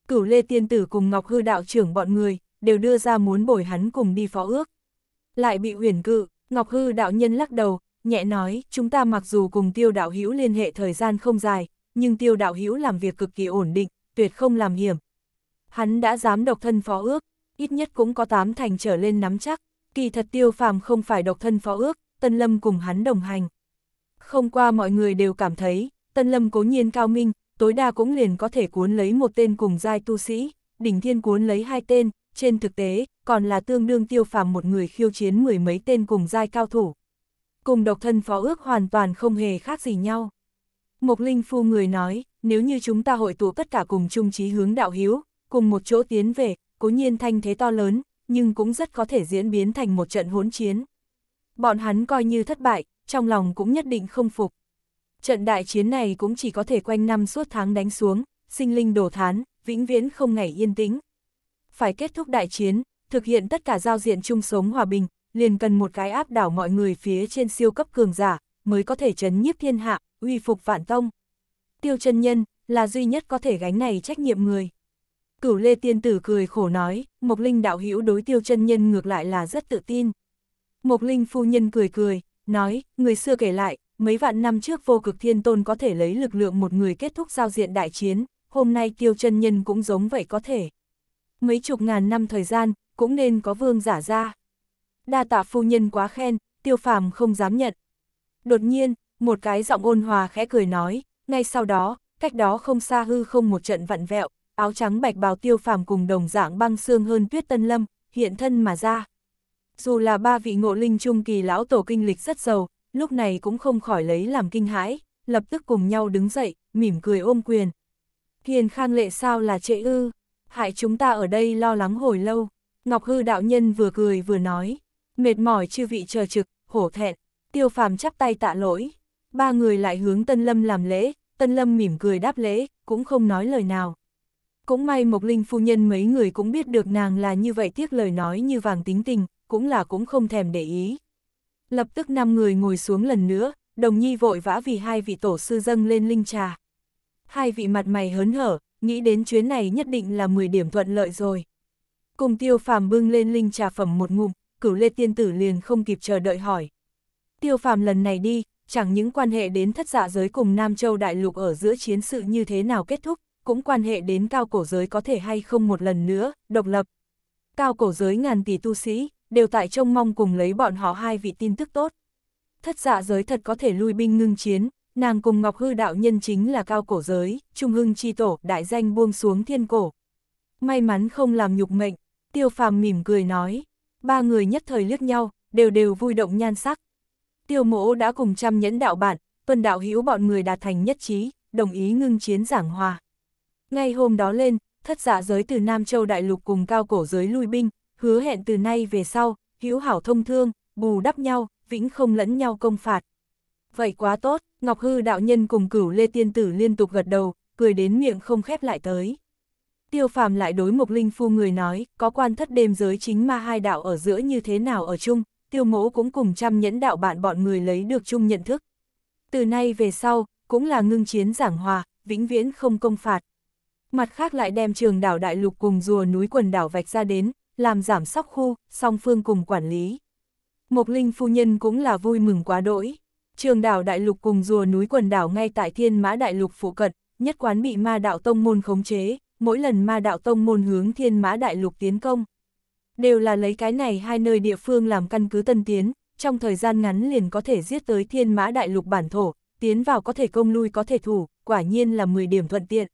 Cửu Lê Tiên Tử cùng Ngọc Hư Đạo trưởng bọn người, đều đưa ra muốn bồi hắn cùng đi phó ước. Lại bị huyền cự, Ngọc Hư Đạo Nhân lắc đầu, nhẹ nói, chúng ta mặc dù cùng tiêu đạo hữu liên hệ thời gian không dài, nhưng tiêu đạo hữu làm việc cực kỳ ổn định, tuyệt không làm hiểm. Hắn đã dám độc thân phó ước, ít nhất cũng có tám thành trở lên nắm chắc, kỳ thật tiêu phàm không phải độc thân phó ước, Tân Lâm cùng hắn đồng hành. Không qua mọi người đều cảm thấy, Tân Lâm cố nhiên cao minh, tối đa cũng liền có thể cuốn lấy một tên cùng giai tu sĩ, đỉnh thiên cuốn lấy hai tên, trên thực tế, còn là tương đương tiêu phàm một người khiêu chiến mười mấy tên cùng giai cao thủ cùng độc thân phó ước hoàn toàn không hề khác gì nhau. Mộc Linh Phu người nói, nếu như chúng ta hội tụ tất cả cùng chung chí hướng đạo hiếu, cùng một chỗ tiến về, cố nhiên thanh thế to lớn, nhưng cũng rất có thể diễn biến thành một trận hỗn chiến. Bọn hắn coi như thất bại, trong lòng cũng nhất định không phục. Trận đại chiến này cũng chỉ có thể quanh năm suốt tháng đánh xuống, sinh linh đổ thán, vĩnh viễn không ngày yên tĩnh. Phải kết thúc đại chiến, thực hiện tất cả giao diện chung sống hòa bình, liền cần một cái áp đảo mọi người phía trên siêu cấp cường giả, mới có thể chấn nhiếp thiên hạ, uy phục vạn tông. Tiêu chân nhân, là duy nhất có thể gánh này trách nhiệm người. Cửu Lê Tiên Tử cười khổ nói, Mộc Linh đạo hữu đối tiêu chân nhân ngược lại là rất tự tin. Mộc Linh phu nhân cười cười, nói, người xưa kể lại, mấy vạn năm trước vô cực thiên tôn có thể lấy lực lượng một người kết thúc giao diện đại chiến, hôm nay tiêu chân nhân cũng giống vậy có thể. Mấy chục ngàn năm thời gian, cũng nên có vương giả ra đa tạ phu nhân quá khen, tiêu phàm không dám nhận. Đột nhiên, một cái giọng ôn hòa khẽ cười nói, ngay sau đó, cách đó không xa hư không một trận vặn vẹo, áo trắng bạch bào tiêu phàm cùng đồng dạng băng xương hơn tuyết tân lâm, hiện thân mà ra. Dù là ba vị ngộ linh trung kỳ lão tổ kinh lịch rất giàu, lúc này cũng không khỏi lấy làm kinh hãi, lập tức cùng nhau đứng dậy, mỉm cười ôm quyền. Hiền khang lệ sao là trệ ư, hại chúng ta ở đây lo lắng hồi lâu. Ngọc hư đạo nhân vừa cười vừa nói, mệt mỏi chư vị chờ trực, hổ thẹn, tiêu phàm chắp tay tạ lỗi. Ba người lại hướng Tân Lâm làm lễ, Tân Lâm mỉm cười đáp lễ, cũng không nói lời nào. Cũng may Mộc Linh phu nhân mấy người cũng biết được nàng là như vậy tiếc lời nói như vàng tính tình, cũng là cũng không thèm để ý. Lập tức năm người ngồi xuống lần nữa, đồng nhi vội vã vì hai vị tổ sư dâng lên linh trà. Hai vị mặt mày hớn hở, nghĩ đến chuyến này nhất định là 10 điểm thuận lợi rồi. Cùng tiêu phàm bưng lên linh trà phẩm một ngụm, cửu lê tiên tử liền không kịp chờ đợi hỏi. Tiêu phàm lần này đi, chẳng những quan hệ đến thất dạ giới cùng Nam Châu Đại Lục ở giữa chiến sự như thế nào kết thúc, cũng quan hệ đến cao cổ giới có thể hay không một lần nữa, độc lập. Cao cổ giới ngàn tỷ tu sĩ, đều tại trông mong cùng lấy bọn họ hai vị tin tức tốt. Thất dạ giới thật có thể lui binh ngưng chiến, nàng cùng Ngọc Hư đạo nhân chính là cao cổ giới, trung hưng chi tổ, đại danh buông xuống thiên cổ. May mắn không làm nhục mệnh, tiêu phàm mỉm cười nói. Ba người nhất thời liếc nhau, đều đều vui động nhan sắc. Tiêu mỗ đã cùng trăm nhẫn đạo bạn, tuần đạo hữu bọn người đạt thành nhất trí, đồng ý ngưng chiến giảng hòa. Ngay hôm đó lên, thất giả dạ giới từ Nam Châu Đại Lục cùng cao cổ giới lui binh, hứa hẹn từ nay về sau, hữu hảo thông thương, bù đắp nhau, vĩnh không lẫn nhau công phạt. Vậy quá tốt, Ngọc Hư đạo nhân cùng cửu Lê Tiên Tử liên tục gật đầu, cười đến miệng không khép lại tới tiêu phàm lại đối mục linh phu người nói, có quan thất đêm giới chính ma hai đạo ở giữa như thế nào ở chung, tiêu mỗ cũng cùng trăm nhẫn đạo bạn bọn người lấy được chung nhận thức. Từ nay về sau, cũng là ngưng chiến giảng hòa, vĩnh viễn không công phạt. Mặt khác lại đem trường đảo đại lục cùng rùa núi quần đảo vạch ra đến, làm giảm sóc khu, song phương cùng quản lý. Mộc Linh phu nhân cũng là vui mừng quá đỗi. Trường đảo đại lục cùng rùa núi quần đảo ngay tại thiên mã đại lục phụ cận, nhất quán bị ma đạo tông môn khống chế, mỗi lần ma đạo tông môn hướng thiên mã đại lục tiến công. Đều là lấy cái này hai nơi địa phương làm căn cứ tân tiến, trong thời gian ngắn liền có thể giết tới thiên mã đại lục bản thổ, tiến vào có thể công lui có thể thủ, quả nhiên là 10 điểm thuận tiện.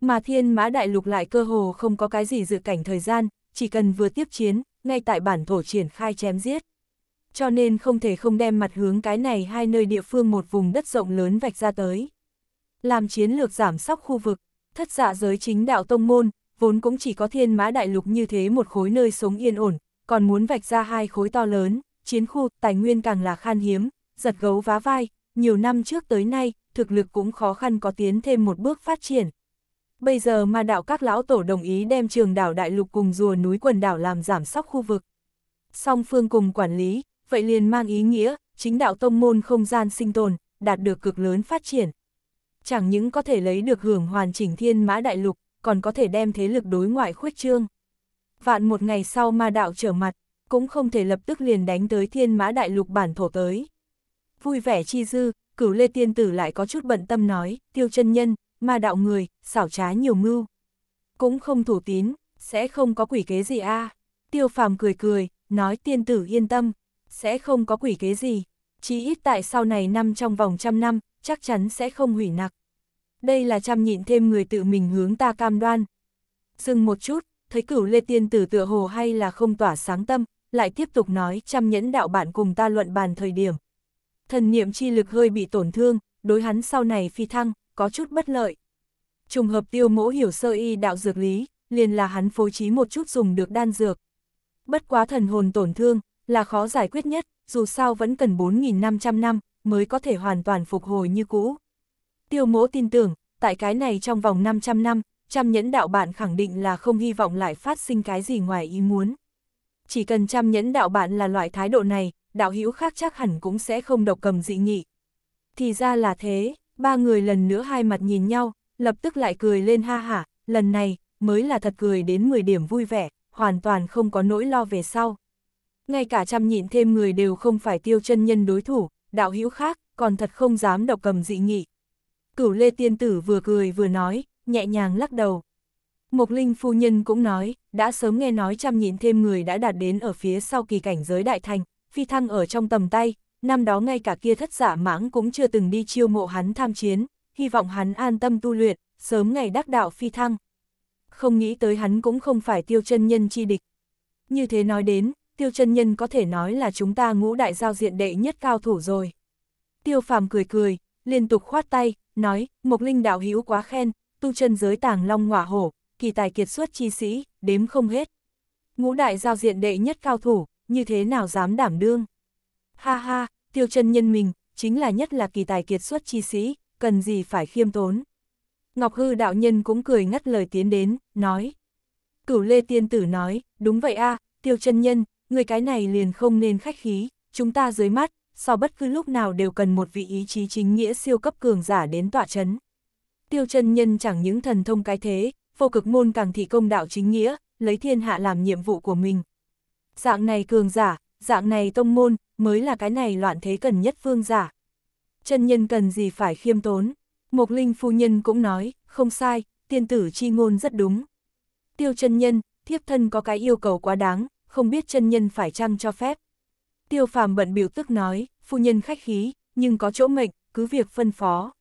Mà thiên mã đại lục lại cơ hồ không có cái gì dự cảnh thời gian, chỉ cần vừa tiếp chiến, ngay tại bản thổ triển khai chém giết. Cho nên không thể không đem mặt hướng cái này hai nơi địa phương một vùng đất rộng lớn vạch ra tới. Làm chiến lược giảm sóc khu vực, thất dạ giới chính đạo tông môn, vốn cũng chỉ có thiên mã đại lục như thế một khối nơi sống yên ổn, còn muốn vạch ra hai khối to lớn, chiến khu, tài nguyên càng là khan hiếm, giật gấu vá vai, nhiều năm trước tới nay, thực lực cũng khó khăn có tiến thêm một bước phát triển. Bây giờ mà đạo các lão tổ đồng ý đem trường đảo đại lục cùng rùa núi quần đảo làm giảm sóc khu vực. Song phương cùng quản lý, vậy liền mang ý nghĩa, chính đạo tông môn không gian sinh tồn, đạt được cực lớn phát triển chẳng những có thể lấy được hưởng hoàn chỉnh thiên mã đại lục, còn có thể đem thế lực đối ngoại khuếch trương. Vạn một ngày sau ma đạo trở mặt, cũng không thể lập tức liền đánh tới thiên mã đại lục bản thổ tới. Vui vẻ chi dư, cửu lê tiên tử lại có chút bận tâm nói, tiêu chân nhân, ma đạo người, xảo trá nhiều mưu. Cũng không thủ tín, sẽ không có quỷ kế gì a Tiêu phàm cười cười, nói tiên tử yên tâm, sẽ không có quỷ kế gì. Chỉ ít tại sau này năm trong vòng trăm năm, chắc chắn sẽ không hủy nặc. Đây là chăm nhịn thêm người tự mình hướng ta cam đoan. Dừng một chút, thấy cửu lê tiên tử tựa hồ hay là không tỏa sáng tâm, lại tiếp tục nói chăm nhẫn đạo bạn cùng ta luận bàn thời điểm. Thần niệm chi lực hơi bị tổn thương, đối hắn sau này phi thăng, có chút bất lợi. Trùng hợp tiêu mỗ hiểu sơ y đạo dược lý, liền là hắn phối trí một chút dùng được đan dược. Bất quá thần hồn tổn thương, là khó giải quyết nhất, dù sao vẫn cần 4.500 năm, mới có thể hoàn toàn phục hồi như cũ. Tiêu mỗ tin tưởng, tại cái này trong vòng 500 năm, trăm nhẫn đạo bạn khẳng định là không hy vọng lại phát sinh cái gì ngoài ý muốn. Chỉ cần trăm nhẫn đạo bạn là loại thái độ này, đạo hữu khác chắc hẳn cũng sẽ không độc cầm dị nghị. Thì ra là thế, ba người lần nữa hai mặt nhìn nhau, lập tức lại cười lên ha hả, lần này, mới là thật cười đến 10 điểm vui vẻ, hoàn toàn không có nỗi lo về sau. Ngay cả trăm nhịn thêm người đều không phải tiêu chân nhân đối thủ, đạo hữu khác, còn thật không dám độc cầm dị nghị. Cửu Lê Tiên Tử vừa cười vừa nói, nhẹ nhàng lắc đầu. Mộc Linh Phu Nhân cũng nói, đã sớm nghe nói chăm nhịn thêm người đã đạt đến ở phía sau kỳ cảnh giới đại thành, phi thăng ở trong tầm tay, năm đó ngay cả kia thất giả mãng cũng chưa từng đi chiêu mộ hắn tham chiến, hy vọng hắn an tâm tu luyện, sớm ngày đắc đạo phi thăng. Không nghĩ tới hắn cũng không phải tiêu chân nhân chi địch. Như thế nói đến, tiêu chân nhân có thể nói là chúng ta ngũ đại giao diện đệ nhất cao thủ rồi. Tiêu phàm cười cười, liên tục khoát tay, nói, Mộc Linh đạo hữu quá khen, tu chân giới tàng long hỏa hổ, kỳ tài kiệt xuất chi sĩ, đếm không hết. Ngũ đại giao diện đệ nhất cao thủ, như thế nào dám đảm đương. Ha ha, tiêu chân nhân mình, chính là nhất là kỳ tài kiệt xuất chi sĩ, cần gì phải khiêm tốn. Ngọc Hư đạo nhân cũng cười ngắt lời tiến đến, nói. Cửu Lê Tiên Tử nói, đúng vậy a tiêu chân nhân, người cái này liền không nên khách khí, chúng ta dưới mắt, sau bất cứ lúc nào đều cần một vị ý chí chính nghĩa siêu cấp cường giả đến tọa chấn. Tiêu chân nhân chẳng những thần thông cái thế, vô cực môn càng thị công đạo chính nghĩa, lấy thiên hạ làm nhiệm vụ của mình. Dạng này cường giả, dạng này tông môn, mới là cái này loạn thế cần nhất phương giả. Chân nhân cần gì phải khiêm tốn. Mộc Linh phu nhân cũng nói, không sai, tiên tử chi ngôn rất đúng. Tiêu chân nhân, thiếp thân có cái yêu cầu quá đáng, không biết chân nhân phải chăng cho phép. Tiêu phàm bận biểu tức nói, phu nhân khách khí, nhưng có chỗ mệnh, cứ việc phân phó.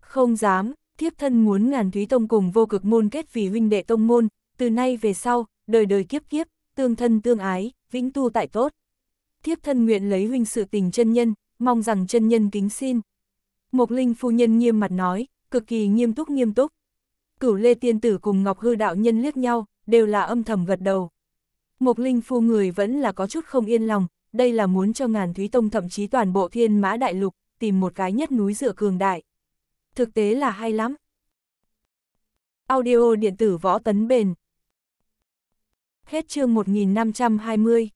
Không dám, thiếp thân muốn ngàn thúy tông cùng vô cực môn kết vì huynh đệ tông môn, từ nay về sau, đời đời kiếp kiếp, tương thân tương ái, vĩnh tu tại tốt. Thiếp thân nguyện lấy huynh sự tình chân nhân, mong rằng chân nhân kính xin. Mộc linh phu nhân nghiêm mặt nói, cực kỳ nghiêm túc nghiêm túc. Cửu lê tiên tử cùng ngọc hư đạo nhân liếc nhau, đều là âm thầm gật đầu. Mộc Linh Phu người vẫn là có chút không yên lòng, đây là muốn cho ngàn Thúy Tông thậm chí toàn bộ thiên mã đại lục, tìm một cái nhất núi dựa cường đại. Thực tế là hay lắm. Audio điện tử võ tấn bền. Hết chương 1520